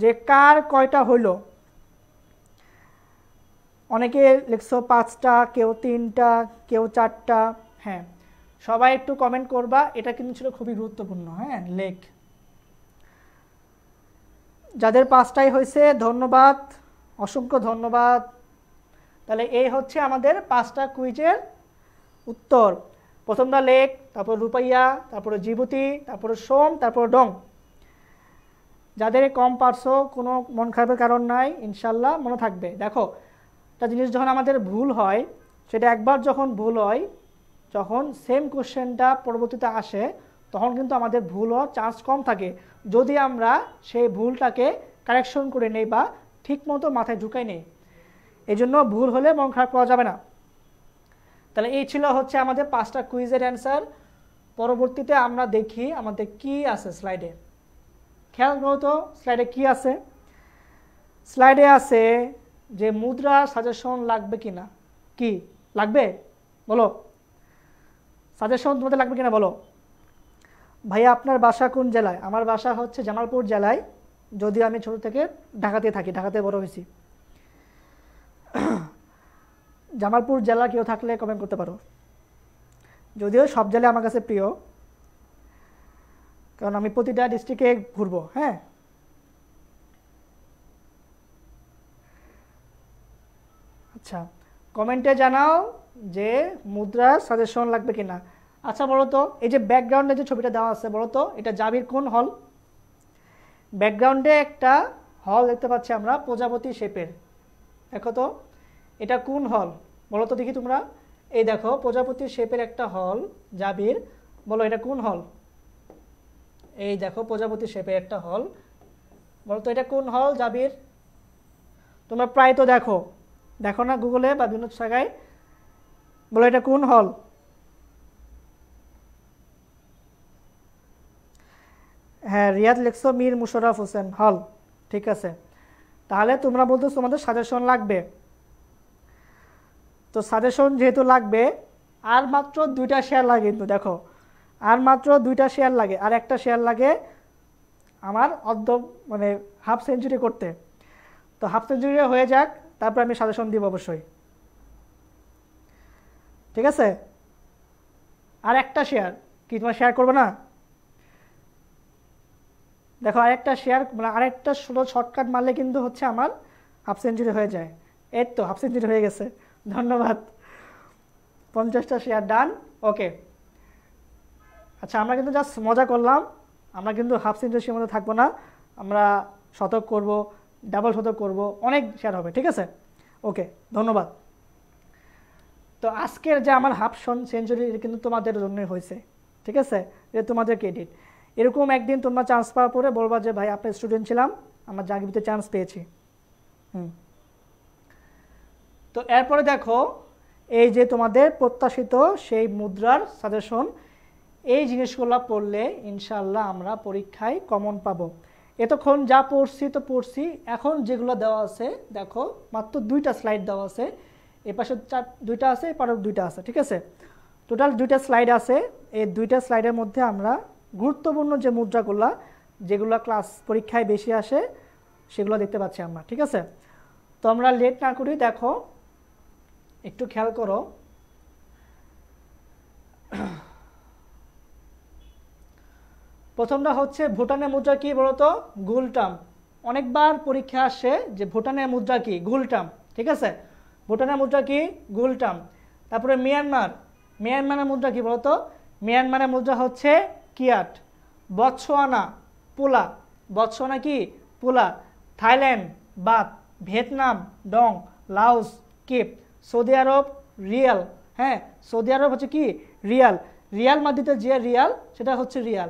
Speaker 1: যে কার কয়টা হলো অনেকে লিখছো পাঁচটা কেউ তিনটা কেউ চারটা হ্যাঁ সবাই একটু কমেন্ট করবা এটা কিন্তু ছিল খুবই গুরুত্বপূর্ণ হ্যাঁ লেখ যাদের পাঁচটাই হয়েছে ধন্যবাদ অসংখ্য ধন্যবাদ তাহলে এই হচ্ছে আমাদের পাঁচটা কুইজের উত্তর প্রথমটা লেক তারপর রূপাইয়া তারপরে জীবতী তারপরে সোম তারপর ডং যাদের কম পারছো কোনো মন খারাপের কারণ নাই ইনশাল্লাহ মনে থাকবে দেখো তা জিনিস যখন আমাদের ভুল হয় সেটা একবার যখন ভুল হয় যখন সেম কোশ্চেনটা পরবর্তীতে আসে তখন কিন্তু আমাদের ভুল হওয়ার চান্স কম থাকে যদি আমরা সেই ভুলটাকে কারেকশন করে নেই বা ঠিকমতো মাথায় ঢুকাই নেই এই জন্য ভুল হলে মন খারাপ করা যাবে না তাহলে এই ছিল হচ্ছে আমাদের পাঁচটা কুইজের অ্যান্সার পরবর্তীতে আমরা দেখি আমাদের কি আছে স্লাইডে খেয়াল করো তো স্লাইডে কি আছে স্লাইডে আছে যে মুদ্রা সাজেশন লাগবে কি না কি লাগবে বলো সাজেশন তোমাদের লাগবে কিনা বলো ভাইয়া আপনার বাসা কোন জেলায় আমার বাসা হচ্ছে জামালপুর জেলায় যদি আমি ছোট থেকে ঢাকাতে থাকি ঢাকাতে বড় হয়েছি জামালপুর জেলা কেউ থাকলে কমেন্ট করতে পারো যদিও সব জেলায় আমার কাছে প্রিয় কারণ আমি প্রতিটা ডিস্ট্রিক্টে ঘুরবো হ্যাঁ আচ্ছা কমেন্টে জানাও যে মুদ্রা সাজেশন লাগবে কিনা আচ্ছা বলো তো এই যে ব্যাকগ্রাউন্ডে যে ছবিটা দেওয়া আছে বলো তো এটা জাবির কোন হল ব্যাকগ্রাউন্ডে একটা হল দেখতে পাচ্ছি আমরা প্রজাপতি শেপের দেখো তো এটা কোন হল বলো তো দেখি তোমরা এই দেখো প্রজাপতি শেপের একটা হল জাবির বলো এটা কোন হল এই দেখো প্রজাপতি শেপে একটা হল বলতো এটা কোন হল জাবির তোমরা প্রায় তো দেখো দেখো না গুগলে বা বিভিন্ন জায়গায় বলো এটা কোন হল হ্যাঁ রিয়াদ লেখছো মীর মুশরফ হোসেন হল ঠিক আছে তাহলে তোমরা বলতো তোমাদের সাজেশন লাগবে তো সাজেশন যেহেতু লাগবে আর মাত্র দুইটা শেয়ার লাগে কিন্তু দেখো আর মাত্র দুইটা শেয়ার লাগে আর একটা শেয়ার লাগে আমার অর্ধ মানে হাফ সেঞ্চুরি করতে তো হাফ সেঞ্চুরি হয়ে যাক তারপর আমি সাজেশন দিব অবশ্যই ঠিক আছে আর একটা শেয়ার কি তোমার শেয়ার করবো না দেখো আরেকটা শেয়ার মানে আরেকটা ষোলো শর্টকাট মারলে কিন্তু হচ্ছে আমার হাফ সেঞ্চুরি হয়ে যায় এর তো হাফ সেঞ্চুরি হয়ে গেছে ধন্যবাদ পঞ্চাশটা শেয়ার ডান ওকে আচ্ছা আমরা কিন্তু জাস্ট মজা করলাম আমরা কিন্তু হাফ সেঞ্চুরির মধ্যে থাকবো না আমরা শতক করব ডাবল শতক করব অনেক শেয়ার হবে ঠিক আছে ওকে ধন্যবাদ তো আজকের যে আমার হাফ সেঞ্চুরি কিন্তু তোমাদের জন্যই হয়েছে ঠিক আছে যে তোমাদের ক্রেডিট এরকম একদিন তোমরা চান্স পাওয়ার পরে বলবা যে ভাই আপনি স্টুডেন্ট ছিলাম আমার জাগিবিতে চান্স পেয়েছি হুম তো এরপরে দেখো এই যে তোমাদের প্রত্যাশিত সেই মুদ্রার সাজেশন এই জিনিসগুলো পড়লে ইনশাল্লাহ আমরা পরীক্ষায় কমন পাব এতক্ষণ যা পড়ছি তো পড়ছি এখন যেগুলো দেওয়া আছে দেখো মাত্র দুইটা স্লাইড দেওয়া আছে এ পাশে চার দুইটা আছে এ পাশে দুইটা আছে ঠিক আছে টোটাল দুইটা স্লাইড আছে এই দুইটা স্লাইডের মধ্যে আমরা গুরুত্বপূর্ণ যে মুদ্রাগুলো যেগুলো ক্লাস পরীক্ষায় বেশি আসে সেগুলো দেখতে পাচ্ছি আমরা ঠিক আছে তো আমরা লেট না করি দেখো একটু খেয়াল করো প্রথমটা হচ্ছে ভুটানের মুদ্রা কি বলতো গুলটাম অনেকবার পরীক্ষা আসে যে ভুটানের মুদ্রা কি গুলটাম ঠিক আছে ভুটানের মুদ্রা কি গুলটাম তারপরে মিয়ানমার মিয়ানমারের মুদ্রা কি বলতো মিয়ানমারের মুদ্রা হচ্ছে কিয়াট বৎসোয়ানা পোলা বৎসোয়ানা কি pula Thailand baht Vietnam dong Laos kip সৌদি আরব রিয়াল হ্যাঁ সৌদি আরব হচ্ছে কি রিয়াল রিয়াল মাদ্রিদের যে রিয়াল সেটা হচ্ছে রিয়াল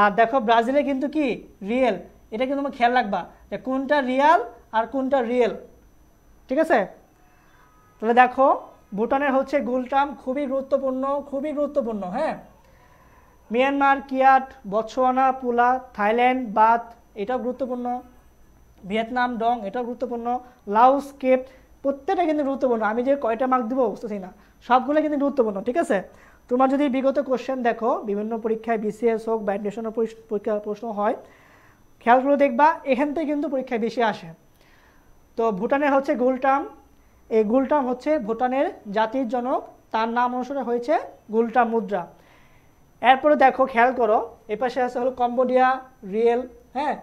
Speaker 1: আর দেখো ব্রাজিলে কিন্তু কি রিয়েল এটা কিন্তু তোমার খেয়াল রাখবা যে কোনটা রিয়াল আর কোনটা রিয়েল ঠিক আছে তাহলে দেখো ভুটানের হচ্ছে গুলটাম খুবই গুরুত্বপূর্ণ খুবই গুরুত্বপূর্ণ হ্যাঁ Myanmar kyat Botswana pula Thailand baht এটাও গুরুত্বপূর্ণ ভিয়েতনাম ডং এটাও গুরুত্বপূর্ণ লাউস কেপ প্রত্যেকটা কিন্তু গুরুত্বপূর্ণ আমি যে কয়টা মার্ক দেবো বুঝতেছি না সবগুলো কিন্তু গুরুত্বপূর্ণ ঠিক আছে তোমার যদি বিগত কোশ্চেন দেখো বিভিন্ন পরীক্ষায় বিসিএস হোক বা অ্যাডমিশনের পরীক্ষা প্রশ্ন হয় খেয়ালগুলো দেখবা এখান থেকে কিন্তু পরীক্ষায় বেশি আসে তো ভুটানের হচ্ছে গুলটাম এই গুলটাম হচ্ছে ভুটানের জাতির জনক তার নাম অনুসারে হয়েছে গুলটাম মুদ্রা এরপরে দেখো খেয়াল করো এপাশে আছে হলো কম্বোডিয়া রিয়েল হ্যাঁ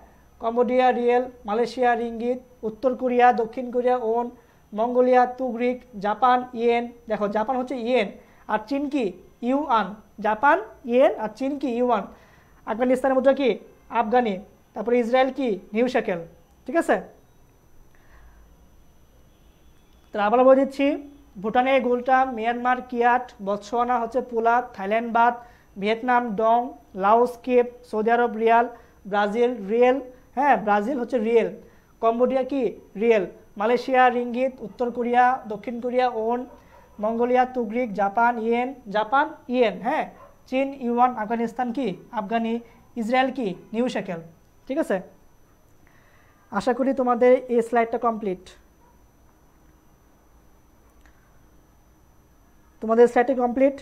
Speaker 1: কম্বোডিয়া রিয়েল মালয়েশিয়া রিঙ্গিত উত্তর কোরিয়া দক্ষিণ Korea won Mongolia tugrik Japan yen দেখো জাপান হচ্ছে ইয়েন আর চীন কি ইউআন জাপান ইয়েন আর চীন কি ইউআন আফগানিস্তানের মধ্যে কি আফগানি তারপরে ইসরায়েল কি নিউ শেকেল ঠিক আছে তো আবার বলে দিচ্ছি ভুটানের গোলটা মিয়ানমার কিয়াট বৎসোয়ানা হচ্ছে pula Thailand baht Vietnam dong Laos kip সৌদি আরব রিয়াল ব্রাজিল রিয়েল হ্যাঁ ব্রাজিল হচ্ছে রিয়েল কম্বোডিয়া কি রিয়েল মালয়েশিয়া রিঙ্গিত উত্তর কোরিয়া দক্ষিণ Korea won Mongolia tugrik Japan yen Japan yen হ্যাঁ চীন ইউয়ান আফগানিস্তান কি আফগানি ইসরায়েল কি নিউ শেকেল ঠিক আছে আশা করি তোমাদের এই স্লাইডটা কমপ্লিট তোমাদের স্লাইডটা কমপ্লিট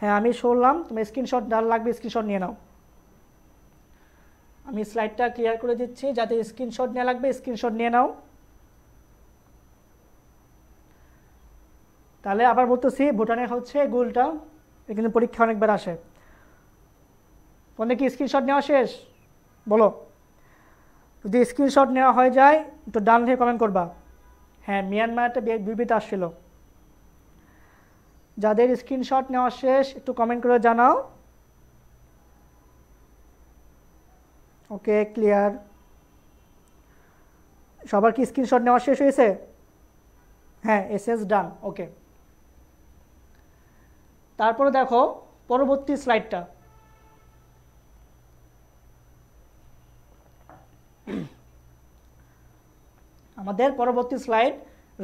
Speaker 1: হ্যাঁ আমি শুনলাম তুমি স্ক্রিনশট ডাল লাগবে স্ক্রিনশট নিয়ে নাও আমি স্লাইডটা ক্লিয়ার করে দিচ্ছি যাতে স্ক্রিনশট নেওয়া লাগবে স্ক্রিনশট নিয়ে নাও তাহলে আবার বলতেছি ভুটানের হচ্ছে গুগলটা কিন্তু পরীক্ষা অনেকবার আসে ফোনে কি স্ক্রিনশট নেওয়া শেষ বলো যদি স্ক্রিনশট নেওয়া হয়ে যায় তো ডান থেকে কমেন্ট করবা হ্যাঁ মিয়ানমার একটা বিবৃতি আসছিল যাদের স্ক্রিনশট নেওয়া শেষ একটু কমেন্ট করে জানাও ওকে ক্লিয়ার সবার কি স্ক্রিনশট নেওয়া শেষ হয়েছে হ্যাঁ এস এস ডান ওকে তারপরে দেখো পরবর্তী স্লাইডটা আমাদের পরবর্তী স্লাইড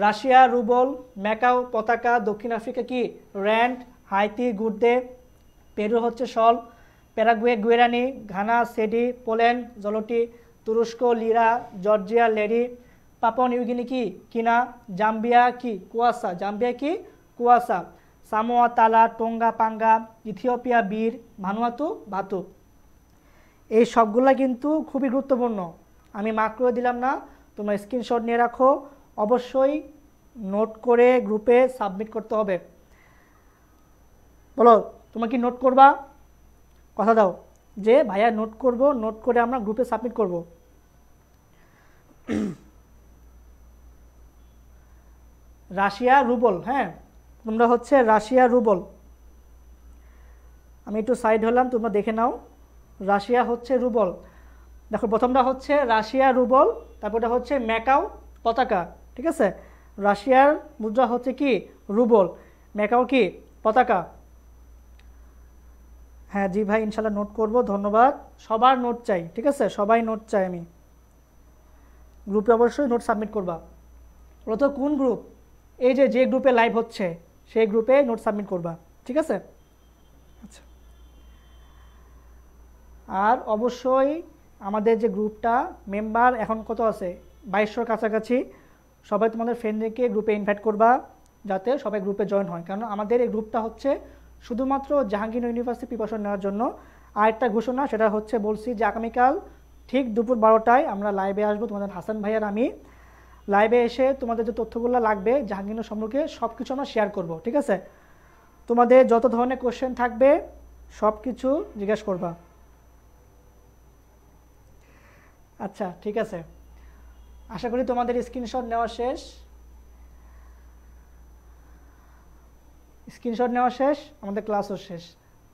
Speaker 1: রাশিয়া রুবল ম্যাকাও পতাকা দক্ষিণ আফ্রিকা কি র্যান্ড হাইতি গুডদে পেরু হচ্ছে sol Paraguay guarani Ghana cedi Poland zloty তুরস্ক lira Georgia lari Papua New Guinea কি কিনা জাম্বিয়া কি কুয়াশা জাম্বিয়া কি kwacha Samoa tala Tonga pa'anga Ethiopia birr Vanuatu vatu এই সবগুলা কিন্তু খুবই গুরুত্বপূর্ণ আমি মার্ক করে দিলাম না তোমরা স্ক্রিনশট নিয়ে রাখো অবশ্যই নোট করে গ্রুপে সাবমিট করতে হবে বলো তোমাকে কি নোট করবা কথা দাও যে ভাইয়া নোট করব নোট করে আমরা গ্রুপে সাবমিট করব রাশিয়া রুবল হ্যাঁ তোমরা হচ্ছে রাশিয়া রুবল আমি একটু সাইড হলাম তোমরা দেখে নাও রাশিয়া হচ্ছে রুবল দেখো প্রথমটা হচ্ছে রাশিয়া রুবল তারপরটা হচ্ছে ম্যাকাও পতাকা ঠিক আছে রাশিয়ার মুদ্রা হচ্ছে কি রুবল ম্যাকাও কি পতাকা হ্যাঁ জি ভাই ইনশাল্লাহ নোট করব ধন্যবাদ সবার নোট চাই ঠিক আছে সবাই নোট চাই আমি গ্রুপে অবশ্যই নোট সাবমিট করবা ওরা তো কোন গ্রুপ এই যে যে গ্রুপে লাইভ হচ্ছে সেই গ্রুপে নোট সাবমিট করবা ঠিক আছে আচ্ছা আর অবশ্যই আমাদের যে গ্রুপটা মেম্বার এখন কত আছে বাইশশোর কাছাকাছি সবাই তোমাদের ফ্রেন্ডদেরকে গ্রুপে ইনভাইট করবা যাতে সবাই গ্রুপে জয়েন হয় কারণ আমাদের এই গ্রুপটা হচ্ছে শুধুমাত্র জাহাঙ্গীর ইউনিভার্সিটি প্রিপারেশন নেওয়ার জন্য আরেকটা ঘোষণা সেটা হচ্ছে বলছি যে আগামীকাল ঠিক দুপুর বারোটায় আমরা লাইভে আসবো তোমাদের হাসান ভাইয়ার আমি লাইভে এসে তোমাদের যে তথ্যগুলো লাগবে জাহাঙ্গীরনগর সম্পর্কে সব কিছু আমরা শেয়ার করব ঠিক আছে তোমাদের যত ধরনের কোশ্চেন থাকবে সব কিছু জিজ্ঞেস করবা আচ্ছা ঠিক আছে আশা করি তোমাদের স্ক্রিনশট নেওয়া শেষ স্ক্রিনশট নেওয়া শেষ আমাদের ক্লাসও শেষ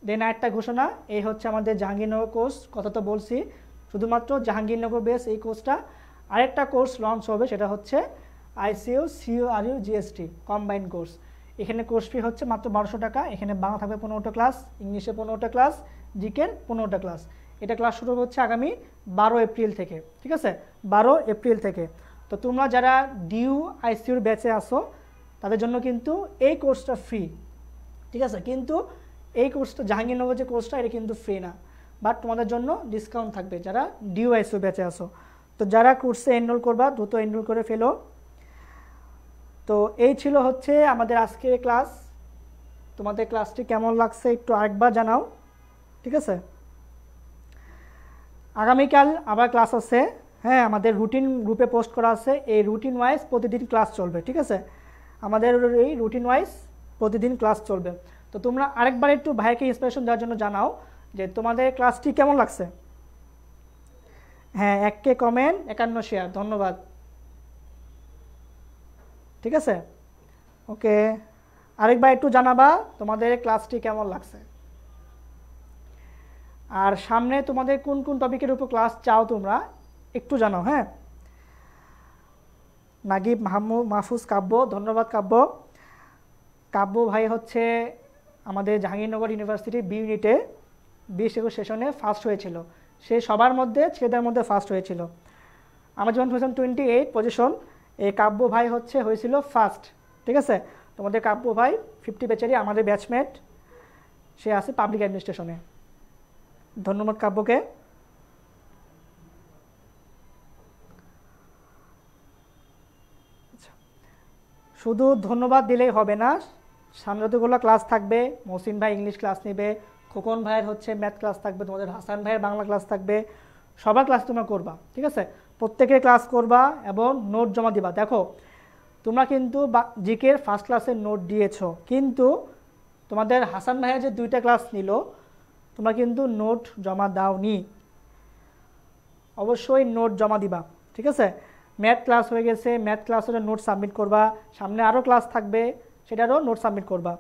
Speaker 1: দেন আরেকটা ঘোষণা এই হচ্ছে আমাদের জাহাঙ্গীরনগর কোর্স কথা তো বলছি শুধুমাত্র জাহাঙ্গীরনগর বেস এই কোর্সটা আরেকটা কোর্স লঞ্চ হবে সেটা হচ্ছে আইসিও সিও আর ইউ জিএসটি কম্বাইন কোর্স এখানে কোর্স ফি হচ্ছে মাত্র বারোশো টাকা এখানে বাংলা থাকবে পনেরোটা ক্লাস ইংলিশে পনেরোটা ক্লাস জিকের পনেরোটা ক্লাস এটা ক্লাস শুরু হচ্ছে আগামী বারো এপ্রিল থেকে ঠিক আছে বারো এপ্রিল থেকে তো তোমরা যারা ডিউ আইসিউর ব্যাচে আসো তাদের জন্য কিন্তু এই কোর্সটা ফ্রি ঠিক আছে কিন্তু এই কোর্সটা জাহাঙ্গীরনগর যে কোর্সটা এটা কিন্তু ফ্রি না বাট তোমাদের জন্য ডিসকাউন্ট থাকবে যারা ডিউ আইসিউ ব্যাচে আসো তো যারা কোর্সে এনরোল করবা দ্রুত এনরোল করে ফেলো তো এই ছিল হচ্ছে আমাদের আজকের ক্লাস তোমাদের ক্লাসটি কেমন লাগছে একটু আরেকবার জানাও ঠিক আছে আগামীকাল আবার ক্লাস আছে হ্যাঁ আমাদের রুটিন গ্রুপে পোস্ট করা আছে এই রুটিন ওয়াইজ প্রতিদিন ক্লাস চলবে ঠিক আছে আমাদের এই রুটিন ওয়াইজ প্রতিদিন ক্লাস চলবে তো তোমরা আরেকবার একটু ভাইকে ইন্সপিরেশন দেওয়ার জন্য জানাও যে তোমাদের ক্লাসটি কেমন লাগছে হ্যাঁ এককে কমেন্ট একান্ন শেয়ার ধন্যবাদ ঠিক আছে ওকে আরেকবার একটু জানাবা তোমাদের ক্লাসটি কেমন লাগছে আর সামনে তোমাদের কোন কোন টপিকের উপর ক্লাস চাও তোমরা একটু জানাও হ্যাঁ নাগিব মাহমুদ মাহফুজ কাব্য ধন্যবাদ কাব্য কাব্য ভাই হচ্ছে আমাদের জাহাঙ্গীরনগর ইউনিভার্সিটি বি ইউনিটে বিশ একুশ সেশনে ফার্স্ট হয়েছিল সে সবার মধ্যে ছেলেদের মধ্যে ফার্স্ট হয়েছিল আমার যেমন পজিশন টোয়েন্টি এইট পজিশন এই কাব্য ভাই হচ্ছে হয়েছিল ফার্স্ট ঠিক আছে তোমাদের কাব্য ভাই ফিফটি বেচারি আমাদের ব্যাচমেট সে আছে পাবলিক অ্যাডমিনিস্ট্রেশনে ধন্যবাদ কাব্যকে আচ্ছা, শুধু ধন্যবাদ দিলেই হবে না সামনে যতগুলো ক্লাস থাকবে মহসিন ভাই ইংলিশ ক্লাস নেবে খোকন ভাইয়ের হচ্ছে ম্যাথ ক্লাস থাকবে তোমাদের হাসান ভাইয়ের বাংলা ক্লাস থাকবে সবার ক্লাস তোমরা করবা ঠিক আছে প্রত্যেকে ক্লাস করবা এবং নোট জমা দিবা দেখো তোমরা কিন্তু জিকের ফার্স্ট ক্লাসের নোট দিয়েছ কিন্তু তোমাদের হাসান ভাইয়ের যে দুইটা ক্লাস নিল তোমরা কিন্তু নোট জমা দাওনি অবশ্যই নোট জমা দিবা ঠিক আছে ম্যাথ ক্লাস হয়ে গেছে ম্যাথ ক্লাসের নোট সাবমিট করবা সামনে আরও ক্লাস থাকবে সেটারও নোট সাবমিট করবা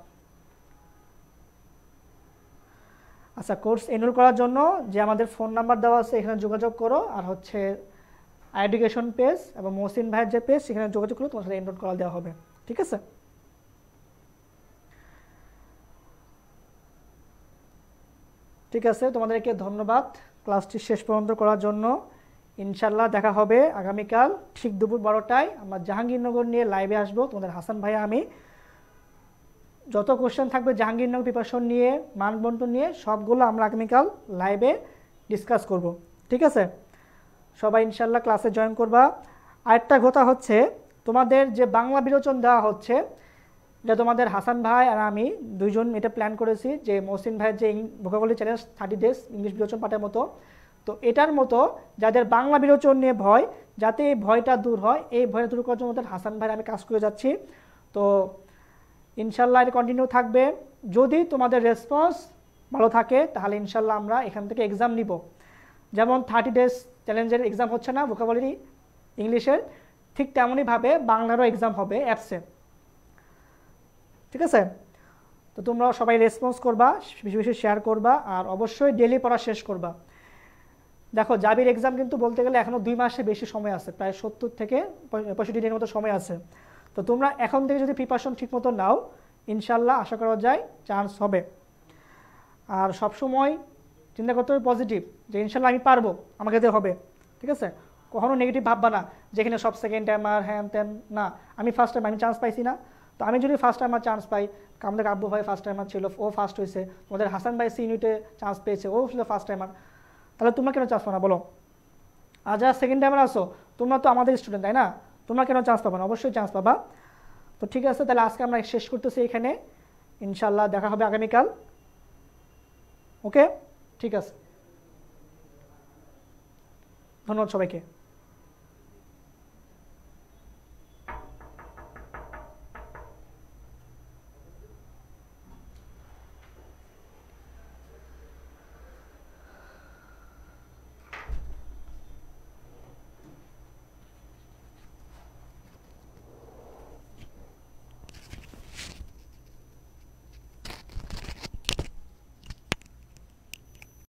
Speaker 1: আচ্ছা কোর্স এনরোল করার জন্য যে আমাদের ফোন নাম্বার দেওয়া আছে এখানে যোগাযোগ করো আর হচ্ছে এডুকেশন পেজ এবং মোসিন ভাইয়ের যে পেজ সেখানে যোগাযোগ করলে তোমার সাথে এনরোল করা দেওয়া হবে ঠিক আছে ঠিক আছে তোমাদেরকে ধন্যবাদ ক্লাসটি শেষ পর্যন্ত করার জন্য ইনশাল্লাহ দেখা হবে আগামীকাল ঠিক দুপুর বারোটায় আমরা জাহাঙ্গীরনগর নিয়ে লাইভে আসবো তোমাদের হাসান ভাইয়া আমি যত কোশ্চেন থাকবে জাহাঙ্গীরনগর প্রিপারেশন নিয়ে মানবন্টন নিয়ে সবগুলো আমরা আগামীকাল লাইভে ডিসকাস করব ঠিক আছে সবাই ইনশাল্লাহ ক্লাসে জয়েন করবা আরেকটা কথা হচ্ছে তোমাদের যে বাংলা বিরোচন দেওয়া হচ্ছে এটা তোমাদের হাসান ভাই আর আমি দুইজন এটা প্ল্যান করেছি যে মহসিন ভাইয়ের যে vocabulary challenge thirty days English বিরোচন পাঠের মতো তো এটার মতো যাদের বাংলা বিরোচন নিয়ে ভয় যাতে এই ভয়টা দূর হয় এই ভয়টা দূর করার জন্য হাসান ভাই আমি কাজ করে যাচ্ছি তো ইনশাল্লাহ এটা কন্টিনিউ থাকবে যদি তোমাদের রেসপন্স ভালো থাকে তাহলে ইনশাল্লাহ আমরা এখান থেকে এক্সাম নিব যেমন থার্টি ডেজ চ্যালেঞ্জের এক্সাম হচ্ছে না ভোকাবলারি ইংলিশের ঠিক তেমনইভাবে বাংলারও এক্সাম হবে অ্যাপসে ঠিক আছে তো তোমরা সবাই রেসপন্স করবা বেশি বেশি শেয়ার করবা আর অবশ্যই ডেলি পড়া শেষ করবা দেখো জাবির এক্সাম কিন্তু বলতে গেলে এখনও দুই মাসে বেশি সময় আছে প্রায় সত্তর থেকে পঁয়ষট্টি দিনের মতো সময় আছে তো তোমরা এখন থেকে যদি প্রিপারেশন ঠিকমতো নাও ইনশাল্লাহ আশা করা যায় চান্স হবে আর সব সময় চিন্তা করতে হবে পজিটিভ যে ইনশাল্লাহ আমি পারবো আমাকে দিয়ে হবে ঠিক আছে কখনও নেগেটিভ ভাববা না যেখানে সব সেকেন্ড টাইম আর হ্যান ত্যান না আমি ফার্স্ট টাইম আমি চান্স পাইছি না তো আমি যদি ফার্স্ট টাইম আর চান্স পাই আমাদের আব্বু ভাই ফার্স্ট টাইমার ছিল ও ফার্স্ট হয়েছে তোমাদের হাসান ভাই সি ইউনিটে চান্স পেয়েছে ও ছিল ফার্স্ট টাইমার তাহলে তোমরা কেন চান্স পাও না বলো আর যারা সেকেন্ড টাইমার আসো তোমরা তো আমাদের স্টুডেন্ট তাই না তোমরা কেন চান্স পাবা না অবশ্যই চান্স পাবা তো ঠিক আছে তাহলে আজকে আমরা শেষ করতেছি এখানে ইনশাল্লাহ দেখা হবে আগামীকাল ওকে ঠিক আছে ধন্যবাদ সবাইকে